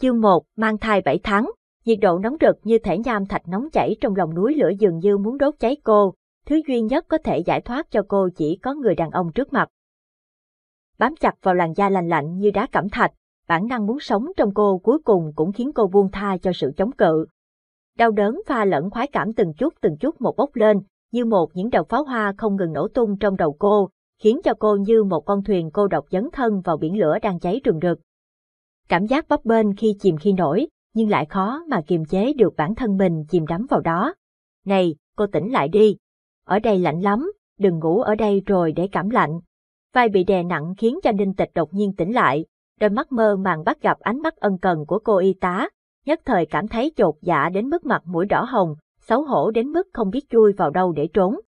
Chương 1, mang thai 7 tháng, nhiệt độ nóng rực như thể nham thạch nóng chảy trong lòng núi lửa dường như muốn đốt cháy cô, thứ duy nhất có thể giải thoát cho cô chỉ có người đàn ông trước mặt. Bám chặt vào làn da lành lạnh như đá cẩm thạch, bản năng muốn sống trong cô cuối cùng cũng khiến cô buông tha cho sự chống cự. Đau đớn pha lẫn khoái cảm từng chút từng chút một bốc lên, như một những đầu pháo hoa không ngừng nổ tung trong đầu cô, khiến cho cô như một con thuyền cô độc dấn thân vào biển lửa đang cháy rừng rực. Cảm giác bấp bênh khi chìm khi nổi, nhưng lại khó mà kiềm chế được bản thân mình chìm đắm vào đó. Này, cô tỉnh lại đi. Ở đây lạnh lắm, đừng ngủ ở đây rồi để cảm lạnh. Vai bị đè nặng khiến cho Ninh Tịch đột nhiên tỉnh lại, đôi mắt mơ màng bắt gặp ánh mắt ân cần của cô y tá, nhất thời cảm thấy chột dạ đến mức mặt mũi đỏ hồng, xấu hổ đến mức không biết chui vào đâu để trốn.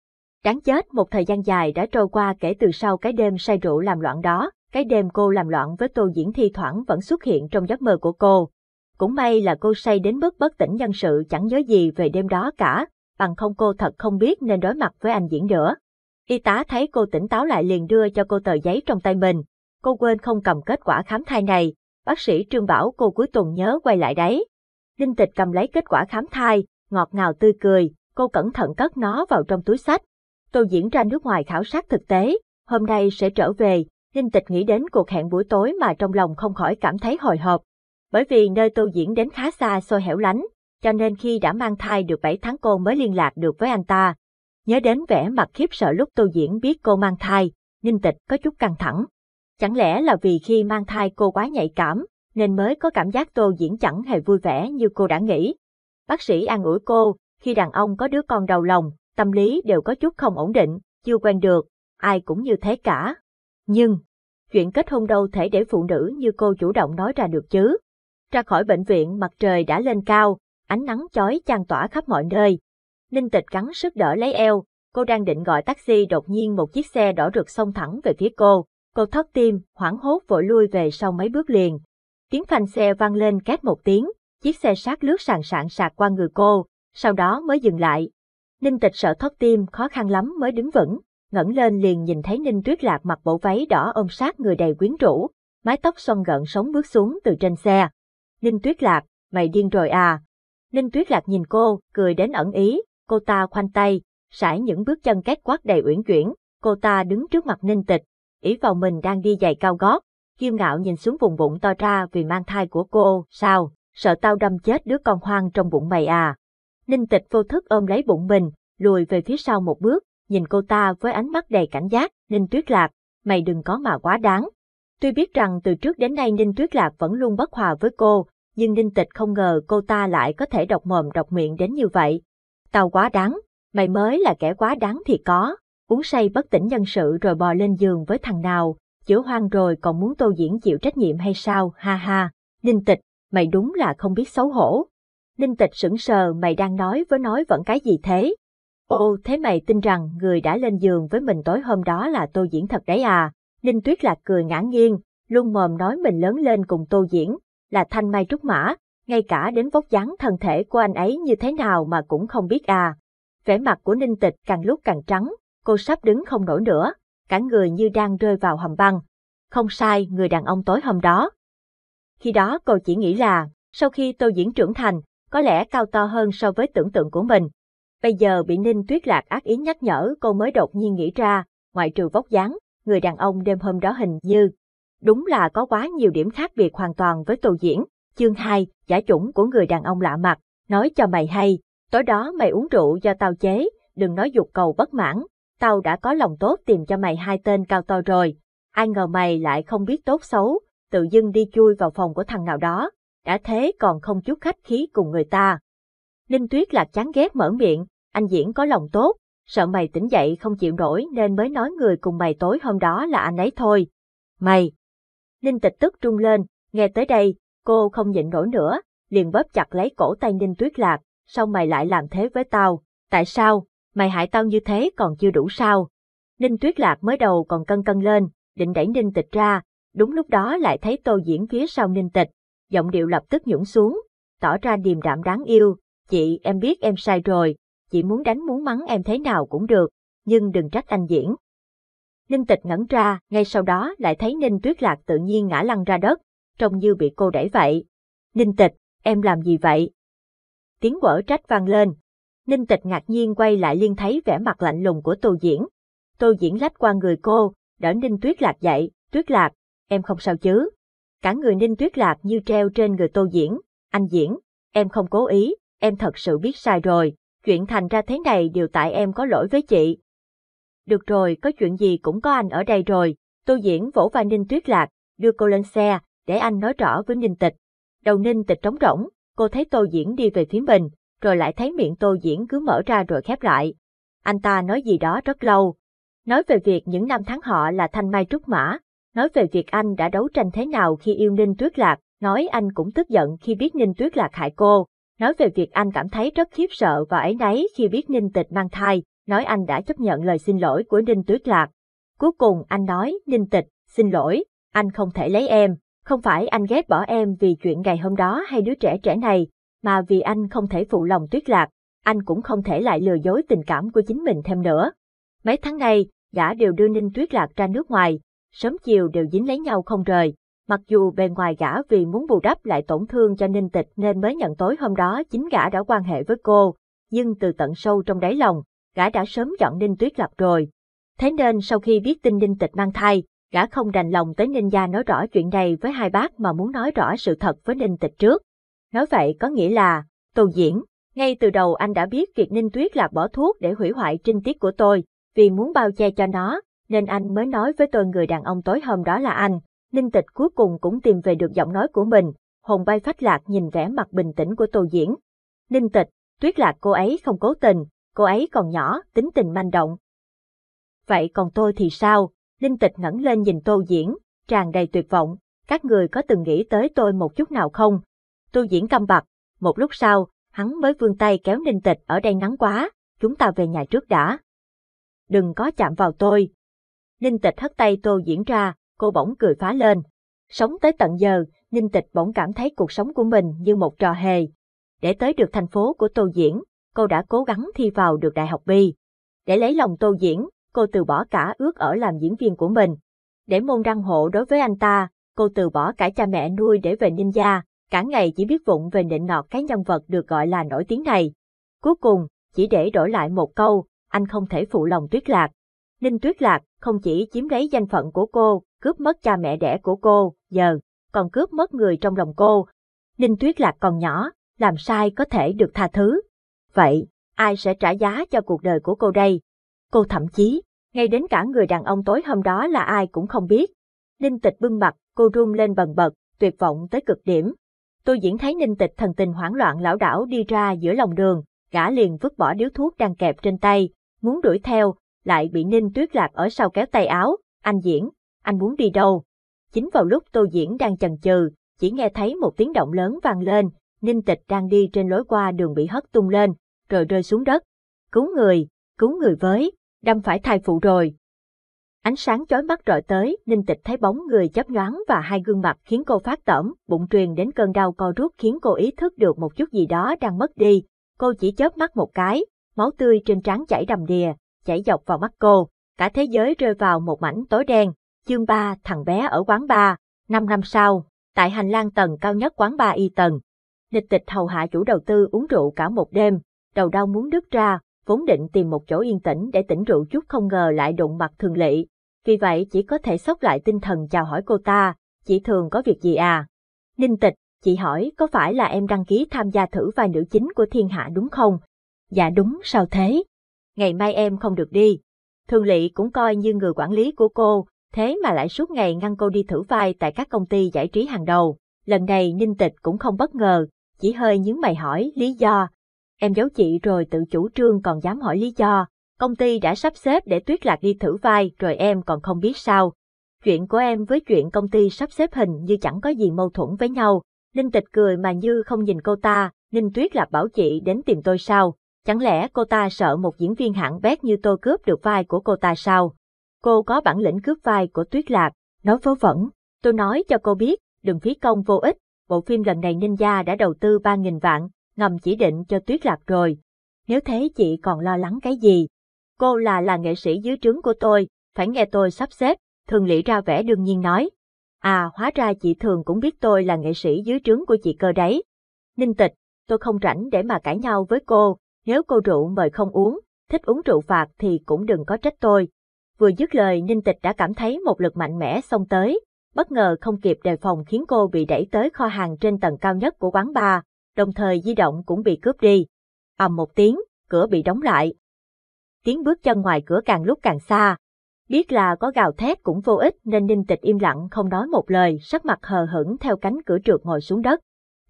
Đáng chết một thời gian dài đã trôi qua kể từ sau cái đêm say rượu làm loạn đó cái đêm cô làm loạn với tô diễn thi thoảng vẫn xuất hiện trong giấc mơ của cô. Cũng may là cô say đến mức bất tỉnh nhân sự chẳng nhớ gì về đêm đó cả, bằng không cô thật không biết nên đối mặt với anh diễn nữa. Y tá thấy cô tỉnh táo lại liền đưa cho cô tờ giấy trong tay mình. Cô quên không cầm kết quả khám thai này, bác sĩ Trương bảo cô cuối tuần nhớ quay lại đấy. linh Tịch cầm lấy kết quả khám thai, ngọt ngào tươi cười, cô cẩn thận cất nó vào trong túi sách. tô diễn ra nước ngoài khảo sát thực tế, hôm nay sẽ trở về, Ninh Tịch nghĩ đến cuộc hẹn buổi tối mà trong lòng không khỏi cảm thấy hồi hộp. Bởi vì nơi Tô Diễn đến khá xa xôi hẻo lánh, cho nên khi đã mang thai được 7 tháng cô mới liên lạc được với anh ta. Nhớ đến vẻ mặt khiếp sợ lúc Tô Diễn biết cô mang thai, Ninh Tịch có chút căng thẳng. Chẳng lẽ là vì khi mang thai cô quá nhạy cảm, nên mới có cảm giác Tô Diễn chẳng hề vui vẻ như cô đã nghĩ. Bác sĩ an ủi cô, khi đàn ông có đứa con đầu lòng, tâm lý đều có chút không ổn định, chưa quen được, ai cũng như thế cả, nhưng, chuyện kết hôn đâu thể để phụ nữ như cô chủ động nói ra được chứ. Ra khỏi bệnh viện mặt trời đã lên cao, ánh nắng chói chan tỏa khắp mọi nơi. Ninh tịch cắn sức đỡ lấy eo, cô đang định gọi taxi đột nhiên một chiếc xe đỏ rực xông thẳng về phía cô. Cô thót tim, hoảng hốt vội lui về sau mấy bước liền. Tiếng phanh xe vang lên két một tiếng, chiếc xe sát lướt sàn sạn sạc qua người cô, sau đó mới dừng lại. Ninh tịch sợ thót tim khó khăn lắm mới đứng vững, ngẩng lên liền nhìn thấy Ninh Tuyết Lạc mặc bộ váy đỏ ôm sát người đầy quyến rũ, mái tóc xoăn gợn sóng bước xuống từ trên xe. Ninh Tuyết Lạc, mày điên rồi à? Ninh Tuyết Lạc nhìn cô, cười đến ẩn ý, cô ta khoanh tay, sải những bước chân két quát đầy uyển chuyển, cô ta đứng trước mặt Ninh Tịch, ý vào mình đang đi giày cao gót, kiêu ngạo nhìn xuống vùng bụng to ra vì mang thai của cô, sao, sợ tao đâm chết đứa con hoang trong bụng mày à? Ninh Tịch vô thức ôm lấy bụng mình, lùi về phía sau một bước, nhìn cô ta với ánh mắt đầy cảnh giác, Ninh Tuyết Lạc, mày đừng có mà quá đáng. Tuy biết rằng từ trước đến nay Ninh Tuyết Lạc vẫn luôn bất hòa với cô, nhưng Ninh Tịch không ngờ cô ta lại có thể độc mồm độc miệng đến như vậy. Tao quá đáng, mày mới là kẻ quá đáng thì có, uống say bất tỉnh nhân sự rồi bò lên giường với thằng nào, chữa hoang rồi còn muốn tô diễn chịu trách nhiệm hay sao, ha ha, Ninh Tịch, mày đúng là không biết xấu hổ. Ninh Tịch sững sờ mày đang nói với nói vẫn cái gì thế, Ồ, thế mày tin rằng người đã lên giường với mình tối hôm đó là Tô Diễn thật đấy à? Ninh Tuyết Lạc cười ngã nghiêng, luôn mồm nói mình lớn lên cùng Tô Diễn, là thanh mai trúc mã, ngay cả đến vóc dáng thân thể của anh ấy như thế nào mà cũng không biết à. Vẻ mặt của Ninh Tịch càng lúc càng trắng, cô sắp đứng không nổi nữa, cả người như đang rơi vào hầm băng. Không sai, người đàn ông tối hôm đó. Khi đó cô chỉ nghĩ là, sau khi Tô Diễn trưởng thành, có lẽ cao to hơn so với tưởng tượng của mình, Bây giờ bị Ninh Tuyết Lạc ác ý nhắc nhở cô mới đột nhiên nghĩ ra, ngoại trừ vóc dáng, người đàn ông đêm hôm đó hình như. Đúng là có quá nhiều điểm khác biệt hoàn toàn với tô diễn, chương 2, giả chủng của người đàn ông lạ mặt, nói cho mày hay, tối đó mày uống rượu do tao chế, đừng nói dục cầu bất mãn, tao đã có lòng tốt tìm cho mày hai tên cao to rồi, ai ngờ mày lại không biết tốt xấu, tự dưng đi chui vào phòng của thằng nào đó, đã thế còn không chút khách khí cùng người ta. Ninh Tuyết Lạc chán ghét mở miệng, anh Diễn có lòng tốt, sợ mày tỉnh dậy không chịu nổi nên mới nói người cùng mày tối hôm đó là anh ấy thôi. Mày! Ninh tịch tức trung lên, nghe tới đây, cô không nhịn nổi nữa, liền bóp chặt lấy cổ tay Ninh Tuyết Lạc, sao mày lại làm thế với tao, tại sao, mày hại tao như thế còn chưa đủ sao? Ninh Tuyết Lạc mới đầu còn cân cân lên, định đẩy Ninh Tịch ra, đúng lúc đó lại thấy Tô Diễn phía sau Ninh Tịch, giọng điệu lập tức nhũng xuống, tỏ ra điềm đạm đáng yêu, chị em biết em sai rồi, chị muốn đánh muốn mắng em thế nào cũng được, nhưng đừng trách anh diễn. Ninh tịch ngẩn ra, ngay sau đó lại thấy Ninh tuyết lạc tự nhiên ngã lăn ra đất, trông như bị cô đẩy vậy. Ninh tịch, em làm gì vậy? Tiếng quở trách vang lên. Ninh tịch ngạc nhiên quay lại liên thấy vẻ mặt lạnh lùng của tô diễn. Tô diễn lách qua người cô, đỡ Ninh tuyết lạc dậy, tuyết lạc, em không sao chứ. Cả người Ninh tuyết lạc như treo trên người tô diễn, anh diễn, em không cố ý, em thật sự biết sai rồi, chuyện thành ra thế này đều tại em có lỗi với chị. Được rồi, có chuyện gì cũng có anh ở đây rồi, Tô Diễn vỗ vai Ninh Tuyết Lạc, đưa cô lên xe, để anh nói rõ với Ninh Tịch. Đầu Ninh Tịch trống rỗng, cô thấy Tô Diễn đi về phía mình, rồi lại thấy miệng Tô Diễn cứ mở ra rồi khép lại. Anh ta nói gì đó rất lâu. Nói về việc những năm tháng họ là thanh mai trúc mã, nói về việc anh đã đấu tranh thế nào khi yêu Ninh Tuyết Lạc, nói anh cũng tức giận khi biết Ninh Tuyết Lạc hại cô, nói về việc anh cảm thấy rất khiếp sợ và ấy náy khi biết Ninh Tịch mang thai, nói anh đã chấp nhận lời xin lỗi của Ninh Tuyết Lạc. Cuối cùng anh nói, Ninh Tịch, xin lỗi, anh không thể lấy em, không phải anh ghét bỏ em vì chuyện ngày hôm đó hay đứa trẻ trẻ này, mà vì anh không thể phụ lòng Tuyết Lạc, anh cũng không thể lại lừa dối tình cảm của chính mình thêm nữa. Mấy tháng nay, gã đều đưa Ninh Tuyết Lạc ra nước ngoài, sớm chiều đều dính lấy nhau không rời, Mặc dù bề ngoài gã vì muốn bù đắp lại tổn thương cho ninh tịch nên mới nhận tối hôm đó chính gã đã quan hệ với cô, nhưng từ tận sâu trong đáy lòng, gã đã sớm chọn ninh tuyết lập rồi. Thế nên sau khi biết tin ninh tịch mang thai, gã không đành lòng tới ninh gia nói rõ chuyện này với hai bác mà muốn nói rõ sự thật với ninh tịch trước. Nói vậy có nghĩa là, Tô Diễn, ngay từ đầu anh đã biết việc Ninh Tuyết là bỏ thuốc để hủy hoại trinh tiết của tôi, vì muốn bao che cho nó, nên anh mới nói với tôi người đàn ông tối hôm đó là anh. Ninh Tịch cuối cùng cũng tìm về được giọng nói của mình, hồn bay phách lạc nhìn vẻ mặt bình tĩnh của Tô Diễn. Ninh Tịch, tuyết lạc cô ấy không cố tình, cô ấy còn nhỏ, tính tình manh động. Vậy còn tôi thì sao? Ninh Tịch ngẩng lên nhìn Tô Diễn, tràn đầy tuyệt vọng, các người có từng nghĩ tới tôi một chút nào không? Tô Diễn căm bặt, một lúc sau, hắn mới vươn tay kéo Ninh Tịch ở đây nắng quá, chúng ta về nhà trước đã. Đừng có chạm vào tôi. Ninh Tịch hất tay Tô Diễn ra, cô bỗng cười phá lên. Sống tới tận giờ, Ninh Tịch bỗng cảm thấy cuộc sống của mình như một trò hề. Để tới được thành phố của Tô Diễn, cô đã cố gắng thi vào được Đại học Bi. Để lấy lòng Tô Diễn, cô từ bỏ cả ước ở làm diễn viên của mình. Để môn đăng hộ đối với anh ta, cô từ bỏ cả cha mẹ nuôi để về Ninh Gia, cả ngày chỉ biết vụng về nịnh nọt cái nhân vật được gọi là nổi tiếng này. Cuối cùng, chỉ để đổi lại một câu, anh không thể phụ lòng Tuyết Lạc. Ninh Tuyết Lạc không chỉ chiếm lấy danh phận của cô, cướp mất cha mẹ đẻ của cô, giờ, còn cướp mất người trong lòng cô. Đinh Tuyết Lạc còn nhỏ, làm sai có thể được tha thứ. Vậy, ai sẽ trả giá cho cuộc đời của cô đây? Cô thậm chí, ngay đến cả người đàn ông tối hôm đó là ai cũng không biết. Ninh Tịch bưng mặt, cô run lên bần bật, tuyệt vọng tới cực điểm. Tôi diễn thấy Ninh Tịch thần tình hoảng loạn lão đảo đi ra giữa lòng đường, gã liền vứt bỏ điếu thuốc đang kẹp trên tay, muốn đuổi theo, lại bị Ninh Tuyết Lạc ở sau kéo tay áo, anh diễn, anh muốn đi đâu? Chính vào lúc Tô Diễn đang chần chừ, chỉ nghe thấy một tiếng động lớn vang lên, Ninh Tịch đang đi trên lối qua đường bị hất tung lên, rồi rơi xuống đất. Cứu người, cứu người với, đâm phải thai phụ rồi. Ánh sáng chói mắt rọi tới, Ninh Tịch thấy bóng người chớp nhoáng và hai gương mặt khiến cô phát tẩm, bụng truyền đến cơn đau co rút khiến cô ý thức được một chút gì đó đang mất đi. Cô chỉ chớp mắt một cái, máu tươi trên trán chảy đầm đìa, chảy dọc vào mắt cô, cả thế giới rơi vào một mảnh tối đen. Chương 3 thằng bé ở quán bar, 5 năm sau, tại hành lang tầng cao nhất quán bar y tầng. Địch tịch hầu hạ chủ đầu tư uống rượu cả một đêm, đầu đau muốn đứt ra, vốn định tìm một chỗ yên tĩnh để tỉnh rượu chút không ngờ lại đụng mặt thường lệ. Vì vậy chỉ có thể sốc lại tinh thần chào hỏi cô ta, chị thường có việc gì à? Ninh tịch, chị hỏi có phải là em đăng ký tham gia thử vai nữ chính của thiên hạ đúng không? Dạ đúng, sao thế? Ngày mai em không được đi. Thường lệ cũng coi như người quản lý của cô, thế mà lại suốt ngày ngăn cô đi thử vai tại các công ty giải trí hàng đầu. Lần này Ninh Tịch cũng không bất ngờ, chỉ hơi nhướng mày hỏi lý do. Em giấu chị rồi tự chủ trương còn dám hỏi lý do, công ty đã sắp xếp để Tuyết Lạc đi thử vai rồi em còn không biết sao. Chuyện của em với chuyện công ty sắp xếp hình như chẳng có gì mâu thuẫn với nhau. Ninh Tịch cười mà như không nhìn cô ta, Ninh Tuyết Lạc bảo chị đến tìm tôi sao, chẳng lẽ cô ta sợ một diễn viên hạng bét như tôi cướp được vai của cô ta sao? cô có bản lĩnh cướp vai của tuyết lạc, nói vớ vẩn. Tôi nói cho cô biết, đừng phí công vô ích, bộ phim lần này Ninja đã đầu tư 3.000 vạn, ngầm chỉ định cho tuyết lạc rồi. Nếu thế chị còn lo lắng cái gì? Cô là là nghệ sĩ dưới trướng của tôi, phải nghe tôi sắp xếp, thường lý ra vẻ đương nhiên nói. À hóa ra chị thường cũng biết tôi là nghệ sĩ dưới trướng của chị cơ đấy. Ninh tịch, tôi không rảnh để mà cãi nhau với cô, nếu cô rượu mời không uống, thích uống rượu phạt thì cũng đừng có trách tôi, Vừa dứt lời Ninh Tịch đã cảm thấy một lực mạnh mẽ xông tới, bất ngờ không kịp đề phòng khiến cô bị đẩy tới kho hàng trên tầng cao nhất của quán bar, đồng thời di động cũng bị cướp đi. ầm một tiếng, cửa bị đóng lại. Tiếng bước chân ngoài cửa càng lúc càng xa. Biết là có gào thét cũng vô ích nên Ninh Tịch im lặng không nói một lời, sắc mặt hờ hững theo cánh cửa trượt ngồi xuống đất.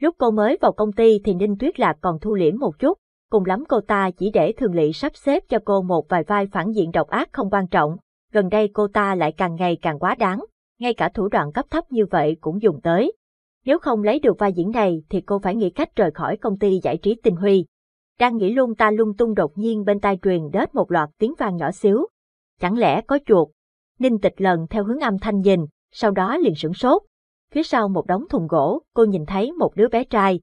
Lúc cô mới vào công ty thì Ninh Tuyết Lạc còn thu liễm một chút, cùng lắm cô ta chỉ để thường lỵ sắp xếp cho cô một vài vai phản diện độc ác không quan trọng, gần đây cô ta lại càng ngày càng quá đáng, ngay cả thủ đoạn cấp thấp như vậy cũng dùng tới. Nếu không lấy được vai diễn này thì cô phải nghĩ cách rời khỏi công ty giải trí tình huy. Đang nghĩ lung ta lung tung đột nhiên bên tai truyền đớt một loạt tiếng vang nhỏ xíu. Chẳng lẽ có chuột? Ninh tịch lần theo hướng âm thanh nhìn, sau đó liền sửng sốt. Phía sau một đống thùng gỗ, cô nhìn thấy một đứa bé trai,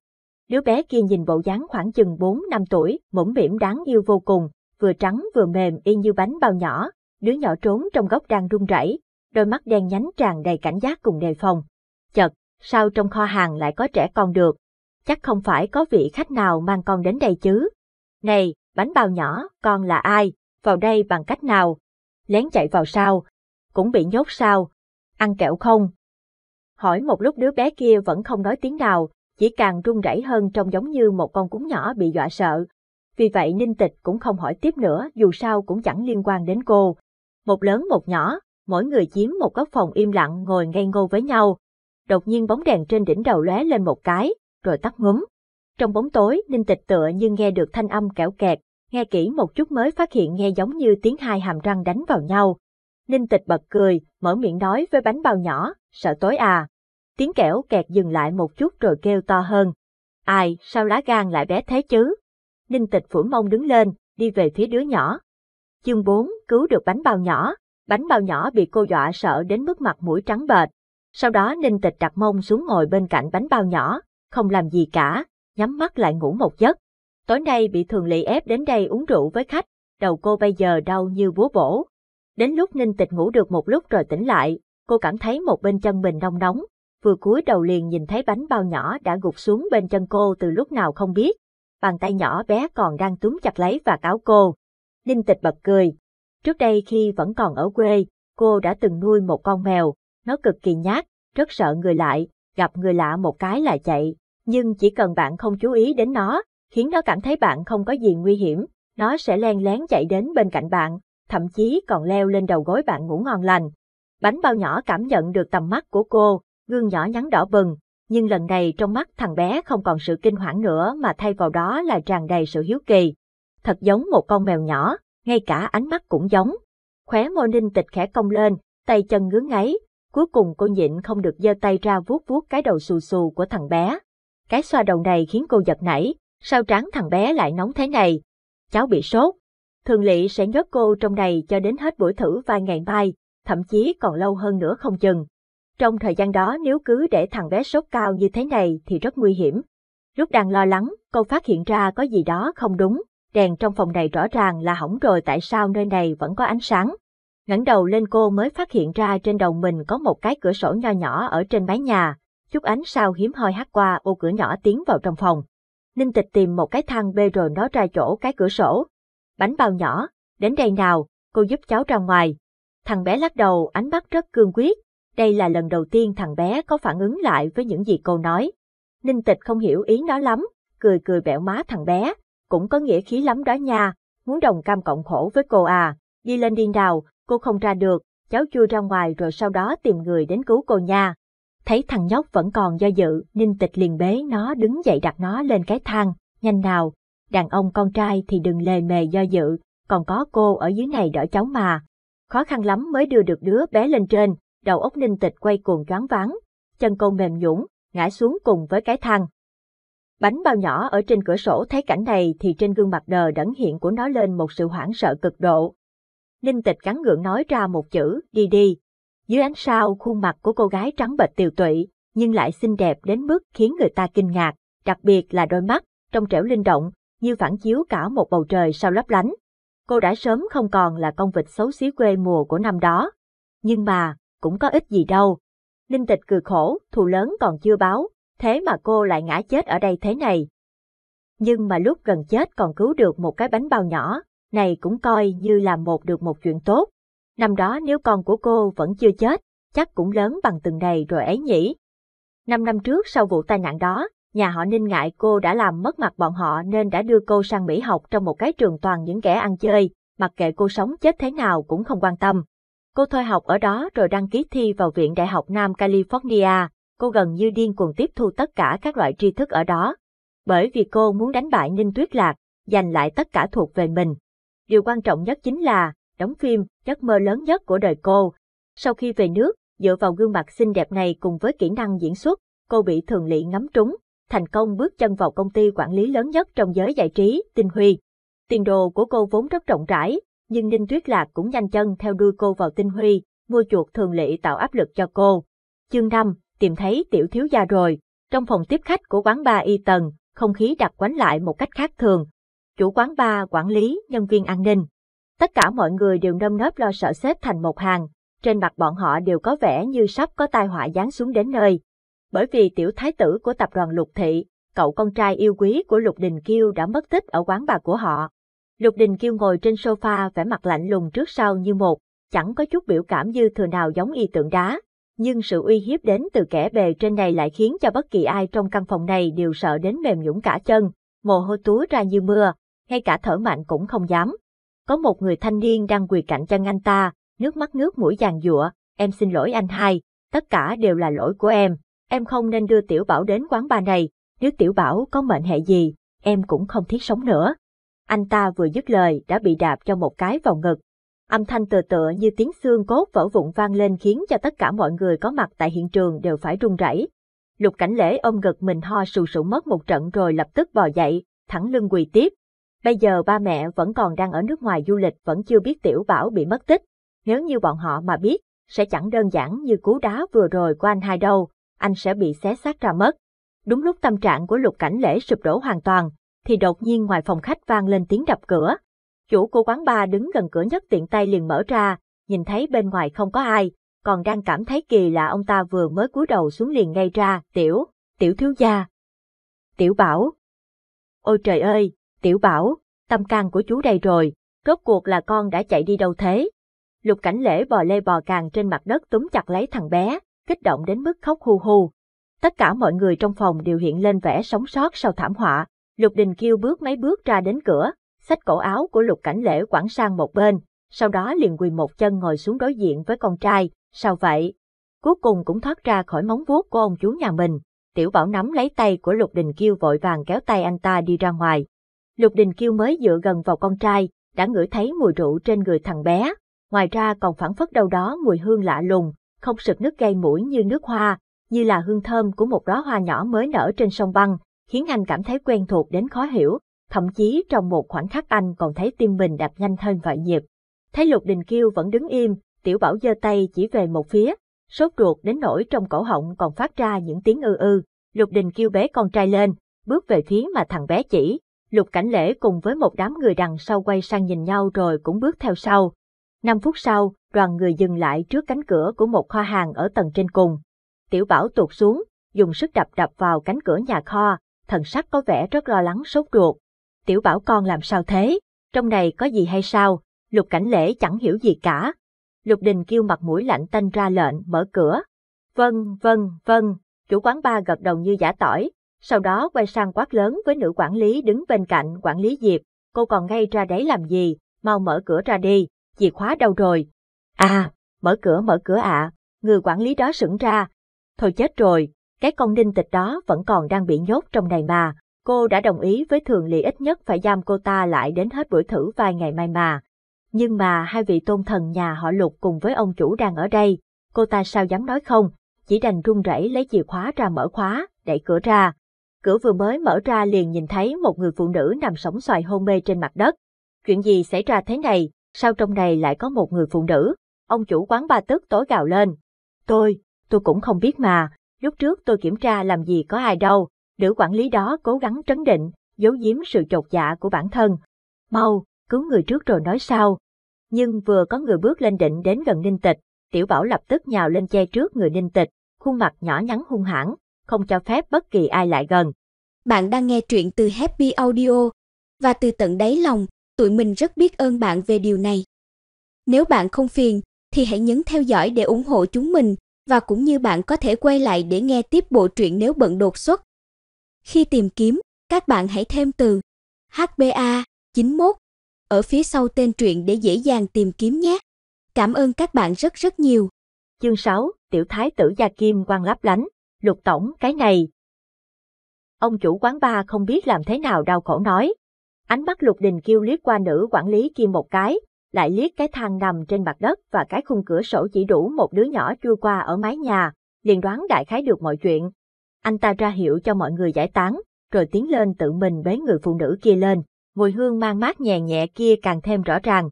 Đứa bé kia nhìn bộ dáng khoảng chừng 4-5 tuổi, mỗng mỉm đáng yêu vô cùng, vừa trắng vừa mềm y như bánh bao nhỏ, đứa nhỏ trốn trong góc đang run rẩy, đôi mắt đen nhánh tràn đầy cảnh giác cùng đề phòng. Chật, sao trong kho hàng lại có trẻ con được? Chắc không phải có vị khách nào mang con đến đây chứ? Này, bánh bao nhỏ, con là ai? Vào đây bằng cách nào? Lén chạy vào sao? Cũng bị nhốt sao? Ăn kẹo không? Hỏi một lúc đứa bé kia vẫn không nói tiếng nào, chỉ càng run rẩy hơn trông giống như một con cún nhỏ bị dọa sợ. Vì vậy Ninh Tịch cũng không hỏi tiếp nữa dù sao cũng chẳng liên quan đến cô. Một lớn một nhỏ, mỗi người chiếm một góc phòng im lặng ngồi ngây ngô với nhau. Đột nhiên bóng đèn trên đỉnh đầu lóe lên một cái, rồi tắt ngúm. Trong bóng tối, Ninh Tịch tựa như nghe được thanh âm kẽo kẹt, nghe kỹ một chút mới phát hiện nghe giống như tiếng hai hàm răng đánh vào nhau. Ninh Tịch bật cười, mở miệng nói với bánh bao nhỏ, sợ tối à tiếng kẻo kẹt dừng lại một chút rồi kêu to hơn. Ai, sao lá gan lại bé thế chứ? Ninh tịch phủ mông đứng lên, đi về phía đứa nhỏ. Chương 4, cứu được bánh bao nhỏ. Bánh bao nhỏ bị cô dọa sợ đến mức mặt mũi trắng bệch. Sau đó Ninh tịch đặt mông xuống ngồi bên cạnh bánh bao nhỏ, không làm gì cả, nhắm mắt lại ngủ một giấc. Tối nay bị thường lị ép đến đây uống rượu với khách, đầu cô bây giờ đau như búa bổ. Đến lúc Ninh tịch ngủ được một lúc rồi tỉnh lại, cô cảm thấy một bên chân mình nóng nóng, vừa cúi đầu liền nhìn thấy bánh bao nhỏ đã gục xuống bên chân cô từ lúc nào không biết. Bàn tay nhỏ bé còn đang túm chặt lấy và cáo cô. Ninh tịch bật cười. Trước đây khi vẫn còn ở quê, cô đã từng nuôi một con mèo. Nó cực kỳ nhát, rất sợ người lại, gặp người lạ một cái là chạy. Nhưng chỉ cần bạn không chú ý đến nó, khiến nó cảm thấy bạn không có gì nguy hiểm, nó sẽ len lén chạy đến bên cạnh bạn, thậm chí còn leo lên đầu gối bạn ngủ ngon lành. Bánh bao nhỏ cảm nhận được tầm mắt của cô, gương nhỏ nhắn đỏ bừng, nhưng lần này trong mắt thằng bé không còn sự kinh hoảng nữa mà thay vào đó là tràn đầy sự hiếu kỳ. Thật giống một con mèo nhỏ, ngay cả ánh mắt cũng giống. Khóe môi ninh tịch khẽ cong lên, tay chân ngứa ngáy, cuối cùng cô nhịn không được giơ tay ra vuốt vuốt cái đầu xù xù của thằng bé. Cái xoa đầu này khiến cô giật nảy, sao trán thằng bé lại nóng thế này? Cháu bị sốt. Thường lệ sẽ nhốt cô trong này cho đến hết buổi thử vài ngày mai, thậm chí còn lâu hơn nữa không chừng. Trong thời gian đó nếu cứ để thằng bé sốt cao như thế này thì rất nguy hiểm. Lúc đang lo lắng, cô phát hiện ra có gì đó không đúng, đèn trong phòng này rõ ràng là hỏng rồi tại sao nơi này vẫn có ánh sáng. ngẩng đầu lên cô mới phát hiện ra trên đầu mình có một cái cửa sổ nho nhỏ ở trên mái nhà, chút ánh sao hiếm hoi hát qua ô cửa nhỏ tiến vào trong phòng. Ninh tịch tìm một cái thang bê rồi nó ra chỗ cái cửa sổ. Bánh bao nhỏ, đến đây nào, cô giúp cháu ra ngoài. Thằng bé lắc đầu ánh mắt rất cương quyết, đây là lần đầu tiên thằng bé có phản ứng lại với những gì cô nói. Ninh tịch không hiểu ý nó lắm, cười cười bẹo má thằng bé, cũng có nghĩa khí lắm đó nha, muốn đồng cam cộng khổ với cô à, đi lên điên đào, cô không ra được, cháu chui ra ngoài rồi sau đó tìm người đến cứu cô nha. Thấy thằng nhóc vẫn còn do dự, Ninh Tịch liền bế nó đứng dậy đặt nó lên cái thang, nhanh nào, đàn ông con trai thì đừng lề mề do dự, còn có cô ở dưới này đỡ cháu mà. Khó khăn lắm mới đưa được đứa bé lên trên, đầu óc ninh tịch quay cuồng choáng váng, chân cô mềm nhũn, ngã xuống cùng với cái thang. Bánh bao nhỏ ở trên cửa sổ thấy cảnh này thì trên gương mặt đờ đẫn hiện của nó lên một sự hoảng sợ cực độ. Ninh tịch cắn ngượng nói ra một chữ, đi đi. Dưới ánh sao khuôn mặt của cô gái trắng bệch tiều tụy, nhưng lại xinh đẹp đến mức khiến người ta kinh ngạc, đặc biệt là đôi mắt, trong trẻo linh động, như phản chiếu cả một bầu trời sao lấp lánh. Cô đã sớm không còn là con vịt xấu xí quê mùa của năm đó. Nhưng mà, cũng có ích gì đâu. Ninh tịch cười khổ, thù lớn còn chưa báo, thế mà cô lại ngã chết ở đây thế này. Nhưng mà lúc gần chết còn cứu được một cái bánh bao nhỏ, này cũng coi như là một được một chuyện tốt. Năm đó nếu con của cô vẫn chưa chết, chắc cũng lớn bằng từng này rồi ấy nhỉ. Năm năm trước sau vụ tai nạn đó, nhà họ Ninh ngại cô đã làm mất mặt bọn họ nên đã đưa cô sang Mỹ học trong một cái trường toàn những kẻ ăn chơi, mặc kệ cô sống chết thế nào cũng không quan tâm. Cô thôi học ở đó rồi đăng ký thi vào Viện Đại học Nam California. Cô gần như điên cuồng tiếp thu tất cả các loại tri thức ở đó. Bởi vì cô muốn đánh bại Ninh Tuyết Lạc, giành lại tất cả thuộc về mình. Điều quan trọng nhất chính là, đóng phim, giấc mơ lớn nhất của đời cô. Sau khi về nước, dựa vào gương mặt xinh đẹp này cùng với kỹ năng diễn xuất, cô bị thường lị ngắm trúng, thành công bước chân vào công ty quản lý lớn nhất trong giới giải trí, Tinh Huy. Tiền đồ của cô vốn rất rộng rãi, nhưng Ninh Tuyết Lạc cũng nhanh chân theo đuôi cô vào tinh huy, mua chuột thường lệ tạo áp lực cho cô. Chương 5, tìm thấy tiểu thiếu gia rồi, trong phòng tiếp khách của quán bar y tần, không khí đặc quánh lại một cách khác thường. Chủ quán bar, quản lý, nhân viên an ninh. Tất cả mọi người đều nâm nớp lo sợ xếp thành một hàng, trên mặt bọn họ đều có vẻ như sắp có tai họa giáng xuống đến nơi. Bởi vì tiểu thái tử của tập đoàn Lục Thị, cậu con trai yêu quý của Lục Đình Kiêu đã mất tích ở quán bà của họ. Lục Đình Kiêu ngồi trên sofa vẻ mặt lạnh lùng trước sau như một, chẳng có chút biểu cảm dư thừa nào giống y tượng đá. Nhưng sự uy hiếp đến từ kẻ bề trên này lại khiến cho bất kỳ ai trong căn phòng này đều sợ đến mềm nhũng cả chân, mồ hôi túa ra như mưa, ngay cả thở mạnh cũng không dám. Có một người thanh niên đang quỳ cạnh chân anh ta, nước mắt nước mũi giàn giụa, em xin lỗi anh hai, tất cả đều là lỗi của em, em không nên đưa Tiểu Bảo đến quán bar này, nếu Tiểu Bảo có mệnh hệ gì, em cũng không thiết sống nữa. Anh ta vừa dứt lời đã bị đạp cho một cái vào ngực. Âm thanh tựa tựa như tiếng xương cốt vỡ vụn vang lên khiến cho tất cả mọi người có mặt tại hiện trường đều phải run rẩy. Lục Cảnh Lễ ôm ngực mình ho sù sụ mất một trận rồi lập tức bò dậy, thẳng lưng quỳ tiếp. Bây giờ ba mẹ vẫn còn đang ở nước ngoài du lịch vẫn chưa biết tiểu bảo bị mất tích. Nếu như bọn họ mà biết, sẽ chẳng đơn giản như cú đá vừa rồi của anh hai đâu, anh sẽ bị xé xác ra mất. Đúng lúc tâm trạng của Lục Cảnh Lễ sụp đổ hoàn toàn, thì đột nhiên ngoài phòng khách vang lên tiếng đập cửa. Chủ của quán bar đứng gần cửa nhất tiện tay liền mở ra, nhìn thấy bên ngoài không có ai, còn đang cảm thấy kỳ lạ ông ta vừa mới cúi đầu xuống liền ngay ra, tiểu, tiểu thiếu gia. Tiểu bảo. Ôi trời ơi, tiểu bảo, tâm can của chú đây rồi, rốt cuộc là con đã chạy đi đâu thế? Lục cảnh lễ bò lê bò càng trên mặt đất túm chặt lấy thằng bé, kích động đến mức khóc hù hù. Tất cả mọi người trong phòng đều hiện lên vẻ sống sót sau thảm họa, Lục Đình Kiêu bước mấy bước ra đến cửa, xách cổ áo của Lục Cảnh Lễ quẳng sang một bên, sau đó liền quỳ một chân ngồi xuống đối diện với con trai, sao vậy? Cuối cùng cũng thoát ra khỏi móng vuốt của ông chú nhà mình, Tiểu Bảo nắm lấy tay của Lục Đình Kiêu vội vàng kéo tay anh ta đi ra ngoài. Lục Đình Kiêu mới dựa gần vào con trai, đã ngửi thấy mùi rượu trên người thằng bé, ngoài ra còn phản phất đâu đó mùi hương lạ lùng, không sực nước gây mũi như nước hoa, như là hương thơm của một đóa hoa nhỏ mới nở trên sông băng, khiến anh cảm thấy quen thuộc đến khó hiểu, thậm chí trong một khoảnh khắc anh còn thấy tim mình đập nhanh hơn vài nhịp. Thấy Lục Đình Kiêu vẫn đứng im, Tiểu Bảo giơ tay chỉ về một phía, sốt ruột đến nỗi trong cổ họng còn phát ra những tiếng ư ư. Lục Đình Kiêu bé con trai lên, bước về phía mà thằng bé chỉ. Lục Cảnh Lễ cùng với một đám người đằng sau quay sang nhìn nhau rồi cũng bước theo sau. Năm phút sau, đoàn người dừng lại trước cánh cửa của một kho hàng ở tầng trên cùng. Tiểu Bảo tuột xuống, dùng sức đập đập vào cánh cửa nhà kho, thần sắc có vẻ rất lo lắng sốt ruột. Tiểu bảo con làm sao thế? Trong này có gì hay sao? Lục cảnh lễ chẳng hiểu gì cả. Lục đình kêu mặt mũi lạnh tanh ra lệnh mở cửa. Vâng, vâng, vâng, chủ quán ba gật đầu như giả tỏi, sau đó quay sang quát lớn với nữ quản lý đứng bên cạnh quản lý Diệp, cô còn ngay ra đấy làm gì, mau mở cửa ra đi, chìa khóa đâu rồi? À, mở cửa mở cửa ạ, à. người quản lý đó sững ra. Thôi chết rồi, cái con đinh tịch đó vẫn còn đang bị nhốt trong này mà, cô đã đồng ý với thường lì ít nhất phải giam cô ta lại đến hết buổi thử vài ngày mai mà. Nhưng mà hai vị tôn thần nhà họ lục cùng với ông chủ đang ở đây, cô ta sao dám nói không, chỉ đành run rẩy lấy chìa khóa ra mở khóa, đẩy cửa ra. Cửa vừa mới mở ra liền nhìn thấy một người phụ nữ nằm sóng xoài hôn mê trên mặt đất. Chuyện gì xảy ra thế này, sao trong này lại có một người phụ nữ? Ông chủ quán ba tức tối gào lên. Tôi, tôi cũng không biết mà, lúc trước tôi kiểm tra làm gì có ai đâu, nữ quản lý đó cố gắng trấn định, giấu giếm sự chột dạ của bản thân. Mau, cứu người trước rồi nói sau. Nhưng vừa có người bước lên định đến gần ninh tịch, tiểu bảo lập tức nhào lên che trước người ninh tịch, khuôn mặt nhỏ nhắn hung hãn, không cho phép bất kỳ ai lại gần. Bạn đang nghe truyện từ Happy Audio, và từ tận đáy lòng, tụi mình rất biết ơn bạn về điều này. Nếu bạn không phiền, thì hãy nhấn theo dõi để ủng hộ chúng mình và cũng như bạn có thể quay lại để nghe tiếp bộ truyện nếu bận đột xuất. Khi tìm kiếm, các bạn hãy thêm từ HBA 91 ở phía sau tên truyện để dễ dàng tìm kiếm nhé. Cảm ơn các bạn rất rất nhiều. Chương 6, tiểu thái tử gia kim quan lấp lánh, lục tổng cái này. Ông chủ quán ba không biết làm thế nào đau khổ nói. Ánh mắt Lục Đình kêu liếc qua nữ quản lý kim một cái, lại liếc cái thang nằm trên mặt đất và cái khung cửa sổ chỉ đủ một đứa nhỏ chui qua ở mái nhà, liền đoán đại khái được mọi chuyện. Anh ta ra hiệu cho mọi người giải tán, rồi tiến lên tự mình bế người phụ nữ kia lên, mùi hương mang mát nhẹ nhẹ kia càng thêm rõ ràng.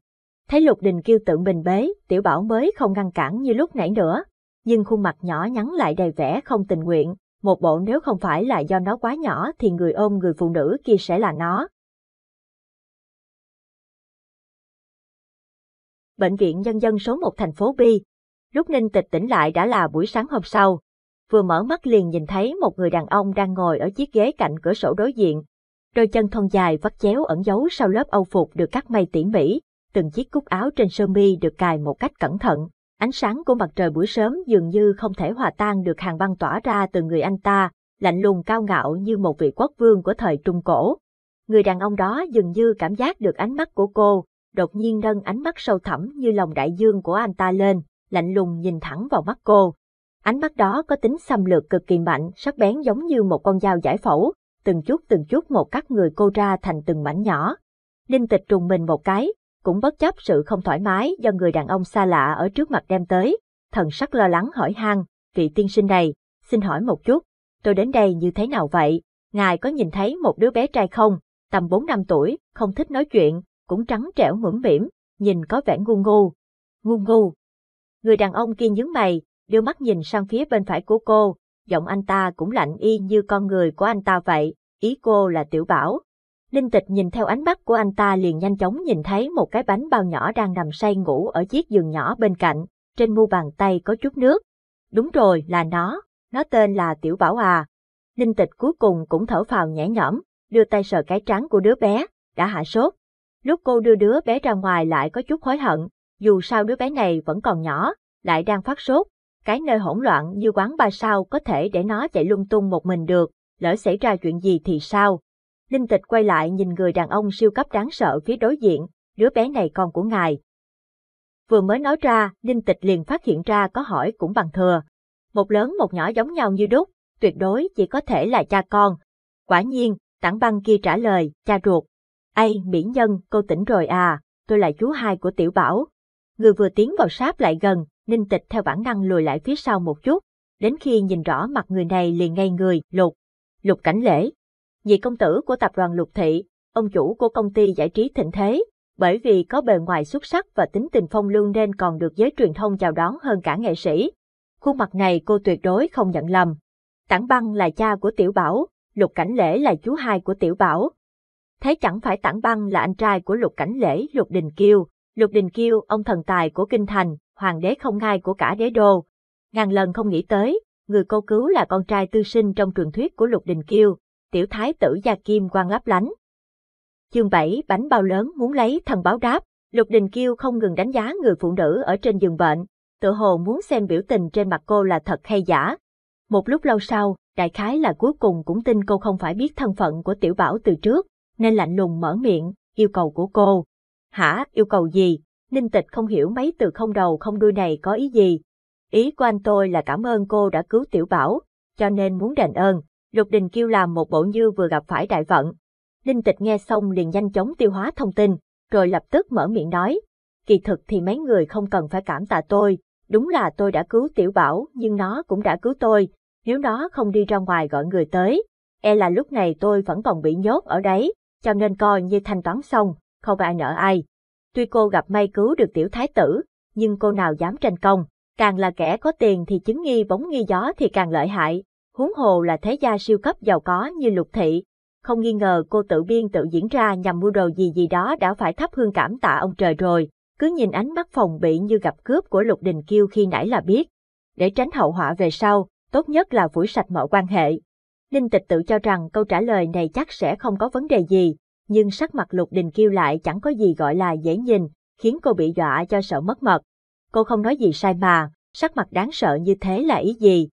Thấy Lục Đình kêu tự mình bế, tiểu bảo mới không ngăn cản như lúc nãy nữa, nhưng khuôn mặt nhỏ nhắn lại đầy vẻ không tình nguyện, một bộ nếu không phải là do nó quá nhỏ thì người ôm người phụ nữ kia sẽ là nó. Bệnh viện Nhân dân số 1 thành phố Bi. Lúc Ninh Tịch tỉnh lại đã là buổi sáng hôm sau. Vừa mở mắt liền nhìn thấy một người đàn ông đang ngồi ở chiếc ghế cạnh cửa sổ đối diện. Đôi chân thon dài vắt chéo ẩn giấu sau lớp âu phục được cắt may tỉ mỉ, từng chiếc cúc áo trên sơ mi được cài một cách cẩn thận. Ánh sáng của mặt trời buổi sớm dường như không thể hòa tan được hàng băng tỏa ra từ người anh ta, lạnh lùng cao ngạo như một vị quốc vương của thời Trung Cổ. Người đàn ông đó dường như cảm giác được ánh mắt của cô, đột nhiên nâng ánh mắt sâu thẳm như lòng đại dương của anh ta lên, lạnh lùng nhìn thẳng vào mắt cô. Ánh mắt đó có tính xâm lược cực kỳ mạnh, sắc bén giống như một con dao giải phẫu, từng chút từng chút một cắt người cô ra thành từng mảnh nhỏ. Ninh tịch trùng mình một cái, cũng bất chấp sự không thoải mái do người đàn ông xa lạ ở trước mặt đem tới, thần sắc lo lắng hỏi han, vị tiên sinh này, xin hỏi một chút, tôi đến đây như thế nào vậy? Ngài có nhìn thấy một đứa bé trai không? Tầm 4 năm tuổi, không thích nói chuyện, cũng trắng trẻo mũm mỉm, nhìn có vẻ ngu ngu. Ngu ngu. Người đàn ông kia nhướng mày, đưa mắt nhìn sang phía bên phải của cô, giọng anh ta cũng lạnh y như con người của anh ta vậy, ý cô là tiểu bảo. Linh tịch nhìn theo ánh mắt của anh ta liền nhanh chóng nhìn thấy một cái bánh bao nhỏ đang nằm say ngủ ở chiếc giường nhỏ bên cạnh, trên mu bàn tay có chút nước. Đúng rồi là nó, nó tên là tiểu bảo à. Linh tịch cuối cùng cũng thở phào nhẹ nhõm, đưa tay sờ cái trắng của đứa bé, đã hạ sốt, Lúc cô đưa đứa bé ra ngoài lại có chút hối hận, dù sao đứa bé này vẫn còn nhỏ, lại đang phát sốt. Cái nơi hỗn loạn như quán ba sao có thể để nó chạy lung tung một mình được, lỡ xảy ra chuyện gì thì sao? Linh tịch quay lại nhìn người đàn ông siêu cấp đáng sợ phía đối diện, đứa bé này con của ngài. Vừa mới nói ra, Linh tịch liền phát hiện ra có hỏi cũng bằng thừa. Một lớn một nhỏ giống nhau như đúc, tuyệt đối chỉ có thể là cha con. Quả nhiên, tảng băng kia trả lời, cha ruột. Ai, mỹ nhân, cô tỉnh rồi à, tôi là chú hai của tiểu bảo. Người vừa tiến vào sáp lại gần, ninh tịch theo bản năng lùi lại phía sau một chút, đến khi nhìn rõ mặt người này liền ngay người, lục. Lục cảnh lễ. Vì công tử của tập đoàn lục thị, ông chủ của công ty giải trí thịnh thế, bởi vì có bề ngoài xuất sắc và tính tình phong lưu nên còn được giới truyền thông chào đón hơn cả nghệ sĩ. Khuôn mặt này cô tuyệt đối không nhận lầm. Tảng băng là cha của tiểu bảo, lục cảnh lễ là chú hai của tiểu bảo, thấy chẳng phải tảng băng là anh trai của Lục Cảnh Lễ Lục Đình Kiêu, Lục Đình Kiêu ông thần tài của Kinh Thành, hoàng đế không ngai của cả đế đô. Ngàn lần không nghĩ tới, người cô cứu là con trai tư sinh trong truyền thuyết của Lục Đình Kiêu, tiểu thái tử Gia Kim quan lấp lánh. Chương 7 bánh bao lớn muốn lấy thần báo đáp, Lục Đình Kiêu không ngừng đánh giá người phụ nữ ở trên giường bệnh, tự hồ muốn xem biểu tình trên mặt cô là thật hay giả. Một lúc lâu sau, đại khái là cuối cùng cũng tin cô không phải biết thân phận của tiểu bảo từ trước, nên lạnh lùng mở miệng, yêu cầu của cô. Hả, yêu cầu gì? Ninh tịch không hiểu mấy từ không đầu không đuôi này có ý gì. Ý của anh tôi là cảm ơn cô đã cứu tiểu bảo, cho nên muốn đền ơn. Lục Đình kêu làm một bộ như vừa gặp phải đại vận. Ninh tịch nghe xong liền nhanh chóng tiêu hóa thông tin, rồi lập tức mở miệng nói. Kỳ thực thì mấy người không cần phải cảm tạ tôi, đúng là tôi đã cứu tiểu bảo nhưng nó cũng đã cứu tôi, nếu nó không đi ra ngoài gọi người tới, e là lúc này tôi vẫn còn bị nhốt ở đấy, cho nên coi như thanh toán xong, không ai nợ ai. Tuy cô gặp may cứu được tiểu thái tử, nhưng cô nào dám tranh công, càng là kẻ có tiền thì chứng nghi bóng nghi gió thì càng lợi hại, huống hồ là thế gia siêu cấp giàu có như lục thị. Không nghi ngờ cô tự biên tự diễn ra nhằm mua đồ gì gì đó đã phải thắp hương cảm tạ ông trời rồi, cứ nhìn ánh mắt phòng bị như gặp cướp của lục đình kiêu khi nãy là biết. Để tránh hậu họa về sau, tốt nhất là phủi sạch mọi quan hệ, Ninh Tịch tự cho rằng câu trả lời này chắc sẽ không có vấn đề gì, nhưng sắc mặt Lục Đình Kiêu lại chẳng có gì gọi là dễ nhìn, khiến cô bị dọa cho sợ mất mật. Cô không nói gì sai mà, sắc mặt đáng sợ như thế là ý gì?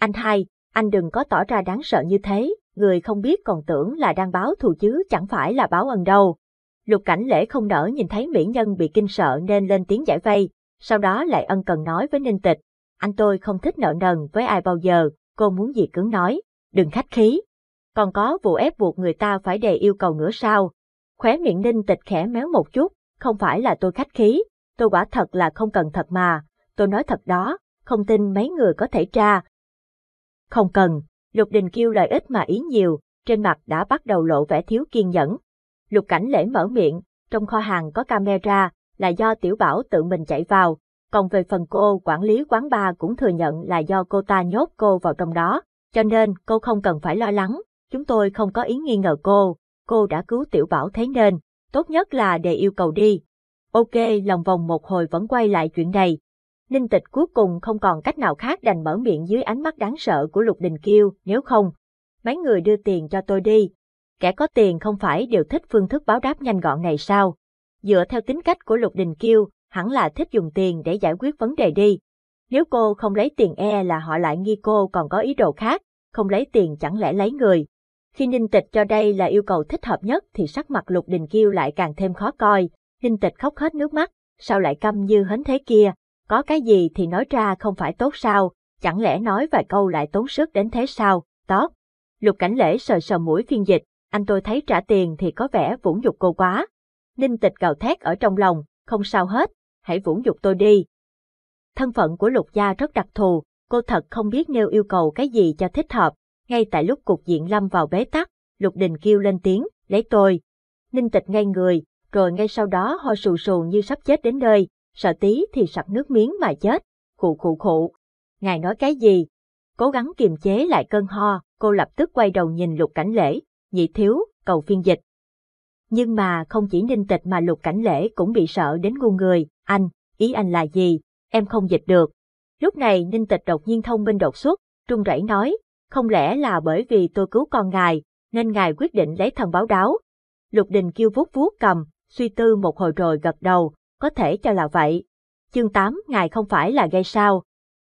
Anh hai, anh đừng có tỏ ra đáng sợ như thế, người không biết còn tưởng là đang báo thù chứ chẳng phải là báo ân đâu. Lục cảnh lễ không nở nhìn thấy mỹ nhân bị kinh sợ nên lên tiếng giải vây, sau đó lại ân cần nói với Ninh Tịch. Anh tôi không thích nợ nần với ai bao giờ, cô muốn gì cứ nói đừng khách khí. Còn có vụ ép buộc người ta phải đề yêu cầu nữa sao? Khóe miệng ninh tịch khẽ méo một chút, không phải là tôi khách khí, tôi quả thật là không cần thật mà, tôi nói thật đó, không tin mấy người có thể tra. Không cần, Lục Đình kêu lời ít mà ý nhiều, trên mặt đã bắt đầu lộ vẻ thiếu kiên nhẫn. Lục Cảnh Lễ mở miệng, trong kho hàng có camera, là do Tiểu Bảo tự mình chạy vào, còn về phần cô quản lý quán bar cũng thừa nhận là do cô ta nhốt cô vào trong đó, cho nên cô không cần phải lo lắng, chúng tôi không có ý nghi ngờ cô, cô đã cứu tiểu bảo thế nên, tốt nhất là để yêu cầu đi. Ok, lòng vòng một hồi vẫn quay lại chuyện này. Ninh tịch cuối cùng không còn cách nào khác đành mở miệng dưới ánh mắt đáng sợ của Lục Đình Kiêu, nếu không, mấy người đưa tiền cho tôi đi. Kẻ có tiền không phải đều thích phương thức báo đáp nhanh gọn này sao? Dựa theo tính cách của Lục Đình Kiêu, hẳn là thích dùng tiền để giải quyết vấn đề đi. Nếu cô không lấy tiền e là họ lại nghi cô còn có ý đồ khác, không lấy tiền chẳng lẽ lấy người. Khi Ninh Tịch cho đây là yêu cầu thích hợp nhất thì sắc mặt Lục Đình Kiêu lại càng thêm khó coi, Ninh Tịch khóc hết nước mắt, sao lại câm như hến thế kia, có cái gì thì nói ra không phải tốt sao, chẳng lẽ nói vài câu lại tốn sức đến thế sao, tốt. Lục Cảnh Lễ sờ sờ mũi phiên dịch, anh tôi thấy trả tiền thì có vẻ vũng dục cô quá. Ninh Tịch gào thét ở trong lòng, không sao hết, hãy vũng dục tôi đi. Thân phận của Lục Gia rất đặc thù, cô thật không biết nêu yêu cầu cái gì cho thích hợp. Ngay tại lúc cục diện lâm vào bế tắc, Lục Đình kêu lên tiếng, lấy tôi. Ninh tịch ngay người, rồi ngay sau đó ho sù sù như sắp chết đến nơi, sợ tí thì sặc nước miếng mà chết, khụ khụ khụ. Ngài nói cái gì? Cố gắng kiềm chế lại cơn ho, cô lập tức quay đầu nhìn lục cảnh lễ, nhị thiếu, cầu phiên dịch. Nhưng mà không chỉ ninh tịch mà lục cảnh lễ cũng bị sợ đến ngu người, anh, ý anh là gì, em không dịch được, Lúc này Ninh Tịch đột nhiên thông minh đột xuất, trung rẩy nói, không lẽ là bởi vì tôi cứu con ngài, nên ngài quyết định lấy thần báo đáo. Lục Đình kêu vuốt vuốt cầm, suy tư một hồi rồi gật đầu, có thể cho là vậy. Chương 8 ngài không phải là gây sao.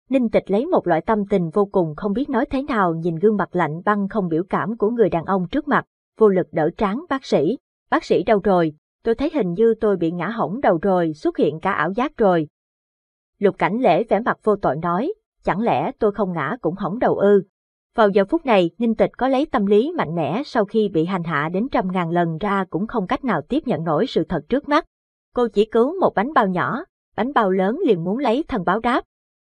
Ninh Tịch lấy một loại tâm tình vô cùng không biết nói thế nào nhìn gương mặt lạnh băng không biểu cảm của người đàn ông trước mặt, vô lực đỡ trán bác sĩ. Bác sĩ đâu rồi? Tôi thấy hình như tôi bị ngã hỏng đầu rồi, xuất hiện cả ảo giác rồi. Lục Cảnh Lễ vẻ mặt vô tội nói, chẳng lẽ tôi không ngã cũng hỏng đầu ư? Vào giờ phút này, Ninh Tịch có lấy tâm lý mạnh mẽ sau khi bị hành hạ đến trăm ngàn lần ra cũng không cách nào tiếp nhận nổi sự thật trước mắt. Cô chỉ cứu một bánh bao nhỏ, bánh bao lớn liền muốn lấy thần báo đáp.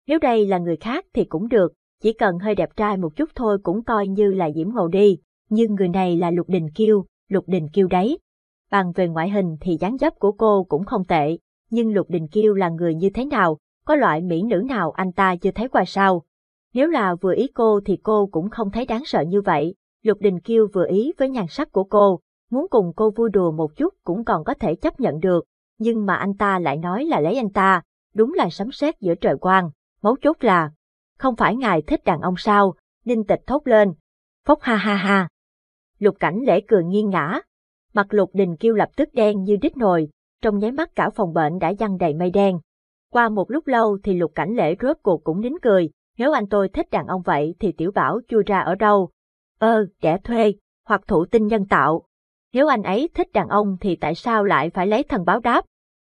Nếu đây là người khác thì cũng được, chỉ cần hơi đẹp trai một chút thôi cũng coi như là diễm ngầu đi, nhưng người này là Lục Đình Kiêu, Lục Đình Kiêu đấy. Bàn về ngoại hình thì dáng dấp của cô cũng không tệ, nhưng Lục Đình Kiêu là người như thế nào, có loại mỹ nữ nào anh ta chưa thấy qua sao. Nếu là vừa ý cô thì cô cũng không thấy đáng sợ như vậy, Lục Đình Kiêu vừa ý với nhan sắc của cô, muốn cùng cô vui đùa một chút cũng còn có thể chấp nhận được, nhưng mà anh ta lại nói là lấy anh ta, đúng là sấm sét giữa trời quang, mấu chốt là, không phải ngài thích đàn ông sao, Ninh Tịch thốt lên, phốc ha ha ha. Lục Cảnh Lễ cười nghiêng ngã, mặt Lục Đình Kiêu lập tức đen như đít nồi, trong nháy mắt cả phòng bệnh đã giăng đầy mây đen, qua một lúc lâu thì lục cảnh lễ rốt cuộc cũng nín cười, nếu anh tôi thích đàn ông vậy thì tiểu bảo chui ra ở đâu? Ờ, trẻ thuê, hoặc thủ tinh nhân tạo. Nếu anh ấy thích đàn ông thì tại sao lại phải lấy thần báo đáp,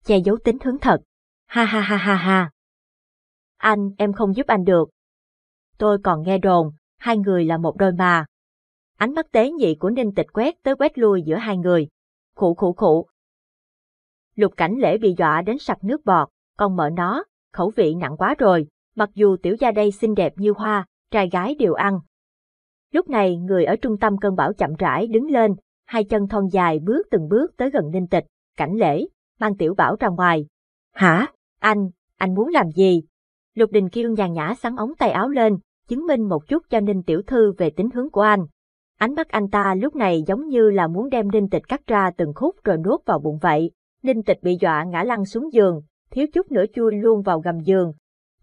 che giấu tính hướng thật? Ha ha ha ha ha. Anh, em không giúp anh được. Tôi còn nghe đồn, hai người là một đôi mà. Ánh mắt tế nhị của Ninh Tịch quét tới quét lui giữa hai người. Khụ khụ khụ. Lục cảnh lễ bị dọa đến sặc nước bọt, con mở nó, khẩu vị nặng quá rồi, mặc dù tiểu gia đây xinh đẹp như hoa, trai gái đều ăn. Lúc này người ở trung tâm cơn bão chậm rãi đứng lên, hai chân thon dài bước từng bước tới gần ninh tịch, cảnh lễ, mang tiểu bảo ra ngoài. Hả? Anh, anh muốn làm gì? Lục Đình Kiêu nhàn nhã sáng ống tay áo lên, chứng minh một chút cho Ninh Tiểu Thư về tính hướng của anh. Ánh mắt anh ta lúc này giống như là muốn đem Ninh Tịch cắt ra từng khúc rồi nuốt vào bụng vậy. Ninh Tịch bị dọa ngã lăn xuống giường, thiếu chút nữa chui luôn vào gầm giường.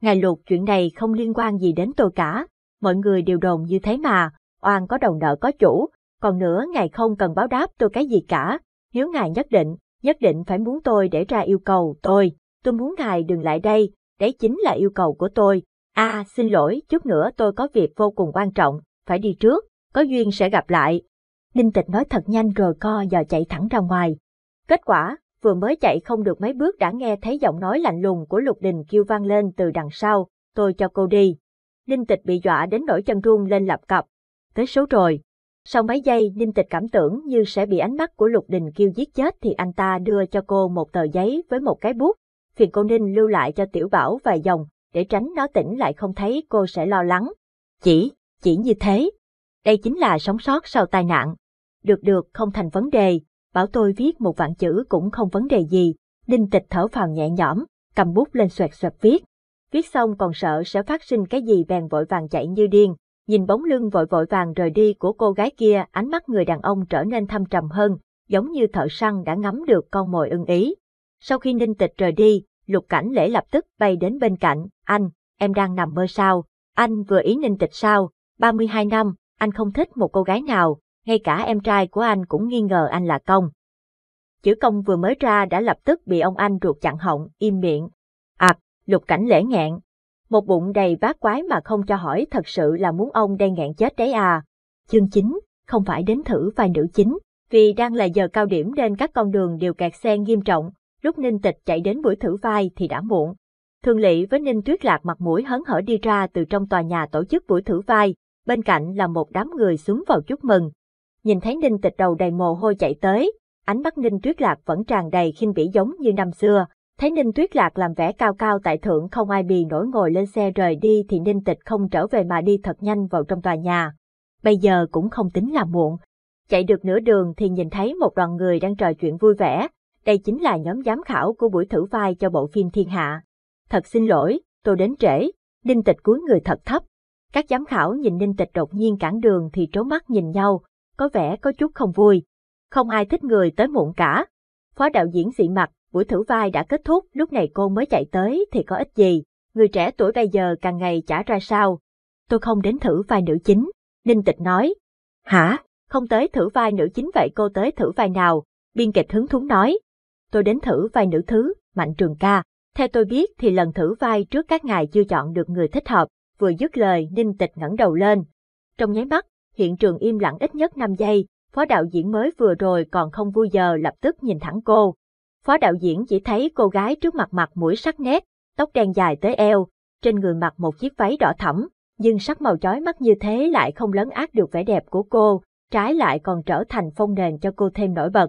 Ngài Lục chuyện này không liên quan gì đến tôi cả, mọi người đều đồn như thế mà, oan có đồng nợ có chủ, còn nữa ngài không cần báo đáp tôi cái gì cả, nếu ngài nhất định, nhất định phải muốn tôi để ra yêu cầu tôi, tôi muốn ngài đừng lại đây, đấy chính là yêu cầu của tôi. a à, xin lỗi, chút nữa tôi có việc vô cùng quan trọng, phải đi trước, có duyên sẽ gặp lại. Ninh Tịch nói thật nhanh rồi co giò chạy thẳng ra ngoài. Kết quả, vừa mới chạy không được mấy bước đã nghe thấy giọng nói lạnh lùng của Lục Đình kêu vang lên từ đằng sau, tôi cho cô đi. Ninh Tịch bị dọa đến nỗi chân run lên lập cập. Tới số rồi. Sau mấy giây, Ninh Tịch cảm tưởng như sẽ bị ánh mắt của Lục Đình kêu giết chết thì anh ta đưa cho cô một tờ giấy với một cái bút. Phiền cô Ninh lưu lại cho Tiểu Bảo vài dòng, để tránh nó tỉnh lại không thấy cô sẽ lo lắng. Chỉ, chỉ như thế. Đây chính là sống sót sau tai nạn. Được được, không thành vấn đề, bảo tôi viết một vạn chữ cũng không vấn đề gì. ninh tịch thở phào nhẹ nhõm, cầm bút lên xoẹt xoẹt viết. Viết xong còn sợ sẽ phát sinh cái gì bèn vội vàng chạy như điên. Nhìn bóng lưng vội vội vàng rời đi của cô gái kia, ánh mắt người đàn ông trở nên thâm trầm hơn, giống như thợ săn đã ngắm được con mồi ưng ý. Sau khi Ninh Tịch rời đi, Lục Cảnh Lễ lập tức bay đến bên cạnh, anh, em đang nằm mơ sao, anh vừa ý Ninh Tịch sao, 32 năm, anh không thích một cô gái nào, ngay cả em trai của anh cũng nghi ngờ anh là công. Chữ công vừa mới ra đã lập tức bị ông anh ruột chặn họng, im miệng. À, lục cảnh lễ nghẹn. Một bụng đầy bát quái mà không cho hỏi thật sự là muốn ông đây nghẹn chết đấy à. Chương chính không phải đến thử vai nữ chính, vì đang là giờ cao điểm nên các con đường đều kẹt xe nghiêm trọng, lúc Ninh Tịch chạy đến buổi thử vai thì đã muộn. Thường lệ với Ninh Tuyết Lạc mặt mũi hớn hở đi ra từ trong tòa nhà tổ chức buổi thử vai, bên cạnh là một đám người xuống vào chúc mừng, nhìn thấy Ninh Tịch đầu đầy mồ hôi chạy tới, ánh mắt Ninh Tuyết Lạc vẫn tràn đầy khinh bỉ giống như năm xưa. Thấy Ninh Tuyết Lạc làm vẻ cao cao tại thượng không ai bì nổi ngồi lên xe rời đi thì Ninh Tịch không trở về mà đi thật nhanh vào trong tòa nhà. Bây giờ cũng không tính là muộn. Chạy được nửa đường thì nhìn thấy một đoàn người đang trò chuyện vui vẻ. Đây chính là nhóm giám khảo của buổi thử vai cho bộ phim Thiên Hạ. Thật xin lỗi, tôi đến trễ. Ninh Tịch cúi người thật thấp. Các giám khảo nhìn Ninh Tịch đột nhiên cản đường thì trố mắt nhìn nhau, có vẻ có chút không vui. Không ai thích người tới muộn cả. Phó đạo diễn dị mặt, buổi thử vai đã kết thúc, lúc này cô mới chạy tới thì có ích gì. Người trẻ tuổi bây giờ càng ngày chả ra sao. Tôi không đến thử vai nữ chính, Ninh Tịch nói. Hả? Không tới thử vai nữ chính vậy cô tới thử vai nào? Biên kịch hứng thú nói. Tôi đến thử vai nữ thứ, Mạnh Trường Ca. Theo tôi biết thì lần thử vai trước các ngài chưa chọn được người thích hợp, vừa dứt lời Ninh Tịch ngẩng đầu lên. Trong nháy mắt, hiện trường im lặng ít nhất 5 giây, phó đạo diễn mới vừa rồi còn không vui giờ lập tức nhìn thẳng cô. Phó đạo diễn chỉ thấy cô gái trước mặt mặt mũi sắc nét, tóc đen dài tới eo, trên người mặc một chiếc váy đỏ thẫm, nhưng sắc màu chói mắt như thế lại không lấn át được vẻ đẹp của cô, trái lại còn trở thành phong nền cho cô thêm nổi bật.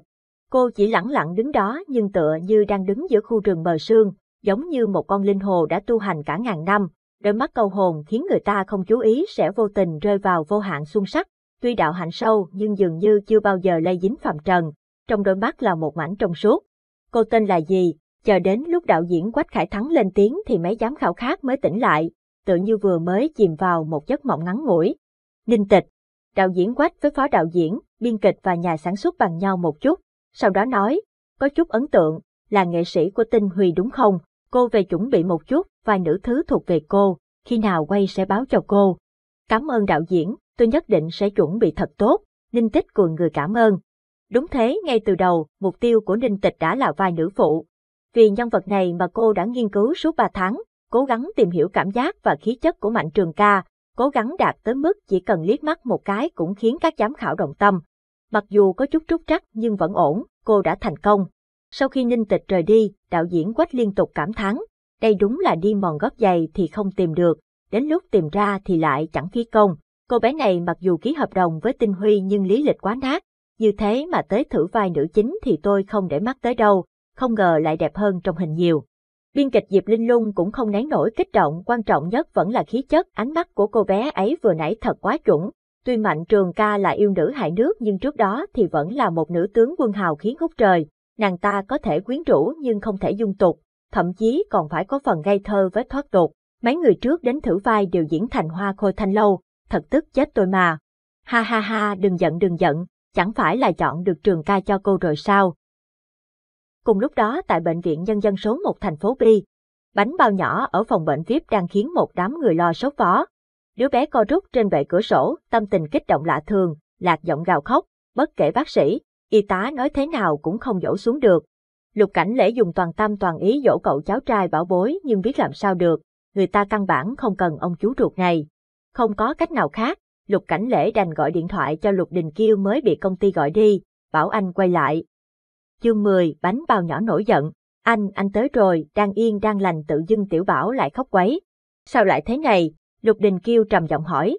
Cô chỉ lẳng lặng đứng đó nhưng tựa như đang đứng giữa khu rừng bờ sương, giống như một con linh hồ đã tu hành cả ngàn năm, đôi mắt câu hồn khiến người ta không chú ý sẽ vô tình rơi vào vô hạn xung sắc, tuy đạo hạnh sâu nhưng dường như chưa bao giờ lây dính phạm trần, trong đôi mắt là một mảnh trong suốt. Cô tên là gì? Chờ đến lúc đạo diễn Quách Khải Thắng lên tiếng thì mấy giám khảo khác mới tỉnh lại, tự như vừa mới chìm vào một giấc mộng ngắn ngủi. Ninh tịch, đạo diễn Quách với phó đạo diễn, biên kịch và nhà sản xuất bằng nhau một chút, sau đó nói, có chút ấn tượng, là nghệ sĩ của tinh Huy đúng không? cô về chuẩn bị một chút, vài nữ thứ thuộc về cô, khi nào quay sẽ báo cho cô. Cảm ơn đạo diễn, tôi nhất định sẽ chuẩn bị thật tốt, Ninh Tích cười người cảm ơn. Đúng thế, ngay từ đầu, mục tiêu của Ninh Tịch đã là vai nữ phụ. Vì nhân vật này mà cô đã nghiên cứu suốt 3 tháng, cố gắng tìm hiểu cảm giác và khí chất của Mạnh Trường Ca, cố gắng đạt tới mức chỉ cần liếc mắt một cái cũng khiến các giám khảo động tâm. Mặc dù có chút trúc trắc nhưng vẫn ổn, cô đã thành công, sau khi Ninh Tịch rời đi, đạo diễn Quách liên tục cảm thán, đây đúng là đi mòn gót giày thì không tìm được, đến lúc tìm ra thì lại chẳng phí công. Cô bé này mặc dù ký hợp đồng với Tinh Huy nhưng lý lịch quá nát, như thế mà tới thử vai nữ chính thì tôi không để mắt tới đâu, không ngờ lại đẹp hơn trong hình nhiều. Biên kịch Diệp Linh Lung cũng không nén nổi kích động, quan trọng nhất vẫn là khí chất, ánh mắt của cô bé ấy vừa nãy thật quá chuẩn. Tuy Mạnh Trường Ca là yêu nữ hại nước nhưng trước đó thì vẫn là một nữ tướng quân hào khí hút trời, nàng ta có thể quyến rũ nhưng không thể dung tục, thậm chí còn phải có phần gây thơ với thoát tục. Mấy người trước đến thử vai đều diễn thành hoa khôi thanh lâu, thật tức chết tôi mà. Ha ha ha, đừng giận đừng giận, chẳng phải là chọn được trường ca cho cô rồi sao? Cùng lúc đó tại Bệnh viện Nhân dân số 1 thành phố Bi, bánh bao nhỏ ở phòng bệnh VIP đang khiến một đám người lo sốt vó. Đứa bé co rút trên bệ cửa sổ, tâm tình kích động lạ thường, lạc giọng gào khóc, bất kể bác sĩ, y tá nói thế nào cũng không dỗ xuống được. Lục cảnh lễ dùng toàn tâm toàn ý dỗ cậu cháu trai bảo bối nhưng biết làm sao được, người ta căn bản không cần ông chú ruột này. Không có cách nào khác, lục cảnh lễ đành gọi điện thoại cho lục đình kiêu mới bị công ty gọi đi, bảo anh quay lại. Chương 10, bánh bao nhỏ nổi giận, anh, anh tới rồi, đang yên đang lành tự dưng tiểu bảo lại khóc quấy. Sao lại thế này? Lục đình kiêu trầm giọng hỏi.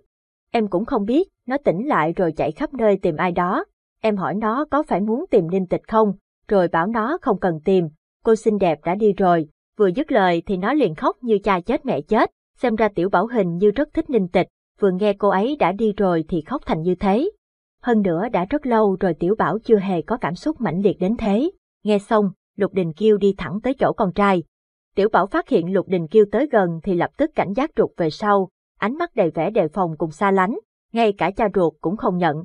Em cũng không biết, nó tỉnh lại rồi chạy khắp nơi tìm ai đó, em hỏi nó có phải muốn tìm Ninh Tịch không, rồi bảo nó không cần tìm, cô xinh đẹp đã đi rồi, vừa dứt lời thì nó liền khóc như cha chết mẹ chết, xem ra tiểu bảo hình như rất thích Ninh Tịch, vừa nghe cô ấy đã đi rồi thì khóc thành như thế. Hơn nữa đã rất lâu rồi tiểu bảo chưa hề có cảm xúc mãnh liệt đến thế, nghe xong, Lục Đình Kiêu đi thẳng tới chỗ con trai. Tiểu bảo phát hiện Lục Đình Kiêu tới gần thì lập tức cảnh giác rụt về sau, ánh mắt đầy vẻ đề phòng cùng xa lánh, ngay cả cha ruột cũng không nhận,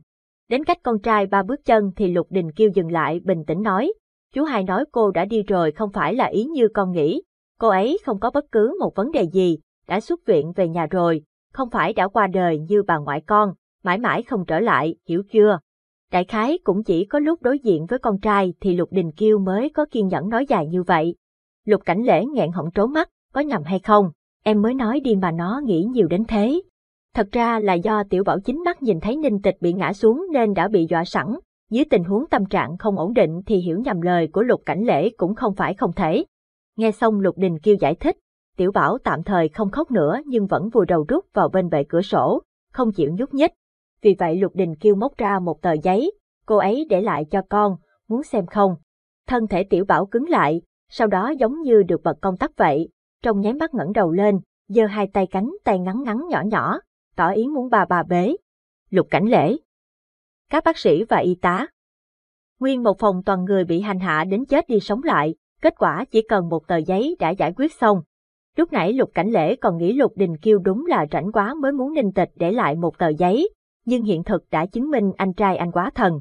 Đến cách con trai ba bước chân thì Lục Đình kêu dừng lại bình tĩnh nói, chú hai nói cô đã đi rồi không phải là ý như con nghĩ, cô ấy không có bất cứ một vấn đề gì, đã xuất viện về nhà rồi, không phải đã qua đời như bà ngoại con, mãi mãi không trở lại, hiểu chưa? Đại khái cũng chỉ có lúc đối diện với con trai thì Lục Đình Kiêu mới có kiên nhẫn nói dài như vậy. Lục Cảnh Lễ nghẹn họng trố mắt, có nhầm hay không, em mới nói đi mà nó nghĩ nhiều đến thế, Thật ra là do tiểu bảo chính mắt nhìn thấy ninh tịch bị ngã xuống nên đã bị dọa sẵn, dưới tình huống tâm trạng không ổn định thì hiểu nhầm lời của lục cảnh lễ cũng không phải không thể. Nghe xong lục đình kêu giải thích, tiểu bảo tạm thời không khóc nữa nhưng vẫn vùi đầu rút vào bên vệ cửa sổ, không chịu nhúc nhích. Vì vậy lục đình kêu móc ra một tờ giấy, cô ấy để lại cho con, muốn xem không. Thân thể tiểu bảo cứng lại, sau đó giống như được bật công tắc vậy, trong nháy mắt ngẩng đầu lên, giơ hai tay cánh tay ngắn ngắn nhỏ nhỏ, tỏ ý muốn bà bà bế. Lục cảnh lễ. Các bác sĩ và y tá. Nguyên một phòng toàn người bị hành hạ đến chết đi sống lại, kết quả chỉ cần một tờ giấy đã giải quyết xong. Lúc nãy Lục Cảnh Lễ còn nghĩ Lục Đình Kiêu đúng là rảnh quá mới muốn ninh tịch để lại một tờ giấy, nhưng hiện thực đã chứng minh anh trai anh quá thần.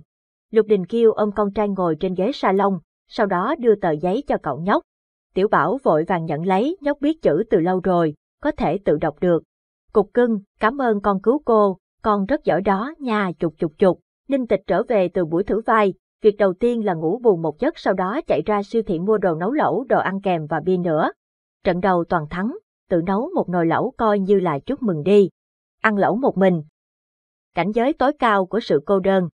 Lục Đình Kiêu ôm con trai ngồi trên ghế salon, sau đó đưa tờ giấy cho cậu nhóc. Tiểu Bảo vội vàng nhận lấy, nhóc biết chữ từ lâu rồi, có thể tự đọc được, Cục cưng, cảm ơn con cứu cô, con rất giỏi đó nha chục chục chục. Ninh Tịch trở về từ buổi thử vai, việc đầu tiên là ngủ bù một giấc sau đó chạy ra siêu thị mua đồ nấu lẩu, đồ ăn kèm và bia nữa. Trận đầu toàn thắng, tự nấu một nồi lẩu coi như là chúc mừng đi. Ăn lẩu một mình. Cảnh giới tối cao của sự cô đơn.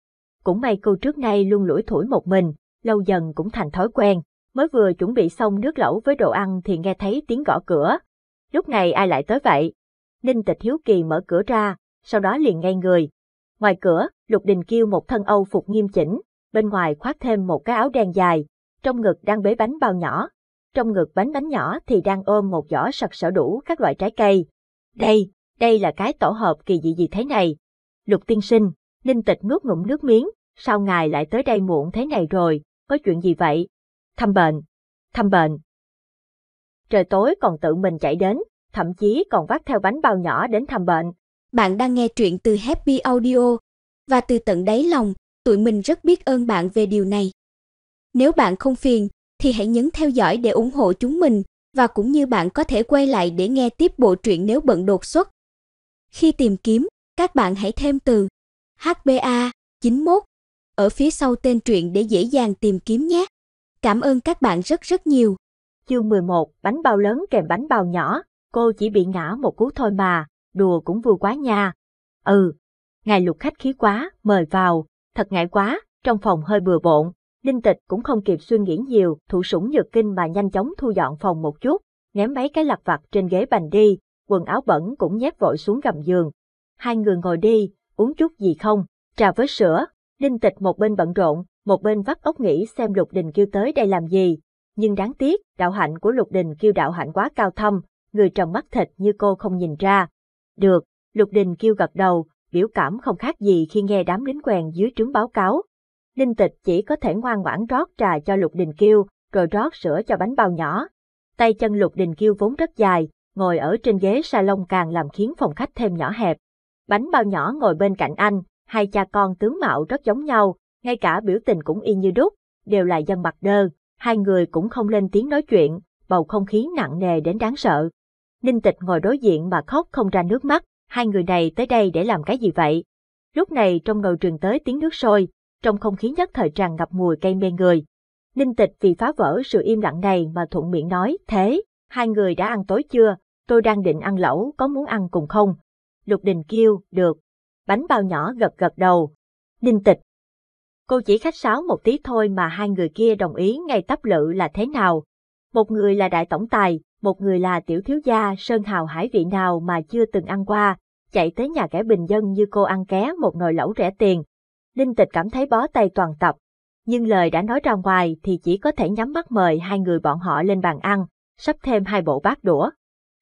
Cũng may cô trước nay luôn lủi thủi một mình, lâu dần cũng thành thói quen. Mới vừa chuẩn bị xong nước lẩu với đồ ăn thì nghe thấy tiếng gõ cửa. Lúc này ai lại tới vậy? Ninh Tịch Hiếu Kỳ mở cửa ra, sau đó liền ngay người. Ngoài cửa, Lục Đình Kiêu một thân Âu phục nghiêm chỉnh, bên ngoài khoác thêm một cái áo đen dài, trong ngực đang bế bánh bao nhỏ. Trong ngực bánh bánh nhỏ thì đang ôm một giỏ sặc sỡ đủ các loại trái cây. Đây, đây là cái tổ hợp kỳ dị gì thế này? Lục tiên sinh, Ninh Tịch nuốt ngụm nước miếng, sao ngài lại tới đây muộn thế này rồi, có chuyện gì vậy? Thăm bệnh, thăm bệnh. Trời tối còn tự mình chạy đến, thậm chí còn vác theo bánh bao nhỏ đến thăm bệnh. Bạn đang nghe truyện từ Happy Audio và từ tận đáy lòng, tụi mình rất biết ơn bạn về điều này. Nếu bạn không phiền thì hãy nhấn theo dõi để ủng hộ chúng mình và cũng như bạn có thể quay lại để nghe tiếp bộ truyện nếu bận đột xuất. Khi tìm kiếm, các bạn hãy thêm từ HBA 91 ở phía sau tên truyện để dễ dàng tìm kiếm nhé. Cảm ơn các bạn rất rất nhiều. Chương 11: Bánh bao lớn kèm bánh bao nhỏ cô chỉ bị ngã một cú thôi mà, đùa cũng vui quá nha. Ừ, ngài lục khách khí quá, mời vào, thật ngại quá, trong phòng hơi bừa bộn, Đinh Tịch cũng không kịp suy nghĩ nhiều, thủ sủng nhược kinh mà nhanh chóng thu dọn phòng một chút, ném mấy cái lặt vặt trên ghế bành đi, quần áo bẩn cũng nhét vội xuống gầm giường. Hai người ngồi đi, uống chút gì không, trà với sữa, Đinh Tịch một bên bận rộn, một bên vắt óc nghĩ xem Lục Đình kêu tới đây làm gì. Nhưng đáng tiếc, đạo hạnh của Lục Đình kêu đạo hạnh quá cao thâm, người trong mắt thịt như cô không nhìn ra. Được, Lục Đình kêu gật đầu, biểu cảm không khác gì khi nghe đám lính quèn dưới trướng báo cáo. Ninh tịch chỉ có thể ngoan ngoãn rót trà cho Lục Đình kêu, rồi rót sữa cho bánh bao nhỏ. Tay chân Lục Đình kêu vốn rất dài, ngồi ở trên ghế salon càng làm khiến phòng khách thêm nhỏ hẹp. Bánh bao nhỏ ngồi bên cạnh anh, hai cha con tướng mạo rất giống nhau, ngay cả biểu tình cũng y như đúc, đều là dân mặt đơ, hai người cũng không lên tiếng nói chuyện, bầu không khí nặng nề đến đáng sợ. Ninh Tịch ngồi đối diện mà khóc không ra nước mắt, hai người này tới đây để làm cái gì vậy? Lúc này trong nồi trường tới tiếng nước sôi, trong không khí nhất thời tràn ngập mùi cây mê người. Ninh Tịch vì phá vỡ sự im lặng này mà thuận miệng nói, thế, hai người đã ăn tối chưa, tôi đang định ăn lẩu, có muốn ăn cùng không? Lục Đình kêu, được. Bánh bao nhỏ gật gật đầu. Ninh Tịch. Cô chỉ khách sáo một tí thôi mà hai người kia đồng ý ngay tấp lự là thế nào? Một người là đại tổng tài, một người là tiểu thiếu gia sơn hào hải vị nào mà chưa từng ăn qua, chạy tới nhà kẻ bình dân như cô ăn ké một nồi lẩu rẻ tiền. Linh tịch cảm thấy bó tay toàn tập, nhưng lời đã nói ra ngoài thì chỉ có thể nhắm mắt mời hai người bọn họ lên bàn ăn, sắp thêm hai bộ bát đũa.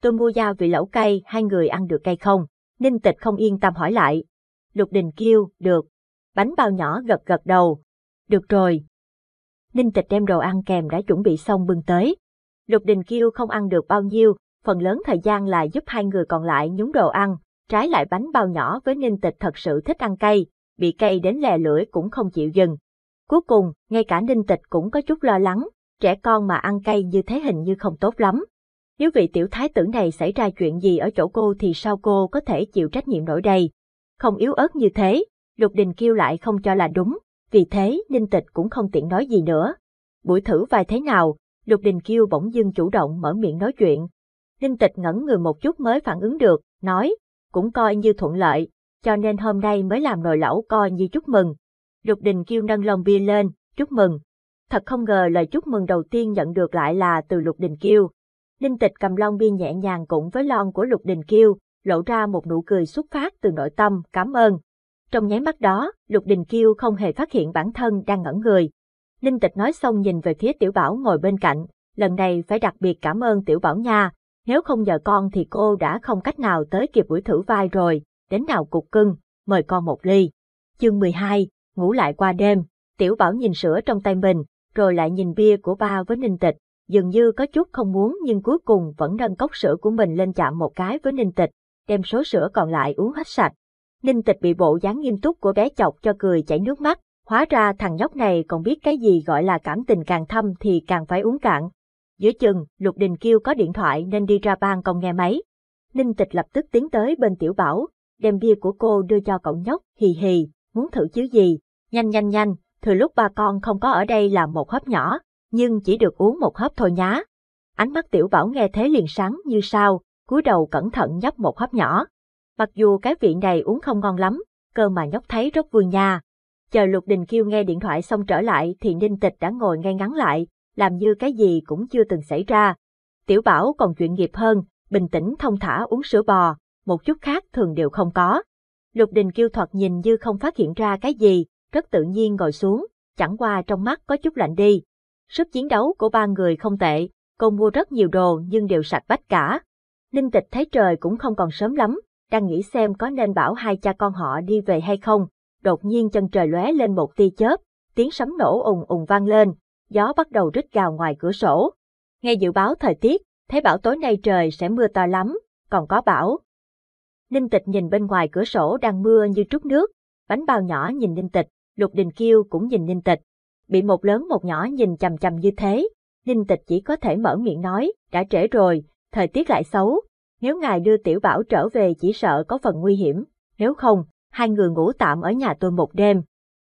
Tôi mua dao vị lẩu cay, hai người ăn được cay không? Ninh tịch không yên tâm hỏi lại. Lục đình kêu, được. Bánh bao nhỏ gật gật đầu. Được rồi. Ninh tịch đem đồ ăn kèm đã chuẩn bị xong bưng tới, Lục Đình Kiêu không ăn được bao nhiêu, phần lớn thời gian là giúp hai người còn lại nhúng đồ ăn, trái lại bánh bao nhỏ với Ninh Tịch thật sự thích ăn cay, bị cay đến lè lưỡi cũng không chịu dừng. Cuối cùng, ngay cả Ninh Tịch cũng có chút lo lắng, trẻ con mà ăn cay như thế hình như không tốt lắm. Nếu vị tiểu thái tử này xảy ra chuyện gì ở chỗ cô thì sao cô có thể chịu trách nhiệm nổi đây? Không yếu ớt như thế, Lục Đình Kiêu lại không cho là đúng, vì thế Ninh Tịch cũng không tiện nói gì nữa. Buổi thử vai thế nào, Lục Đình Kiêu bỗng dưng chủ động mở miệng nói chuyện. Ninh Tịch ngẩn người một chút mới phản ứng được, nói, cũng coi như thuận lợi, cho nên hôm nay mới làm nồi lẩu coi như chúc mừng. Lục Đình Kiêu nâng lon bia lên, chúc mừng. Thật không ngờ lời chúc mừng đầu tiên nhận được lại là từ Lục Đình Kiêu. Ninh Tịch cầm lon bia nhẹ nhàng cũng với lon của Lục Đình Kiêu, lộ ra một nụ cười xuất phát từ nội tâm, cảm ơn. Trong nháy mắt đó, Lục Đình Kiêu không hề phát hiện bản thân đang ngẩn người, Ninh Tịch nói xong nhìn về phía Tiểu Bảo ngồi bên cạnh, lần này phải đặc biệt cảm ơn Tiểu Bảo nha, nếu không nhờ con thì cô đã không cách nào tới kịp buổi thử vai rồi, đến nào cục cưng, mời con một ly. Chương 12, ngủ lại qua đêm, Tiểu Bảo nhìn sữa trong tay mình, rồi lại nhìn bia của ba với Ninh Tịch, dường như có chút không muốn nhưng cuối cùng vẫn nâng cốc sữa của mình lên chạm một cái với Ninh Tịch, đem số sữa còn lại uống hết sạch. Ninh Tịch bị bộ dáng nghiêm túc của bé chọc cho cười chảy nước mắt, Hóa ra thằng nhóc này còn biết cái gì gọi là cảm tình càng thâm thì càng phải uống cạn. Giữa chừng, Lục Đình Kiêu có điện thoại nên đi ra ban công nghe máy. Ninh Tịch lập tức tiến tới bên Tiểu Bảo, đem bia của cô đưa cho cậu nhóc, hì hì, muốn thử chứ gì, nhanh nhanh nhanh, thừa lúc ba con không có ở đây là một hớp nhỏ, nhưng chỉ được uống một hớp thôi nhá. Ánh mắt Tiểu Bảo nghe thế liền sáng như sao, cúi đầu cẩn thận nhấp một hớp nhỏ. Mặc dù cái vị này uống không ngon lắm, cơ mà nhóc thấy rất vui nha, chờ Lục Đình Kiêu nghe điện thoại xong trở lại thì Ninh Tịch đã ngồi ngay ngắn lại, làm như cái gì cũng chưa từng xảy ra. Tiểu Bảo còn chuyện nghiệp hơn, bình tĩnh thông thả uống sữa bò, một chút khác thường đều không có. Lục Đình Kiêu thoạt nhìn như không phát hiện ra cái gì, rất tự nhiên ngồi xuống, chẳng qua trong mắt có chút lạnh đi. Sức chiến đấu của ba người không tệ, cô mua rất nhiều đồ nhưng đều sạch bách cả. Ninh Tịch thấy trời cũng không còn sớm lắm, đang nghĩ xem có nên bảo hai cha con họ đi về hay không, đột nhiên chân trời lóe lên một tia chớp, tiếng sấm nổ ùng ùng vang lên, gió bắt đầu rít gào ngoài cửa sổ. Nghe dự báo thời tiết, thấy bảo tối nay trời sẽ mưa to lắm, còn có bão. Ninh Tịch nhìn bên ngoài cửa sổ đang mưa như trút nước, bánh bao nhỏ nhìn Ninh Tịch, Lục Đình Kiêu cũng nhìn Ninh Tịch. Bị một lớn một nhỏ nhìn chằm chằm như thế, Ninh Tịch chỉ có thể mở miệng nói, đã trễ rồi, thời tiết lại xấu, nếu ngài đưa tiểu bảo trở về chỉ sợ có phần nguy hiểm, nếu không, hai người ngủ tạm ở nhà tôi một đêm.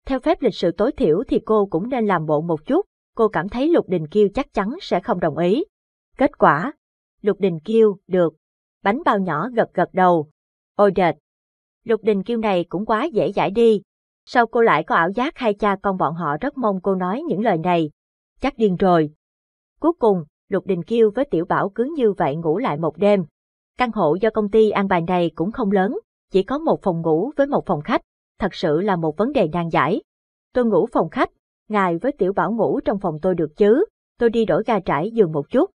Theo phép lịch sự tối thiểu thì cô cũng nên làm bộ một chút, cô cảm thấy Lục Đình Kiêu chắc chắn sẽ không đồng ý. Kết quả, Lục Đình Kiêu, được. Bánh bao nhỏ gật gật đầu. Ôi đệt, Lục Đình Kiêu này cũng quá dễ giải đi. Sao cô lại có ảo giác hai cha con bọn họ rất mong cô nói những lời này? Chắc điên rồi. Cuối cùng, Lục Đình Kiêu với Tiểu Bảo cứ như vậy ngủ lại một đêm. Căn hộ do công ty an bài này cũng không lớn, chỉ có một phòng ngủ với một phòng khách, thật sự là một vấn đề nan giải. Tôi ngủ phòng khách, ngài với tiểu bảo ngủ trong phòng tôi được chứ, tôi đi đổi ga trải giường một chút.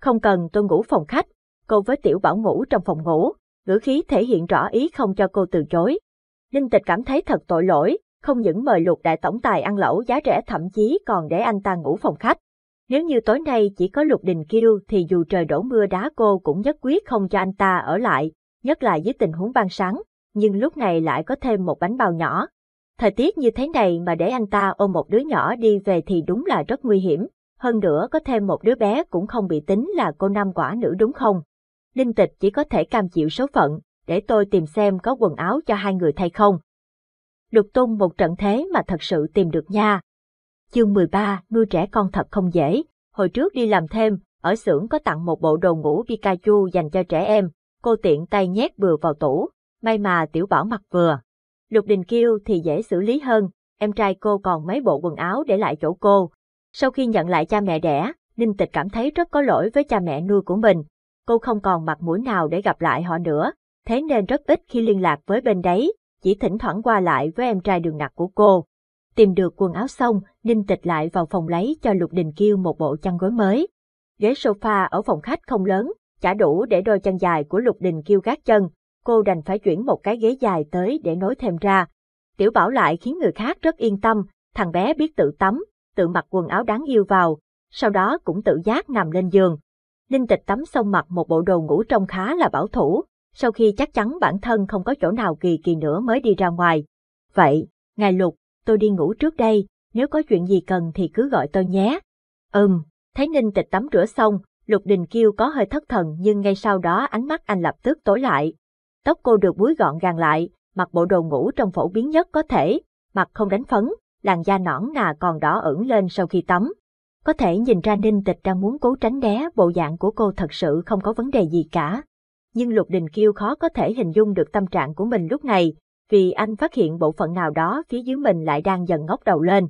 Không cần tôi ngủ phòng khách, cô với tiểu bảo ngủ trong phòng ngủ, ngữ khí thể hiện rõ ý không cho cô từ chối. Ninh tịch cảm thấy thật tội lỗi, không những mời lục đại tổng tài ăn lẩu giá rẻ thậm chí còn để anh ta ngủ phòng khách. Nếu như tối nay chỉ có lục đình kêu thì dù trời đổ mưa đá cô cũng nhất quyết không cho anh ta ở lại, nhất là dưới tình huống ban sáng, nhưng lúc này lại có thêm một bánh bao nhỏ. Thời tiết như thế này mà để anh ta ôm một đứa nhỏ đi về thì đúng là rất nguy hiểm, hơn nữa có thêm một đứa bé cũng không bị tính là cô nam quả nữ đúng không? Linh tịch chỉ có thể cam chịu số phận, để tôi tìm xem có quần áo cho hai người thay không. Đục tung một trận thế mà thật sự tìm được nha. Chương 13, nuôi trẻ con thật không dễ, hồi trước đi làm thêm, ở xưởng có tặng một bộ đồ ngủ Pikachu dành cho trẻ em, cô tiện tay nhét bừa vào tủ, may mà tiểu bảo mặc vừa. Lục Đình Kiêu thì dễ xử lý hơn, em trai cô còn mấy bộ quần áo để lại chỗ cô. Sau khi nhận lại cha mẹ đẻ, Ninh Tịch cảm thấy rất có lỗi với cha mẹ nuôi của mình. Cô không còn mặt mũi nào để gặp lại họ nữa, thế nên rất ít khi liên lạc với bên đấy, chỉ thỉnh thoảng qua lại với em trai đường nặc của cô. Tìm được quần áo xong, Ninh Tịch lại vào phòng lấy cho Lục Đình Kiêu một bộ chăn gối mới. Ghế sofa ở phòng khách không lớn, chả đủ để đôi chân dài của Lục Đình kêu gác chân, cô đành phải chuyển một cái ghế dài tới để nối thêm ra. Tiểu Bảo lại khiến người khác rất yên tâm, thằng bé biết tự tắm, tự mặc quần áo đáng yêu vào, sau đó cũng tự giác nằm lên giường. Ninh Tịch tắm xong mặc một bộ đồ ngủ trông khá là bảo thủ, sau khi chắc chắn bản thân không có chỗ nào kỳ kỳ nữa mới đi ra ngoài. Vậy, ngài Lục, tôi đi ngủ trước đây, nếu có chuyện gì cần thì cứ gọi tôi nhé. Ừm, thấy Ninh Tịch tắm rửa xong, Lục Đình Kiêu có hơi thất thần nhưng ngay sau đó ánh mắt anh lập tức tối lại. Tóc cô được búi gọn gàng lại, mặc bộ đồ ngủ trong phổ biến nhất có thể, mặt không đánh phấn, làn da nõn nà còn đỏ ửng lên sau khi tắm. Có thể nhìn ra Ninh Tịch đang muốn cố tránh né bộ dạng của cô thật sự không có vấn đề gì cả. Nhưng Lục Đình Kiêu khó có thể hình dung được tâm trạng của mình lúc này, vì anh phát hiện bộ phận nào đó phía dưới mình lại đang dần ngóc đầu lên.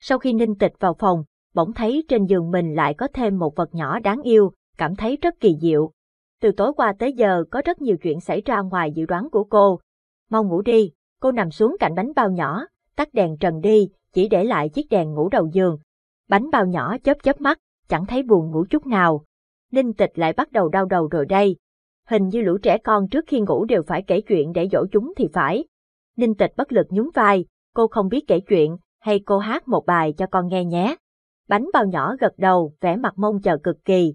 Sau khi Ninh Tịch vào phòng, bỗng thấy trên giường mình lại có thêm một vật nhỏ đáng yêu, cảm thấy rất kỳ diệu. Từ tối qua tới giờ có rất nhiều chuyện xảy ra ngoài dự đoán của cô. Mau ngủ đi, cô nằm xuống cạnh bánh bao nhỏ, tắt đèn trần đi, chỉ để lại chiếc đèn ngủ đầu giường. Bánh bao nhỏ chớp chớp mắt, chẳng thấy buồn ngủ chút nào. Ninh tịch lại bắt đầu đau đầu rồi đây. Hình như lũ trẻ con trước khi ngủ đều phải kể chuyện để dỗ chúng thì phải. Ninh tịch bất lực nhún vai, cô không biết kể chuyện, hay cô hát một bài cho con nghe nhé. Bánh bao nhỏ gật đầu, vẻ mặt mong chờ cực kỳ.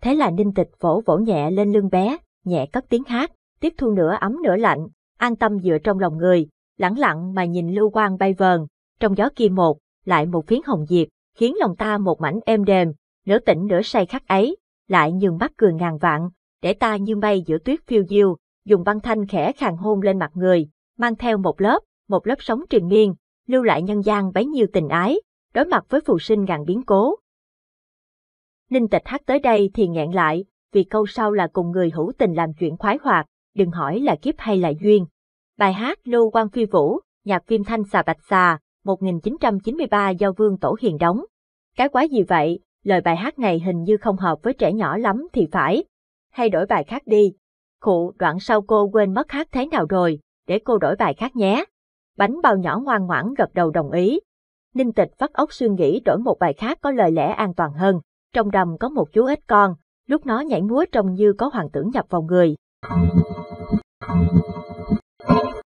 Thế là ninh tịch vỗ vỗ nhẹ lên lưng bé, nhẹ cất tiếng hát, tiếp thu nửa ấm nửa lạnh, an tâm dựa trong lòng người, lẳng lặng mà nhìn lưu quang bay vờn, trong gió kia một, lại một phiến hồng diệp, khiến lòng ta một mảnh êm đềm, nửa tỉnh nửa say khắc ấy, lại nhường mắt cười ngàn vạn, để ta như bay giữa tuyết phiêu diêu, dùng băng thanh khẽ khàng hôn lên mặt người, mang theo một lớp, một lớp sóng triền miên, lưu lại nhân gian bấy nhiêu tình ái, đối mặt với phù sinh ngàn biến cố. Ninh tịch hát tới đây thì nghẹn lại, vì câu sau là cùng người hữu tình làm chuyện khoái hoạt, đừng hỏi là kiếp hay là duyên. Bài hát Lưu Quang Phi Vũ, nhạc phim Thanh Xà Bạch Xà, 1993 do Vương Tổ Hiền đóng. Cái quái gì vậy, lời bài hát này hình như không hợp với trẻ nhỏ lắm thì phải. Hay đổi bài khác đi. Khụ, đoạn sau cô quên mất hát thế nào rồi, để cô đổi bài khác nhé. Bánh bao nhỏ ngoan ngoãn gật đầu đồng ý, Ninh Tịch vắt óc suy nghĩ đổi một bài khác có lời lẽ an toàn hơn. Trong đầm có một chú ếch con, lúc nó nhảy múa trông như có hoàng tử nhập vào người.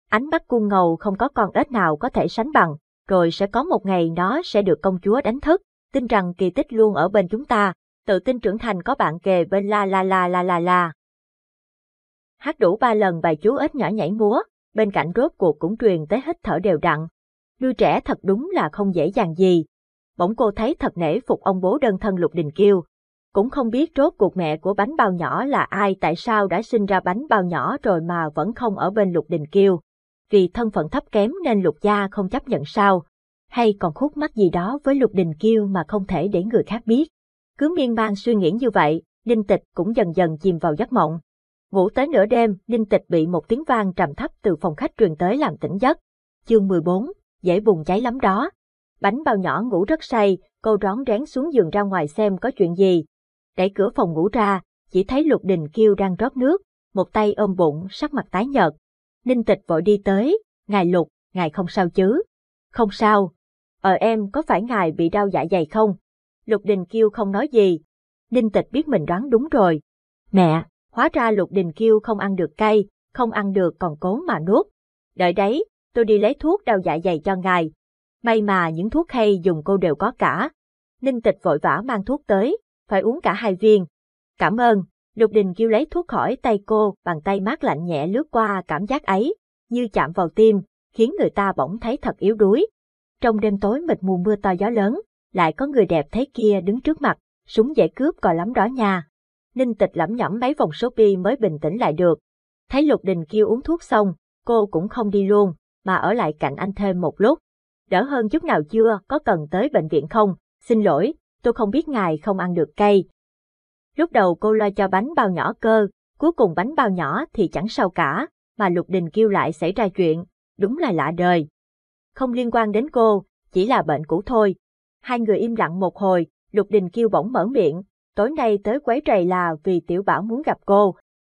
Ánh mắt cung ngầu không có con ếch nào có thể sánh bằng, rồi sẽ có một ngày nó sẽ được công chúa đánh thức, tin rằng kỳ tích luôn ở bên chúng ta, tự tin trưởng thành có bạn kề bên la la la la la la. Hát đủ ba lần bài chú ếch nhỏ nhảy múa, bên cạnh rốt cuộc cũng truyền tới hít thở đều đặn, nuôi trẻ thật đúng là không dễ dàng gì. Bỗng cô thấy thật nể phục ông bố đơn thân Lục Đình Kiêu. Cũng không biết rốt cuộc mẹ của bánh bao nhỏ là ai tại sao đã sinh ra bánh bao nhỏ rồi mà vẫn không ở bên Lục Đình Kiêu. Vì thân phận thấp kém nên Lục Gia không chấp nhận sao. Hay còn khúc mắc gì đó với Lục Đình Kiêu mà không thể để người khác biết. Cứ miên man suy nghĩ như vậy, Ninh Tịch cũng dần dần chìm vào giấc mộng. Ngủ tới nửa đêm, Ninh Tịch bị một tiếng vang trầm thấp từ phòng khách truyền tới làm tỉnh giấc. Chương 14 dễ bùng cháy lắm đó. Bánh bao nhỏ ngủ rất say, cô rón rén xuống giường ra ngoài xem có chuyện gì. Đẩy cửa phòng ngủ ra, chỉ thấy Lục Đình Kiêu đang rót nước, một tay ôm bụng, sắc mặt tái nhợt. Ninh Tịch vội đi tới, ngài Lục, ngài không sao chứ? Không sao. Ờ em, có phải ngài bị đau dạ dày không? Lục Đình Kiêu không nói gì. Ninh Tịch biết mình đoán đúng rồi. Mẹ, hóa ra Lục Đình Kiêu không ăn được cay, không ăn được còn cố mà nuốt. Đợi đấy, tôi đi lấy thuốc đau dạ dày cho ngài. May mà những thuốc hay dùng cô đều có cả. Ninh tịch vội vã mang thuốc tới, phải uống cả hai viên. Cảm ơn, Lục Đình kêu lấy thuốc khỏi tay cô, bằng tay mát lạnh nhẹ lướt qua cảm giác ấy, như chạm vào tim, khiến người ta bỗng thấy thật yếu đuối. Trong đêm tối mịt mù mưa to gió lớn, lại có người đẹp thế kia đứng trước mặt, súng dễ cướp cò lắm đó nha. Ninh tịch lẩm nhẩm mấy vòng số pi mới bình tĩnh lại được. Thấy Lục Đình kêu uống thuốc xong, cô cũng không đi luôn, mà ở lại cạnh anh thêm một lúc. Đỡ hơn chút nào chưa, có cần tới bệnh viện không? Xin lỗi, tôi không biết ngài không ăn được cây Lúc đầu cô lo cho bánh bao nhỏ cơ, cuối cùng bánh bao nhỏ thì chẳng sao cả, mà Lục Đình kêu lại xảy ra chuyện, đúng là lạ đời. Không liên quan đến cô, chỉ là bệnh cũ thôi. Hai người im lặng một hồi, Lục Đình kêu bỗng mở miệng, tối nay tới quấy rầy là vì Tiểu Bảo muốn gặp cô.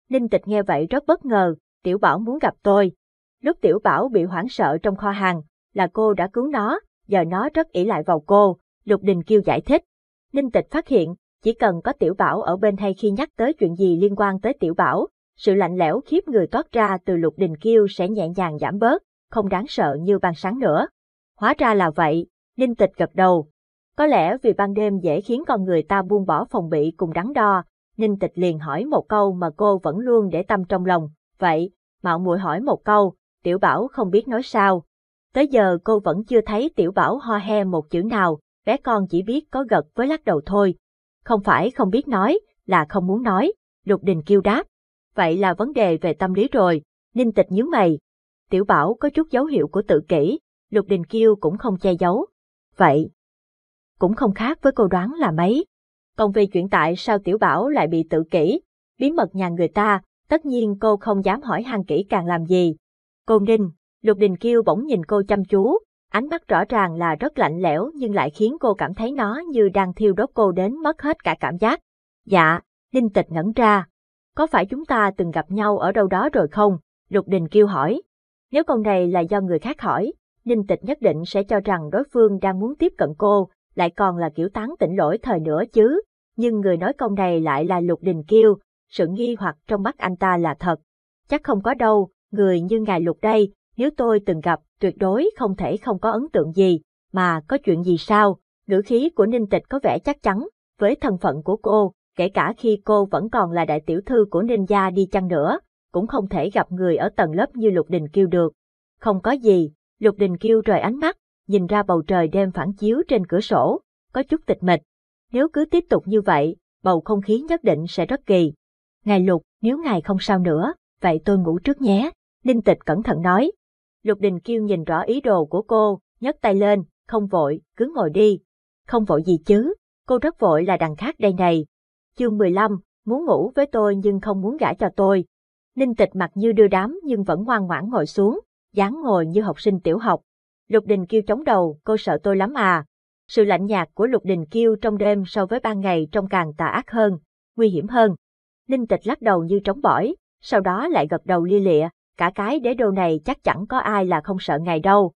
Ninh Tịch nghe vậy rất bất ngờ, Tiểu Bảo muốn gặp tôi, Lúc tiểu bảo bị hoảng sợ trong kho hàng, là cô đã cứu nó, giờ nó rất ỷ lại vào cô, Lục Đình Kiêu giải thích. Ninh Tịch phát hiện, chỉ cần có tiểu bảo ở bên hay khi nhắc tới chuyện gì liên quan tới tiểu bảo, sự lạnh lẽo khiếp người toát ra từ Lục Đình Kiêu sẽ nhẹ nhàng giảm bớt, không đáng sợ như ban sáng nữa. Hóa ra là vậy, Ninh Tịch gật đầu. Có lẽ vì ban đêm dễ khiến con người ta buông bỏ phòng bị cùng đắn đo, Ninh Tịch liền hỏi một câu mà cô vẫn luôn để tâm trong lòng, vậy, Mạo muội hỏi một câu, Tiểu Bảo không biết nói sao. Tới giờ cô vẫn chưa thấy Tiểu Bảo ho he một chữ nào, bé con chỉ biết có gật với lắc đầu thôi. Không phải không biết nói, là không muốn nói, Lục Đình kêu đáp. Vậy là vấn đề về tâm lý rồi, Ninh Tịch nhíu mày. Tiểu Bảo có chút dấu hiệu của tự kỷ, Lục Đình kêu cũng không che giấu. Vậy, cũng không khác với cô đoán là mấy. Còn về chuyện tại sao Tiểu Bảo lại bị tự kỷ, bí mật nhà người ta, tất nhiên cô không dám hỏi hàng kỹ càng làm gì, Cô Ninh, Lục Đình Kiêu bỗng nhìn cô chăm chú, ánh mắt rõ ràng là rất lạnh lẽo nhưng lại khiến cô cảm thấy nó như đang thiêu đốt cô đến mất hết cả cảm giác. Dạ, Ninh Tịch ngẩn ra. Có phải chúng ta từng gặp nhau ở đâu đó rồi không? Lục Đình Kiêu hỏi. Nếu câu này là do người khác hỏi, Ninh Tịch nhất định sẽ cho rằng đối phương đang muốn tiếp cận cô, lại còn là kiểu tán tỉnh lỗi thời nữa chứ. Nhưng người nói câu này lại là Lục Đình Kiêu, sự nghi hoặc trong mắt anh ta là thật. Chắc không có đâu, người như ngài Lục đây, nếu tôi từng gặp, tuyệt đối không thể không có ấn tượng gì, mà có chuyện gì sao? Ngữ khí của Ninh Tịch có vẻ chắc chắn, với thân phận của cô, kể cả khi cô vẫn còn là đại tiểu thư của Ninh gia đi chăng nữa, cũng không thể gặp người ở tầng lớp như Lục Đình Kiêu được. Không có gì, Lục Đình Kiêu rời ánh mắt, nhìn ra bầu trời đêm phản chiếu trên cửa sổ, có chút tịch mịch. Nếu cứ tiếp tục như vậy, bầu không khí nhất định sẽ rất kỳ. Ngài Lục, nếu ngài không sao nữa, vậy tôi ngủ trước nhé. Ninh tịch cẩn thận nói. Lục đình kiêu nhìn rõ ý đồ của cô, nhấc tay lên, không vội, cứ ngồi đi. Không vội gì chứ, cô rất vội là đằng khác đây này. Chương 15, muốn ngủ với tôi nhưng không muốn gả cho tôi. Ninh tịch mặt như đưa đám nhưng vẫn ngoan ngoãn ngồi xuống, dáng ngồi như học sinh tiểu học. Lục đình kiêu chống đầu, cô sợ tôi lắm à. Sự lạnh nhạt của lục đình kiêu trong đêm so với ban ngày trông càng tà ác hơn, nguy hiểm hơn. Ninh tịch lắc đầu như trống bỏi, sau đó lại gật đầu lia lịa, cả cái đế đô này chắc chẳng có ai là không sợ ngài đâu.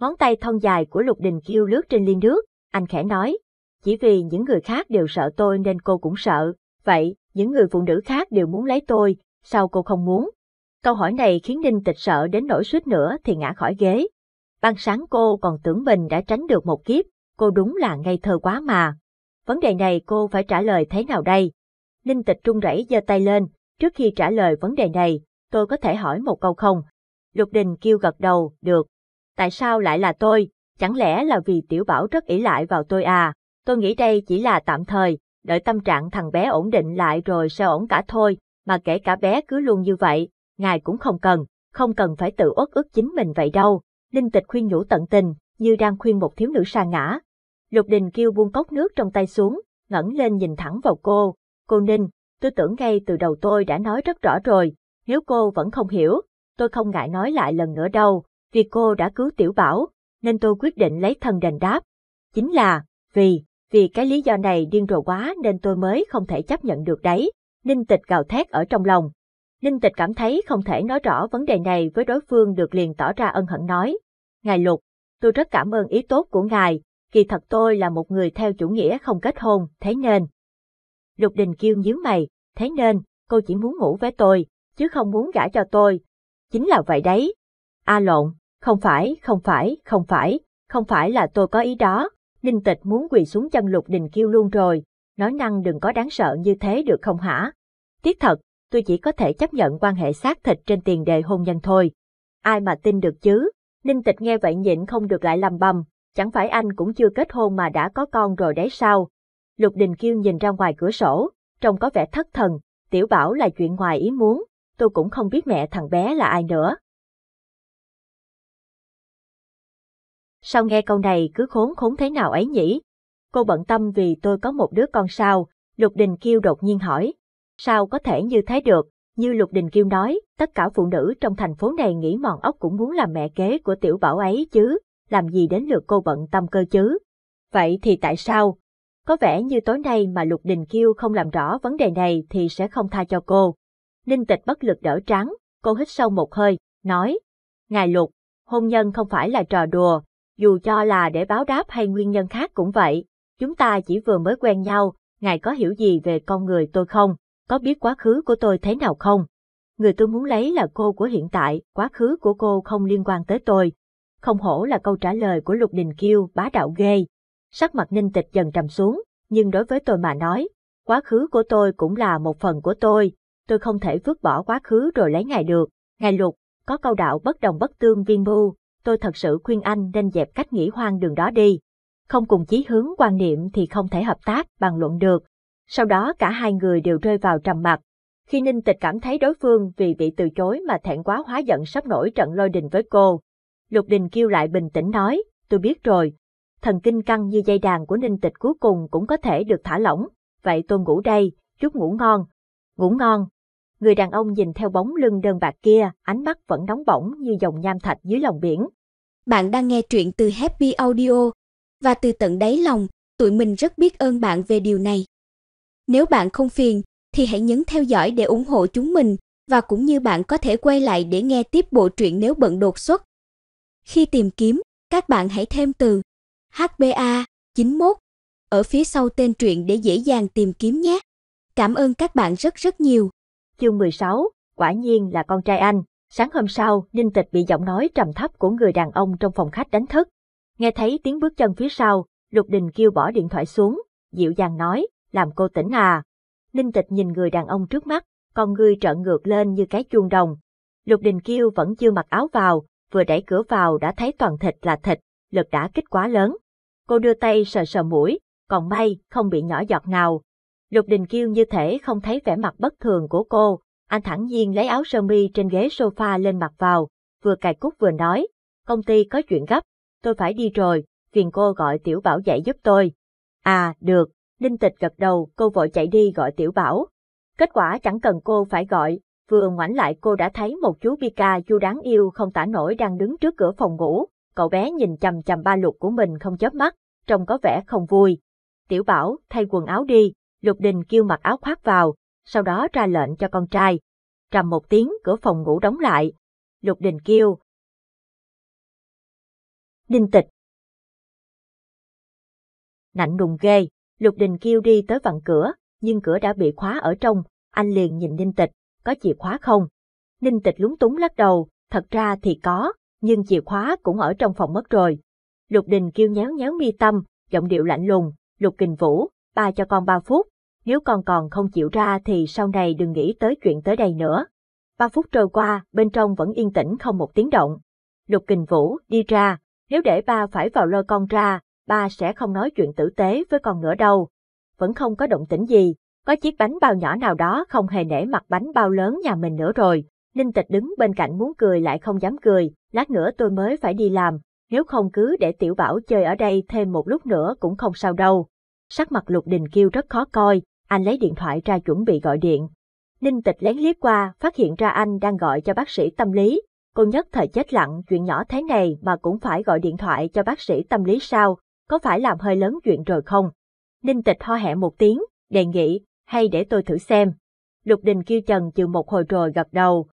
Ngón tay thon dài của Lục Đình Kiêu lướt trên liên nước, anh khẽ nói, chỉ vì những người khác đều sợ tôi nên cô cũng sợ, vậy những người phụ nữ khác đều muốn lấy tôi, sao cô không muốn? Câu hỏi này khiến Ninh Tịch sợ đến nỗi suýt nữa thì ngã khỏi ghế. Ban sáng cô còn tưởng mình đã tránh được một kiếp, cô đúng là ngây thơ quá mà. Vấn đề này cô phải trả lời thế nào đây? Ninh Tịch trung rẩy giơ tay lên, trước khi trả lời vấn đề này, tôi có thể hỏi một câu không? Lục Đình kêu gật đầu, được. Tại sao lại là tôi? Chẳng lẽ là vì Tiểu Bảo rất ỷ lại vào tôi à? Tôi nghĩ đây chỉ là tạm thời, đợi tâm trạng thằng bé ổn định lại rồi sẽ ổn cả thôi, mà kể cả bé cứ luôn như vậy, ngài cũng không cần, không cần phải tự uất ức chính mình vậy đâu. Linh tịch khuyên nhủ tận tình, như đang khuyên một thiếu nữ sa ngã. Lục Đình kêu buông cốc nước trong tay xuống, ngẩng lên nhìn thẳng vào cô. Cô Ninh, tôi tưởng ngay từ đầu tôi đã nói rất rõ rồi, nếu cô vẫn không hiểu, tôi không ngại nói lại lần nữa đâu, vì cô đã cứu Tiểu Bảo, nên tôi quyết định lấy thần đền đáp. Chính là, vì, vì cái lý do này điên rồ quá nên tôi mới không thể chấp nhận được đấy. Ninh tịch gào thét ở trong lòng. Ninh tịch cảm thấy không thể nói rõ vấn đề này với đối phương được liền tỏ ra ân hận nói. Ngài Lục, tôi rất cảm ơn ý tốt của ngài, kỳ thật tôi là một người theo chủ nghĩa không kết hôn, thế nên. Lục Đình Kiêu nhíu mày, thế nên, cô chỉ muốn ngủ với tôi, chứ không muốn gả cho tôi. Chính là vậy đấy. A lộn, không phải, không phải, không phải, không phải là tôi có ý đó. Ninh tịch muốn quỳ xuống chân lục đình kêu luôn rồi. Nói năng đừng có đáng sợ như thế được không hả? Tiếc thật, tôi chỉ có thể chấp nhận quan hệ xác thịt trên tiền đề hôn nhân thôi. Ai mà tin được chứ? Ninh tịch nghe vậy nhịn không được lại lầm bầm, chẳng phải anh cũng chưa kết hôn mà đã có con rồi đấy sao? Lục Đình Kiêu nhìn ra ngoài cửa sổ, trông có vẻ thất thần, tiểu bảo là chuyện ngoài ý muốn, tôi cũng không biết mẹ thằng bé là ai nữa. Sao nghe câu này cứ khốn khốn thế nào ấy nhỉ? Cô bận tâm vì tôi có một đứa con sao, Lục Đình Kiêu đột nhiên hỏi. Sao có thể như thế được? Như Lục Đình Kiêu nói, tất cả phụ nữ trong thành phố này nghĩ mòn ốc cũng muốn làm mẹ kế của tiểu bảo ấy chứ, làm gì đến lượt cô bận tâm cơ chứ? Vậy thì tại sao? Có vẻ như tối nay mà Lục Đình Kiêu không làm rõ vấn đề này thì sẽ không tha cho cô. Ninh tịch bất lực đỡ trắng, cô hít sâu một hơi, nói. Ngài Lục, hôn nhân không phải là trò đùa, dù cho là để báo đáp hay nguyên nhân khác cũng vậy. Chúng ta chỉ vừa mới quen nhau, ngài có hiểu gì về con người tôi không? Có biết quá khứ của tôi thế nào không? Người tôi muốn lấy là cô của hiện tại, quá khứ của cô không liên quan tới tôi. Không hổ là câu trả lời của Lục Đình Kiêu bá đạo ghê. Sắc mặt ninh tịch dần trầm xuống, nhưng đối với tôi mà nói, quá khứ của tôi cũng là một phần của tôi, tôi không thể vứt bỏ quá khứ rồi lấy ngài được. Ngài Lục, có câu đạo bất đồng bất tương viên mưu, tôi thật sự khuyên anh nên dẹp cách nghĩ hoang đường đó đi. Không cùng chí hướng quan niệm thì không thể hợp tác, bàn luận được. Sau đó cả hai người đều rơi vào trầm mặc. Khi Ninh Tịch cảm thấy đối phương vì bị từ chối mà thẹn quá hóa giận sắp nổi trận lôi đình với cô. Lục Đình kêu lại bình tĩnh nói, tôi biết rồi. Thần kinh căng như dây đàn của Ninh Tịch cuối cùng cũng có thể được thả lỏng. Vậy tôi ngủ đây, chút ngủ ngon. Ngủ ngon người đàn ông nhìn theo bóng lưng đơn bạc kia, ánh mắt vẫn nóng bỏng như dòng nham thạch dưới lòng biển. Bạn đang nghe truyện từ Happy Audio và từ tận đáy lòng, tụi mình rất biết ơn bạn về điều này. Nếu bạn không phiền thì hãy nhấn theo dõi để ủng hộ chúng mình và cũng như bạn có thể quay lại để nghe tiếp bộ truyện nếu bận đột xuất. Khi tìm kiếm, các bạn hãy thêm từ HBA 91 ở phía sau tên truyện để dễ dàng tìm kiếm nhé. Cảm ơn các bạn rất rất nhiều chương 16, quả nhiên là con trai anh. Sáng hôm sau, Ninh Tịch bị giọng nói trầm thấp của người đàn ông trong phòng khách đánh thức. Nghe thấy tiếng bước chân phía sau, Lục Đình kêu bỏ điện thoại xuống, dịu dàng nói, làm cô tỉnh à. Ninh Tịch nhìn người đàn ông trước mắt, con ngươi trợn ngược lên như cái chuông đồng. Lục Đình kêu vẫn chưa mặc áo vào, vừa đẩy cửa vào đã thấy toàn thịt là thịt, lực đã kích quá lớn. Cô đưa tay sờ sờ mũi, còn may không bị nhỏ giọt nào, Lục Đình Kiêu như thể không thấy vẻ mặt bất thường của cô, anh thẳng nhiên lấy áo sơ mi trên ghế sofa lên mặc vào, vừa cài cúc vừa nói, công ty có chuyện gấp, tôi phải đi rồi, phiền cô gọi tiểu bảo dậy giúp tôi. À, được, Đinh Tịch gật đầu, cô vội chạy đi gọi tiểu bảo. Kết quả chẳng cần cô phải gọi, vừa ngoảnh lại cô đã thấy một chú Pikachu đáng yêu không tả nổi đang đứng trước cửa phòng ngủ, cậu bé nhìn chằm chằm ba lục của mình không chớp mắt, trông có vẻ không vui. Tiểu bảo, thay quần áo đi, Lục Đình kêu mặc áo khoác vào, sau đó ra lệnh cho con trai. Trầm một tiếng cửa phòng ngủ đóng lại. Lục Đình kêu. Đinh tịch. Nạnh đùng ghê, Lục Đình kêu đi tới vặn cửa, nhưng cửa đã bị khóa ở trong, anh liền nhìn Ninh Tịch, có chìa khóa không? Ninh Tịch lúng túng lắc đầu, thật ra thì có, nhưng chìa khóa cũng ở trong phòng mất rồi. Lục Đình kêu nhéo nhéo mi tâm, giọng điệu lạnh lùng, Lục Kình Vũ, ba cho con 3 phút, nếu con còn không chịu ra thì sau này đừng nghĩ tới chuyện tới đây nữa. 3 phút trôi qua, bên trong vẫn yên tĩnh không một tiếng động. Lục Kình Vũ đi ra, nếu để ba phải vào lôi con ra, ba sẽ không nói chuyện tử tế với con nữa đâu. Vẫn không có động tĩnh gì, có chiếc bánh bao nhỏ nào đó không hề nể mặt bánh bao lớn nhà mình nữa rồi. Ninh Tịch đứng bên cạnh muốn cười lại không dám cười, lát nữa tôi mới phải đi làm, nếu không cứ để Tiểu Bảo chơi ở đây thêm một lúc nữa cũng không sao đâu. Sắc mặt Lục Đình Kiêu rất khó coi, anh lấy điện thoại ra chuẩn bị gọi điện. Ninh Tịch lén liếc qua, phát hiện ra anh đang gọi cho bác sĩ tâm lý. Cô nhất thời chết lặng, chuyện nhỏ thế này mà cũng phải gọi điện thoại cho bác sĩ tâm lý sao, có phải làm hơi lớn chuyện rồi không? Ninh Tịch ho hẹ một tiếng, đề nghị, hay để tôi thử xem. Lục Đình kêu trần chừ một hồi rồi gật đầu.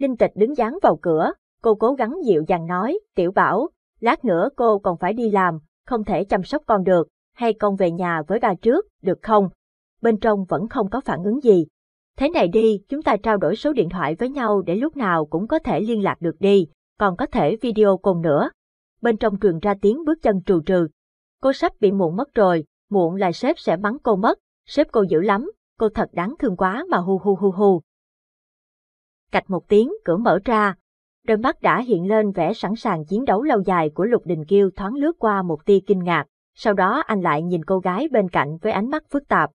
Ninh Tịch đứng dán vào cửa, cô cố gắng dịu dàng nói, tiểu bảo, lát nữa cô còn phải đi làm, không thể chăm sóc con được, hay con về nhà với bà trước, được không? Bên trong vẫn không có phản ứng gì. Thế này đi, chúng ta trao đổi số điện thoại với nhau để lúc nào cũng có thể liên lạc được đi, còn có thể video cùng nữa. Bên trong truyền ra tiếng bước chân trù trừ. Cô sắp bị muộn mất rồi, muộn là sếp sẽ mắng cô mất, sếp cô dữ lắm, cô thật đáng thương quá mà hu hu hu hu. Cạch một tiếng, cửa mở ra. Đôi mắt đã hiện lên vẻ sẵn sàng chiến đấu lâu dài của Lục Đình Kiêu thoáng lướt qua một tia kinh ngạc sau đó anh lại nhìn cô gái bên cạnh với ánh mắt phức tạp.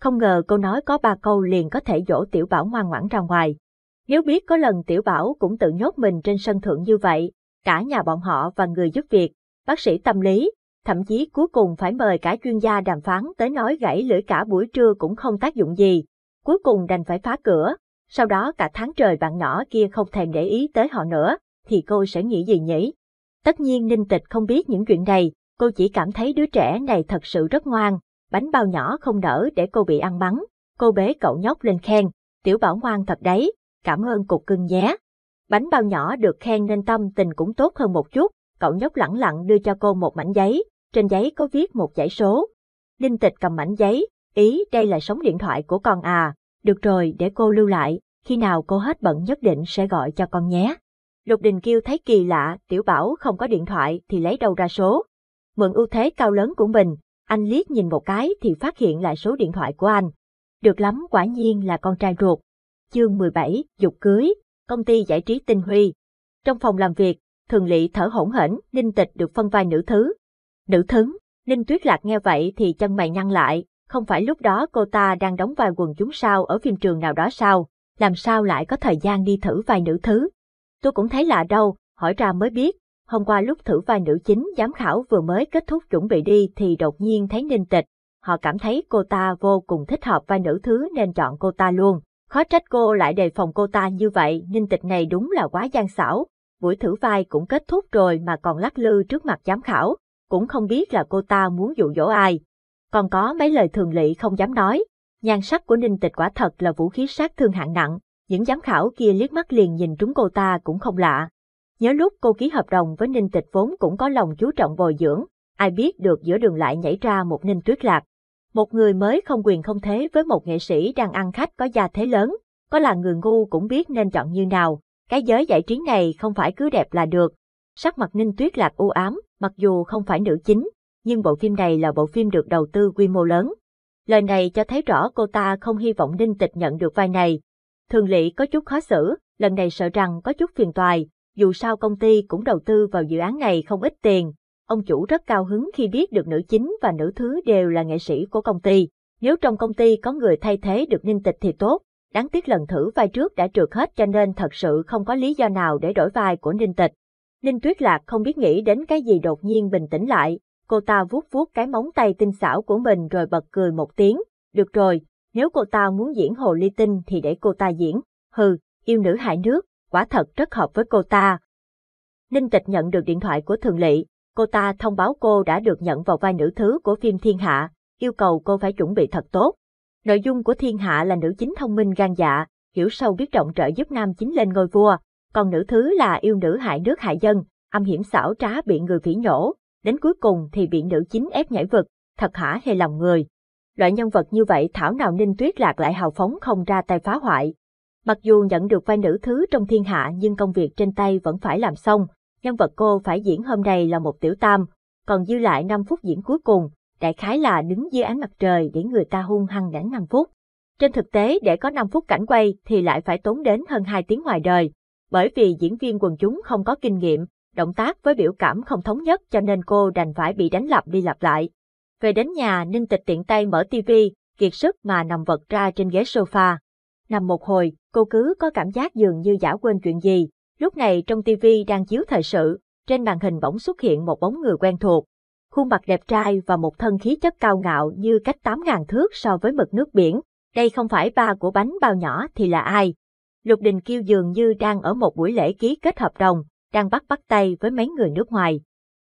Không ngờ cô nói có ba câu liền có thể dỗ Tiểu Bảo ngoan ngoãn ra ngoài. Nếu biết có lần Tiểu Bảo cũng tự nhốt mình trên sân thượng như vậy, cả nhà bọn họ và người giúp việc, bác sĩ tâm lý, thậm chí cuối cùng phải mời cả chuyên gia đàm phán tới nói gãy lưỡi cả buổi trưa cũng không tác dụng gì. Cuối cùng đành phải phá cửa, sau đó cả tháng trời bạn nhỏ kia không thèm để ý tới họ nữa, thì cô sẽ nghĩ gì nhỉ? Tất nhiên Ninh Tịch không biết những chuyện này, cô chỉ cảm thấy đứa trẻ này thật sự rất ngoan, bánh bao nhỏ không nở để cô bị ăn bắn cô bế cậu nhóc lên khen, tiểu bảo ngoan thật đấy, cảm ơn cục cưng nhé. Bánh bao nhỏ được khen nên tâm tình cũng tốt hơn một chút, cậu nhóc lẳng lặng đưa cho cô một mảnh giấy, trên giấy có viết một dãy số. Linh tịch cầm mảnh giấy, ý đây là sóng điện thoại của con à, được rồi để cô lưu lại, khi nào cô hết bận nhất định sẽ gọi cho con nhé. Lục Đình kêu thấy kỳ lạ, Tiểu Bảo không có điện thoại thì lấy đâu ra số, Mượn ưu thế cao lớn của mình, anh liếc nhìn một cái thì phát hiện lại số điện thoại của anh. Được lắm quả nhiên là con trai ruột. Chương 17, Dục Cưới, Công ty Giải trí Tinh Huy. Trong phòng làm việc, thường lỵ thở hổn hển, Ninh Tịch được phân vai nữ thứ. Nữ thứ, Ninh Tuyết Lạc nghe vậy thì chân mày nhăn lại, không phải lúc đó cô ta đang đóng vai quần chúng sao ở phim trường nào đó sao, làm sao lại có thời gian đi thử vai nữ thứ. Tôi cũng thấy lạ đâu, hỏi ra mới biết, Hôm qua lúc thử vai nữ chính giám khảo vừa mới kết thúc chuẩn bị đi thì đột nhiên thấy Ninh Tịch. Họ cảm thấy cô ta vô cùng thích hợp vai nữ thứ nên chọn cô ta luôn. Khó trách cô lại đề phòng cô ta như vậy, Ninh Tịch này đúng là quá gian xảo. Buổi thử vai cũng kết thúc rồi mà còn lắc lư trước mặt giám khảo, cũng không biết là cô ta muốn dụ dỗ ai. Còn có mấy lời thường lị không dám nói. Nhan sắc của Ninh Tịch quả thật là vũ khí sát thương hạng nặng, những giám khảo kia liếc mắt liền nhìn trúng cô ta cũng không lạ, Nhớ lúc cô ký hợp đồng với Ninh Tịch vốn cũng có lòng chú trọng bồi dưỡng, ai biết được giữa đường lại nhảy ra một Ninh Tuyết Lạc. Một người mới không quyền không thế với một nghệ sĩ đang ăn khách có gia thế lớn, có là người ngu cũng biết nên chọn như nào, cái giới giải trí này không phải cứ đẹp là được. Sắc mặt Ninh Tuyết Lạc u ám, mặc dù không phải nữ chính, nhưng bộ phim này là bộ phim được đầu tư quy mô lớn. Lời này cho thấy rõ cô ta không hy vọng Ninh Tịch nhận được vai này. Thường lỵ có chút khó xử, lần này sợ rằng có chút phiền toài, dù sao công ty cũng đầu tư vào dự án này không ít tiền. Ông chủ rất cao hứng khi biết được nữ chính và nữ thứ đều là nghệ sĩ của công ty. Nếu trong công ty có người thay thế được ninh tịch thì tốt, đáng tiếc lần thử vai trước đã trượt hết cho nên thật sự không có lý do nào để đổi vai của ninh tịch. Ninh Tuyết Lạc không biết nghĩ đến cái gì đột nhiên bình tĩnh lại, cô ta vuốt vuốt cái móng tay tinh xảo của mình rồi bật cười một tiếng, được rồi, nếu cô ta muốn diễn hồ ly tinh thì để cô ta diễn, hừ, yêu nữ hại nước, quả thật rất hợp với cô ta. Ninh Tịch nhận được điện thoại của Thường Lệ, cô ta thông báo cô đã được nhận vào vai nữ thứ của phim Thiên Hạ, yêu cầu cô phải chuẩn bị thật tốt. Nội dung của Thiên Hạ là nữ chính thông minh gan dạ, hiểu sâu biết rộng trợ giúp nam chính lên ngôi vua, còn nữ thứ là yêu nữ hại nước hại dân, âm hiểm xảo trá bị người phỉ nhổ, đến cuối cùng thì bị nữ chính ép nhảy vực, thật hả hề lòng người. Loại nhân vật như vậy thảo nào Ninh Tuyết Lạc lại hào phóng không ra tay phá hoại, Mặc dù nhận được vai nữ thứ trong thiên hạ nhưng công việc trên tay vẫn phải làm xong, nhân vật cô phải diễn hôm nay là một tiểu tam, còn dư lại 5 phút diễn cuối cùng, đại khái là đứng dưới ánh mặt trời để người ta hung hăng nhãn 5 phút. Trên thực tế để có 5 phút cảnh quay thì lại phải tốn đến hơn 2 tiếng ngoài đời, bởi vì diễn viên quần chúng không có kinh nghiệm, động tác với biểu cảm không thống nhất cho nên cô đành phải bị đánh lặp đi lặp lại. Về đến nhà Ninh Tịch tiện tay mở tivi, kiệt sức mà nằm vật ra trên ghế sofa, Nằm một hồi, cô cứ có cảm giác dường như giả quên chuyện gì. Lúc này trong tivi đang chiếu thời sự, trên màn hình bỗng xuất hiện một bóng người quen thuộc. Khuôn mặt đẹp trai và một thân khí chất cao ngạo như cách 8.000 thước so với mực nước biển. Đây không phải ba của bánh bao nhỏ thì là ai? Lục Đình Kiêu dường như đang ở một buổi lễ ký kết hợp đồng, đang bắt bắt tay với mấy người nước ngoài.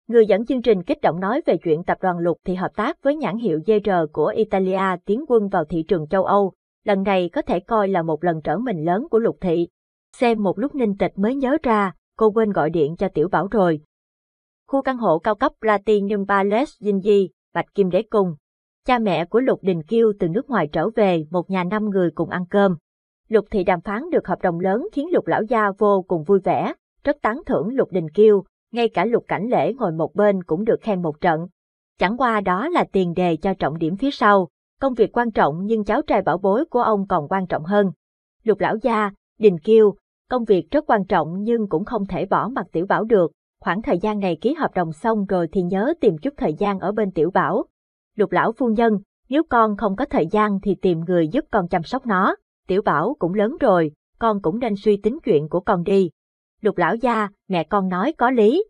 Người dẫn chương trình kích động nói về chuyện tập đoàn Lục thì hợp tác với nhãn hiệu GR của Italia tiến quân vào thị trường châu Âu, lần này có thể coi là một lần trở mình lớn của Lục Thị. Xem một lúc ninh tịch mới nhớ ra, cô quên gọi điện cho Tiểu Bảo rồi. Khu căn hộ cao cấp Platinum Palace Dinh Di, Bạch Kim Đế Cung. Cha mẹ của Lục Đình Kiêu từ nước ngoài trở về, một nhà năm người cùng ăn cơm. Lục Thị đàm phán được hợp đồng lớn khiến Lục Lão Gia vô cùng vui vẻ, rất tán thưởng Lục Đình Kiêu, ngay cả Lục Cảnh Lễ ngồi một bên cũng được khen một trận. Chẳng qua đó là tiền đề cho trọng điểm phía sau, công việc quan trọng nhưng cháu trai bảo bối của ông còn quan trọng hơn. Lục lão gia, đình kiêu, công việc rất quan trọng nhưng cũng không thể bỏ mặt tiểu bảo được, khoảng thời gian này ký hợp đồng xong rồi thì nhớ tìm chút thời gian ở bên tiểu bảo. Lục lão phu nhân, nếu con không có thời gian thì tìm người giúp con chăm sóc nó, tiểu bảo cũng lớn rồi, con cũng nên suy tính chuyện của con đi. Lục lão gia, mẹ con nói có lý.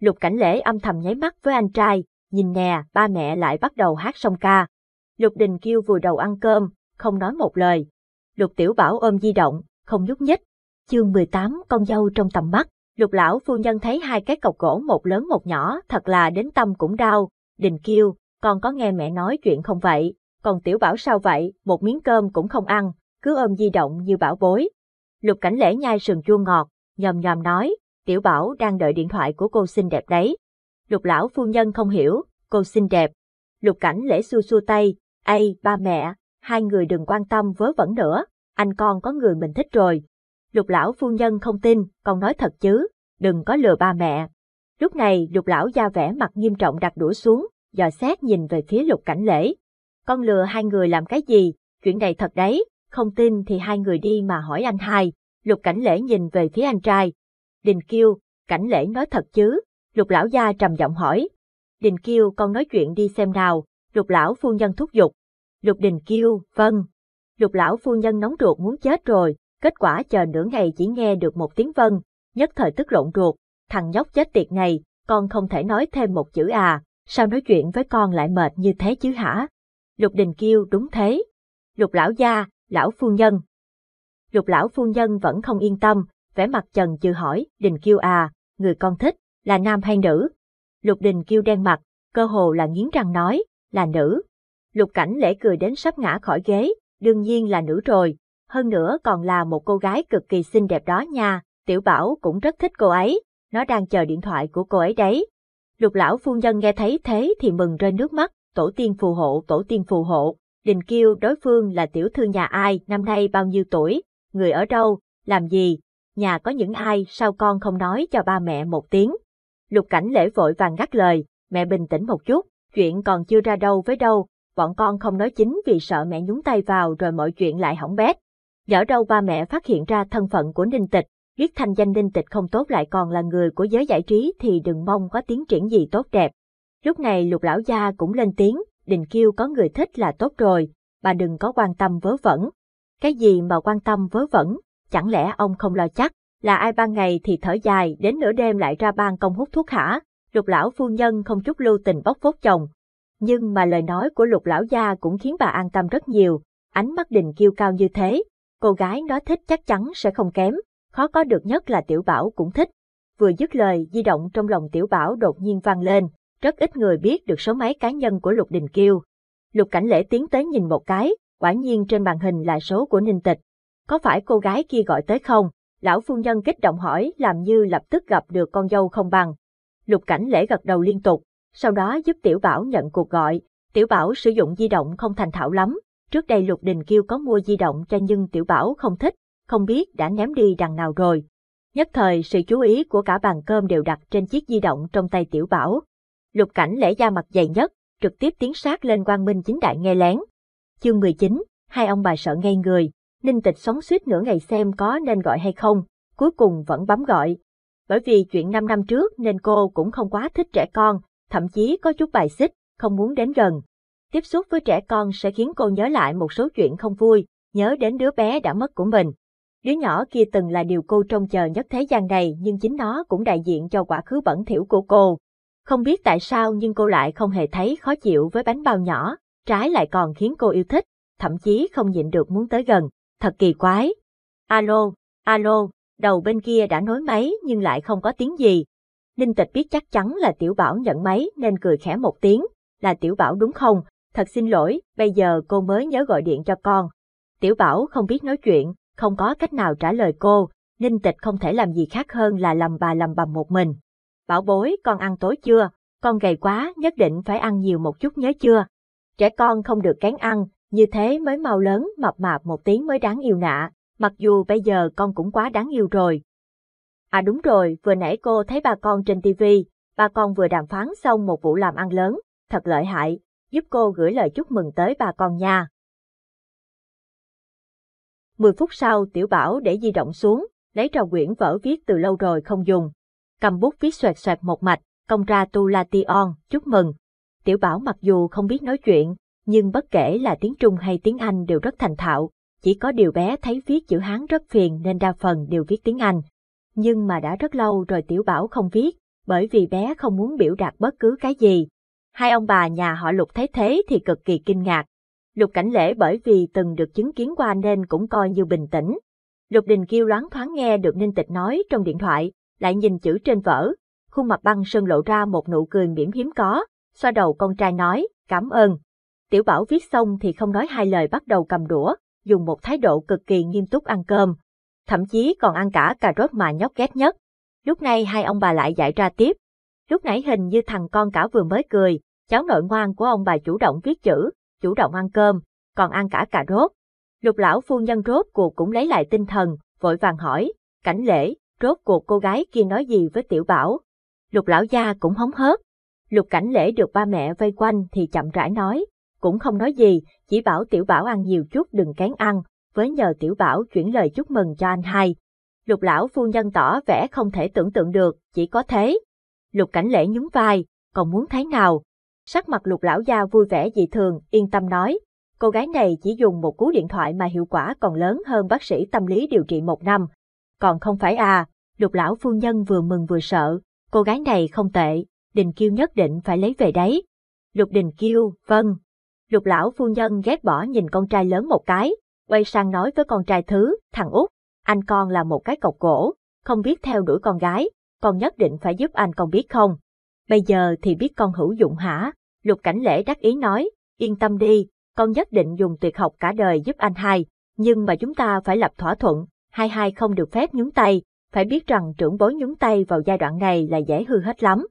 Lục cảnh lễ âm thầm nháy mắt với anh trai, nhìn nè, ba mẹ lại bắt đầu hát song ca. Lục Đình Kiêu vùi đầu ăn cơm, không nói một lời. Lục Tiểu Bảo ôm di động, không nhúc nhích. Chương 18 con dâu trong tầm mắt, Lục Lão Phu Nhân thấy hai cái cọc gỗ một lớn một nhỏ thật là đến tâm cũng đau. Đình Kiêu, con có nghe mẹ nói chuyện không vậy? Còn Tiểu Bảo sao vậy, một miếng cơm cũng không ăn, cứ ôm di động như bảo bối. Lục Cảnh Lễ nhai sườn chua ngọt, nhòm nhòm nói, Tiểu Bảo đang đợi điện thoại của cô xinh đẹp đấy. Lục Lão Phu Nhân không hiểu, cô xinh đẹp. Lục Cảnh Lễ xua xua tay, Ây, ba mẹ, hai người đừng quan tâm vớ vẩn nữa, anh con có người mình thích rồi. Lục lão phu nhân không tin, con nói thật chứ, đừng có lừa ba mẹ. Lúc này lục lão ra vẻ mặt nghiêm trọng đặt đũa xuống, dò xét nhìn về phía lục cảnh lễ. Con lừa hai người làm cái gì, chuyện này thật đấy, không tin thì hai người đi mà hỏi anh hai. Lục cảnh lễ nhìn về phía anh trai. Đình kiêu, cảnh lễ nói thật chứ, lục lão gia trầm giọng hỏi. Đình kiêu con nói chuyện đi xem nào, Lục lão phu nhân thúc giục. Lục đình kêu, vâng. Lục lão phu nhân nóng ruột muốn chết rồi, kết quả chờ nửa ngày chỉ nghe được một tiếng vâng, nhất thời tức rộn ruột, thằng nhóc chết tiệt này, con không thể nói thêm một chữ à, sao nói chuyện với con lại mệt như thế chứ hả? Lục đình kêu đúng thế. Lục lão gia, lão phu nhân. Lục lão phu nhân vẫn không yên tâm, vẻ mặt trần chừ hỏi, đình kêu à, người con thích, là nam hay nữ? Lục đình kêu đen mặt, cơ hồ là nghiến răng nói, là nữ. Lục cảnh lễ cười đến sắp ngã khỏi ghế, đương nhiên là nữ rồi, hơn nữa còn là một cô gái cực kỳ xinh đẹp đó nha, tiểu bảo cũng rất thích cô ấy, nó đang chờ điện thoại của cô ấy đấy. Lục lão phu nhân nghe thấy thế thì mừng rơi nước mắt, tổ tiên phù hộ, tổ tiên phù hộ, đình kêu đối phương là tiểu thư nhà ai, năm nay bao nhiêu tuổi, người ở đâu, làm gì, nhà có những ai, sao con không nói cho ba mẹ một tiếng. Lục cảnh lễ vội vàng ngắt lời, mẹ bình tĩnh một chút, chuyện còn chưa ra đâu với đâu, bọn con không nói chính vì sợ mẹ nhúng tay vào rồi mọi chuyện lại hỏng bét. Nhỡ đâu ba mẹ phát hiện ra thân phận của Ninh Tịch, biết thanh danh Ninh Tịch không tốt lại còn là người của giới giải trí thì đừng mong có tiến triển gì tốt đẹp. Lúc này lục lão gia cũng lên tiếng, đình kêu có người thích là tốt rồi, bà đừng có quan tâm vớ vẩn. Cái gì mà quan tâm vớ vẩn, chẳng lẽ ông không lo chắc, là ai ban ngày thì thở dài đến nửa đêm lại ra ban công hút thuốc hả? lục lão phu nhân không chút lưu tình bóc phốt chồng. Nhưng mà lời nói của lục lão gia cũng khiến bà an tâm rất nhiều, ánh mắt đình kiêu cao như thế, cô gái nó thích chắc chắn sẽ không kém, khó có được nhất là tiểu bảo cũng thích. Vừa dứt lời di động trong lòng tiểu bảo đột nhiên vang lên, rất ít người biết được số máy cá nhân của lục đình kiêu. Lục cảnh lễ tiến tới nhìn một cái, quả nhiên trên màn hình là số của Ninh Tịch. Có phải cô gái kia gọi tới không? Lão phu nhân kích động hỏi làm như lập tức gặp được con dâu không bằng, Lục Cảnh Lễ gật đầu liên tục, sau đó giúp Tiểu Bảo nhận cuộc gọi. Tiểu Bảo sử dụng di động không thành thạo lắm, trước đây Lục Đình Kiêu có mua di động cho nhưng Tiểu Bảo không thích, không biết đã ném đi đằng nào rồi. Nhất thời sự chú ý của cả bàn cơm đều đặt trên chiếc di động trong tay Tiểu Bảo. Lục Cảnh Lễ da mặt dày nhất, trực tiếp tiến sát lên Quang Minh Chính Đại nghe lén. Chương 19, hai ông bà sợ ngây người, Ninh Tịch sống suýt nửa ngày xem có nên gọi hay không, cuối cùng vẫn bấm gọi, bởi vì chuyện 5 năm trước nên cô cũng không quá thích trẻ con, thậm chí có chút bài xích, không muốn đến gần. Tiếp xúc với trẻ con sẽ khiến cô nhớ lại một số chuyện không vui, nhớ đến đứa bé đã mất của mình. Đứa nhỏ kia từng là điều cô trông chờ nhất thế gian này nhưng chính nó cũng đại diện cho quá khứ bẩn thỉu của cô. Không biết tại sao nhưng cô lại không hề thấy khó chịu với bánh bao nhỏ, trái lại còn khiến cô yêu thích, thậm chí không nhịn được muốn tới gần, thật kỳ quái. Alo, alo, đầu bên kia đã nối máy nhưng lại không có tiếng gì. Ninh Tịch biết chắc chắn là Tiểu Bảo nhận máy nên cười khẽ một tiếng, là Tiểu Bảo đúng không? Thật xin lỗi, bây giờ cô mới nhớ gọi điện cho con. Tiểu Bảo không biết nói chuyện, không có cách nào trả lời cô, Ninh Tịch không thể làm gì khác hơn là lầm bà lầm bầm một mình. Bảo bối, con ăn tối chưa? Con gầy quá, nhất định phải ăn nhiều một chút nhớ chưa? Trẻ con không được kén ăn, như thế mới mau lớn, mập mạp một tiếng mới đáng yêu nạ mặc dù bây giờ con cũng quá đáng yêu rồi. À đúng rồi, vừa nãy cô thấy bà con trên TV, bà con vừa đàm phán xong một vụ làm ăn lớn, thật lợi hại, giúp cô gửi lời chúc mừng tới bà con nha. 10 phút sau tiểu bảo để di động xuống, lấy ra quyển vở viết từ lâu rồi không dùng. Cầm bút viết xoẹt xoẹt một mạch, công ra tu la tion, chúc mừng. Tiểu bảo mặc dù không biết nói chuyện, nhưng bất kể là tiếng Trung hay tiếng Anh đều rất thành thạo, chỉ có điều bé thấy viết chữ Hán rất phiền nên đa phần đều viết tiếng Anh. Nhưng mà đã rất lâu rồi Tiểu Bảo không viết, bởi vì bé không muốn biểu đạt bất cứ cái gì. Hai ông bà nhà họ Lục thấy thế thì cực kỳ kinh ngạc. Lục Cảnh Lễ bởi vì từng được chứng kiến qua nên cũng coi như bình tĩnh. Lục Đình Kiêu loáng thoáng nghe được Ninh Tịch nói trong điện thoại, lại nhìn chữ trên vở, khuôn mặt băng sơn lộ ra một nụ cười mỉm hiếm có, xoa đầu con trai nói, cảm ơn. Tiểu Bảo viết xong thì không nói hai lời bắt đầu cầm đũa, dùng một thái độ cực kỳ nghiêm túc ăn cơm, thậm chí còn ăn cả cà rốt mà nhóc ghét nhất. Lúc này hai ông bà lại giải ra tiếp. Lúc nãy hình như thằng con cả vừa mới cười, cháu nội ngoan của ông bà chủ động viết chữ, chủ động ăn cơm, còn ăn cả cà rốt. Lục lão phu nhân rốt cuộc cũng lấy lại tinh thần, vội vàng hỏi, cảnh lễ, rốt cuộc cô gái kia nói gì với tiểu bảo. Lục lão gia cũng hóng hớt. Lục cảnh lễ được ba mẹ vây quanh thì chậm rãi nói, cũng không nói gì, chỉ bảo tiểu bảo ăn nhiều chút đừng kén ăn, với nhờ tiểu bảo chuyển lời chúc mừng cho anh hai. Lục lão phu nhân tỏ vẻ không thể tưởng tượng được, chỉ có thế. Lục cảnh lễ nhún vai, còn muốn thấy nào? Sắc mặt lục lão gia vui vẻ dị thường, yên tâm nói. Cô gái này chỉ dùng một cú điện thoại mà hiệu quả còn lớn hơn bác sĩ tâm lý điều trị một năm. Còn không phải à, lục lão phu nhân vừa mừng vừa sợ, cô gái này không tệ, đình kiêu nhất định phải lấy về đấy. Lục đình kiêu, vâng, Lục lão phu nhân ghét bỏ nhìn con trai lớn một cái, quay sang nói với con trai thứ, thằng út, anh con là một cái cọc gỗ, không biết theo đuổi con gái, con nhất định phải giúp anh con biết không. Bây giờ thì biết con hữu dụng hả? Lục cảnh lễ đắc ý nói, yên tâm đi, con nhất định dùng tuyệt học cả đời giúp anh hai, nhưng mà chúng ta phải lập thỏa thuận, hai hai không được phép nhúng tay, phải biết rằng trưởng bối nhúng tay vào giai đoạn này là dễ hư hết lắm.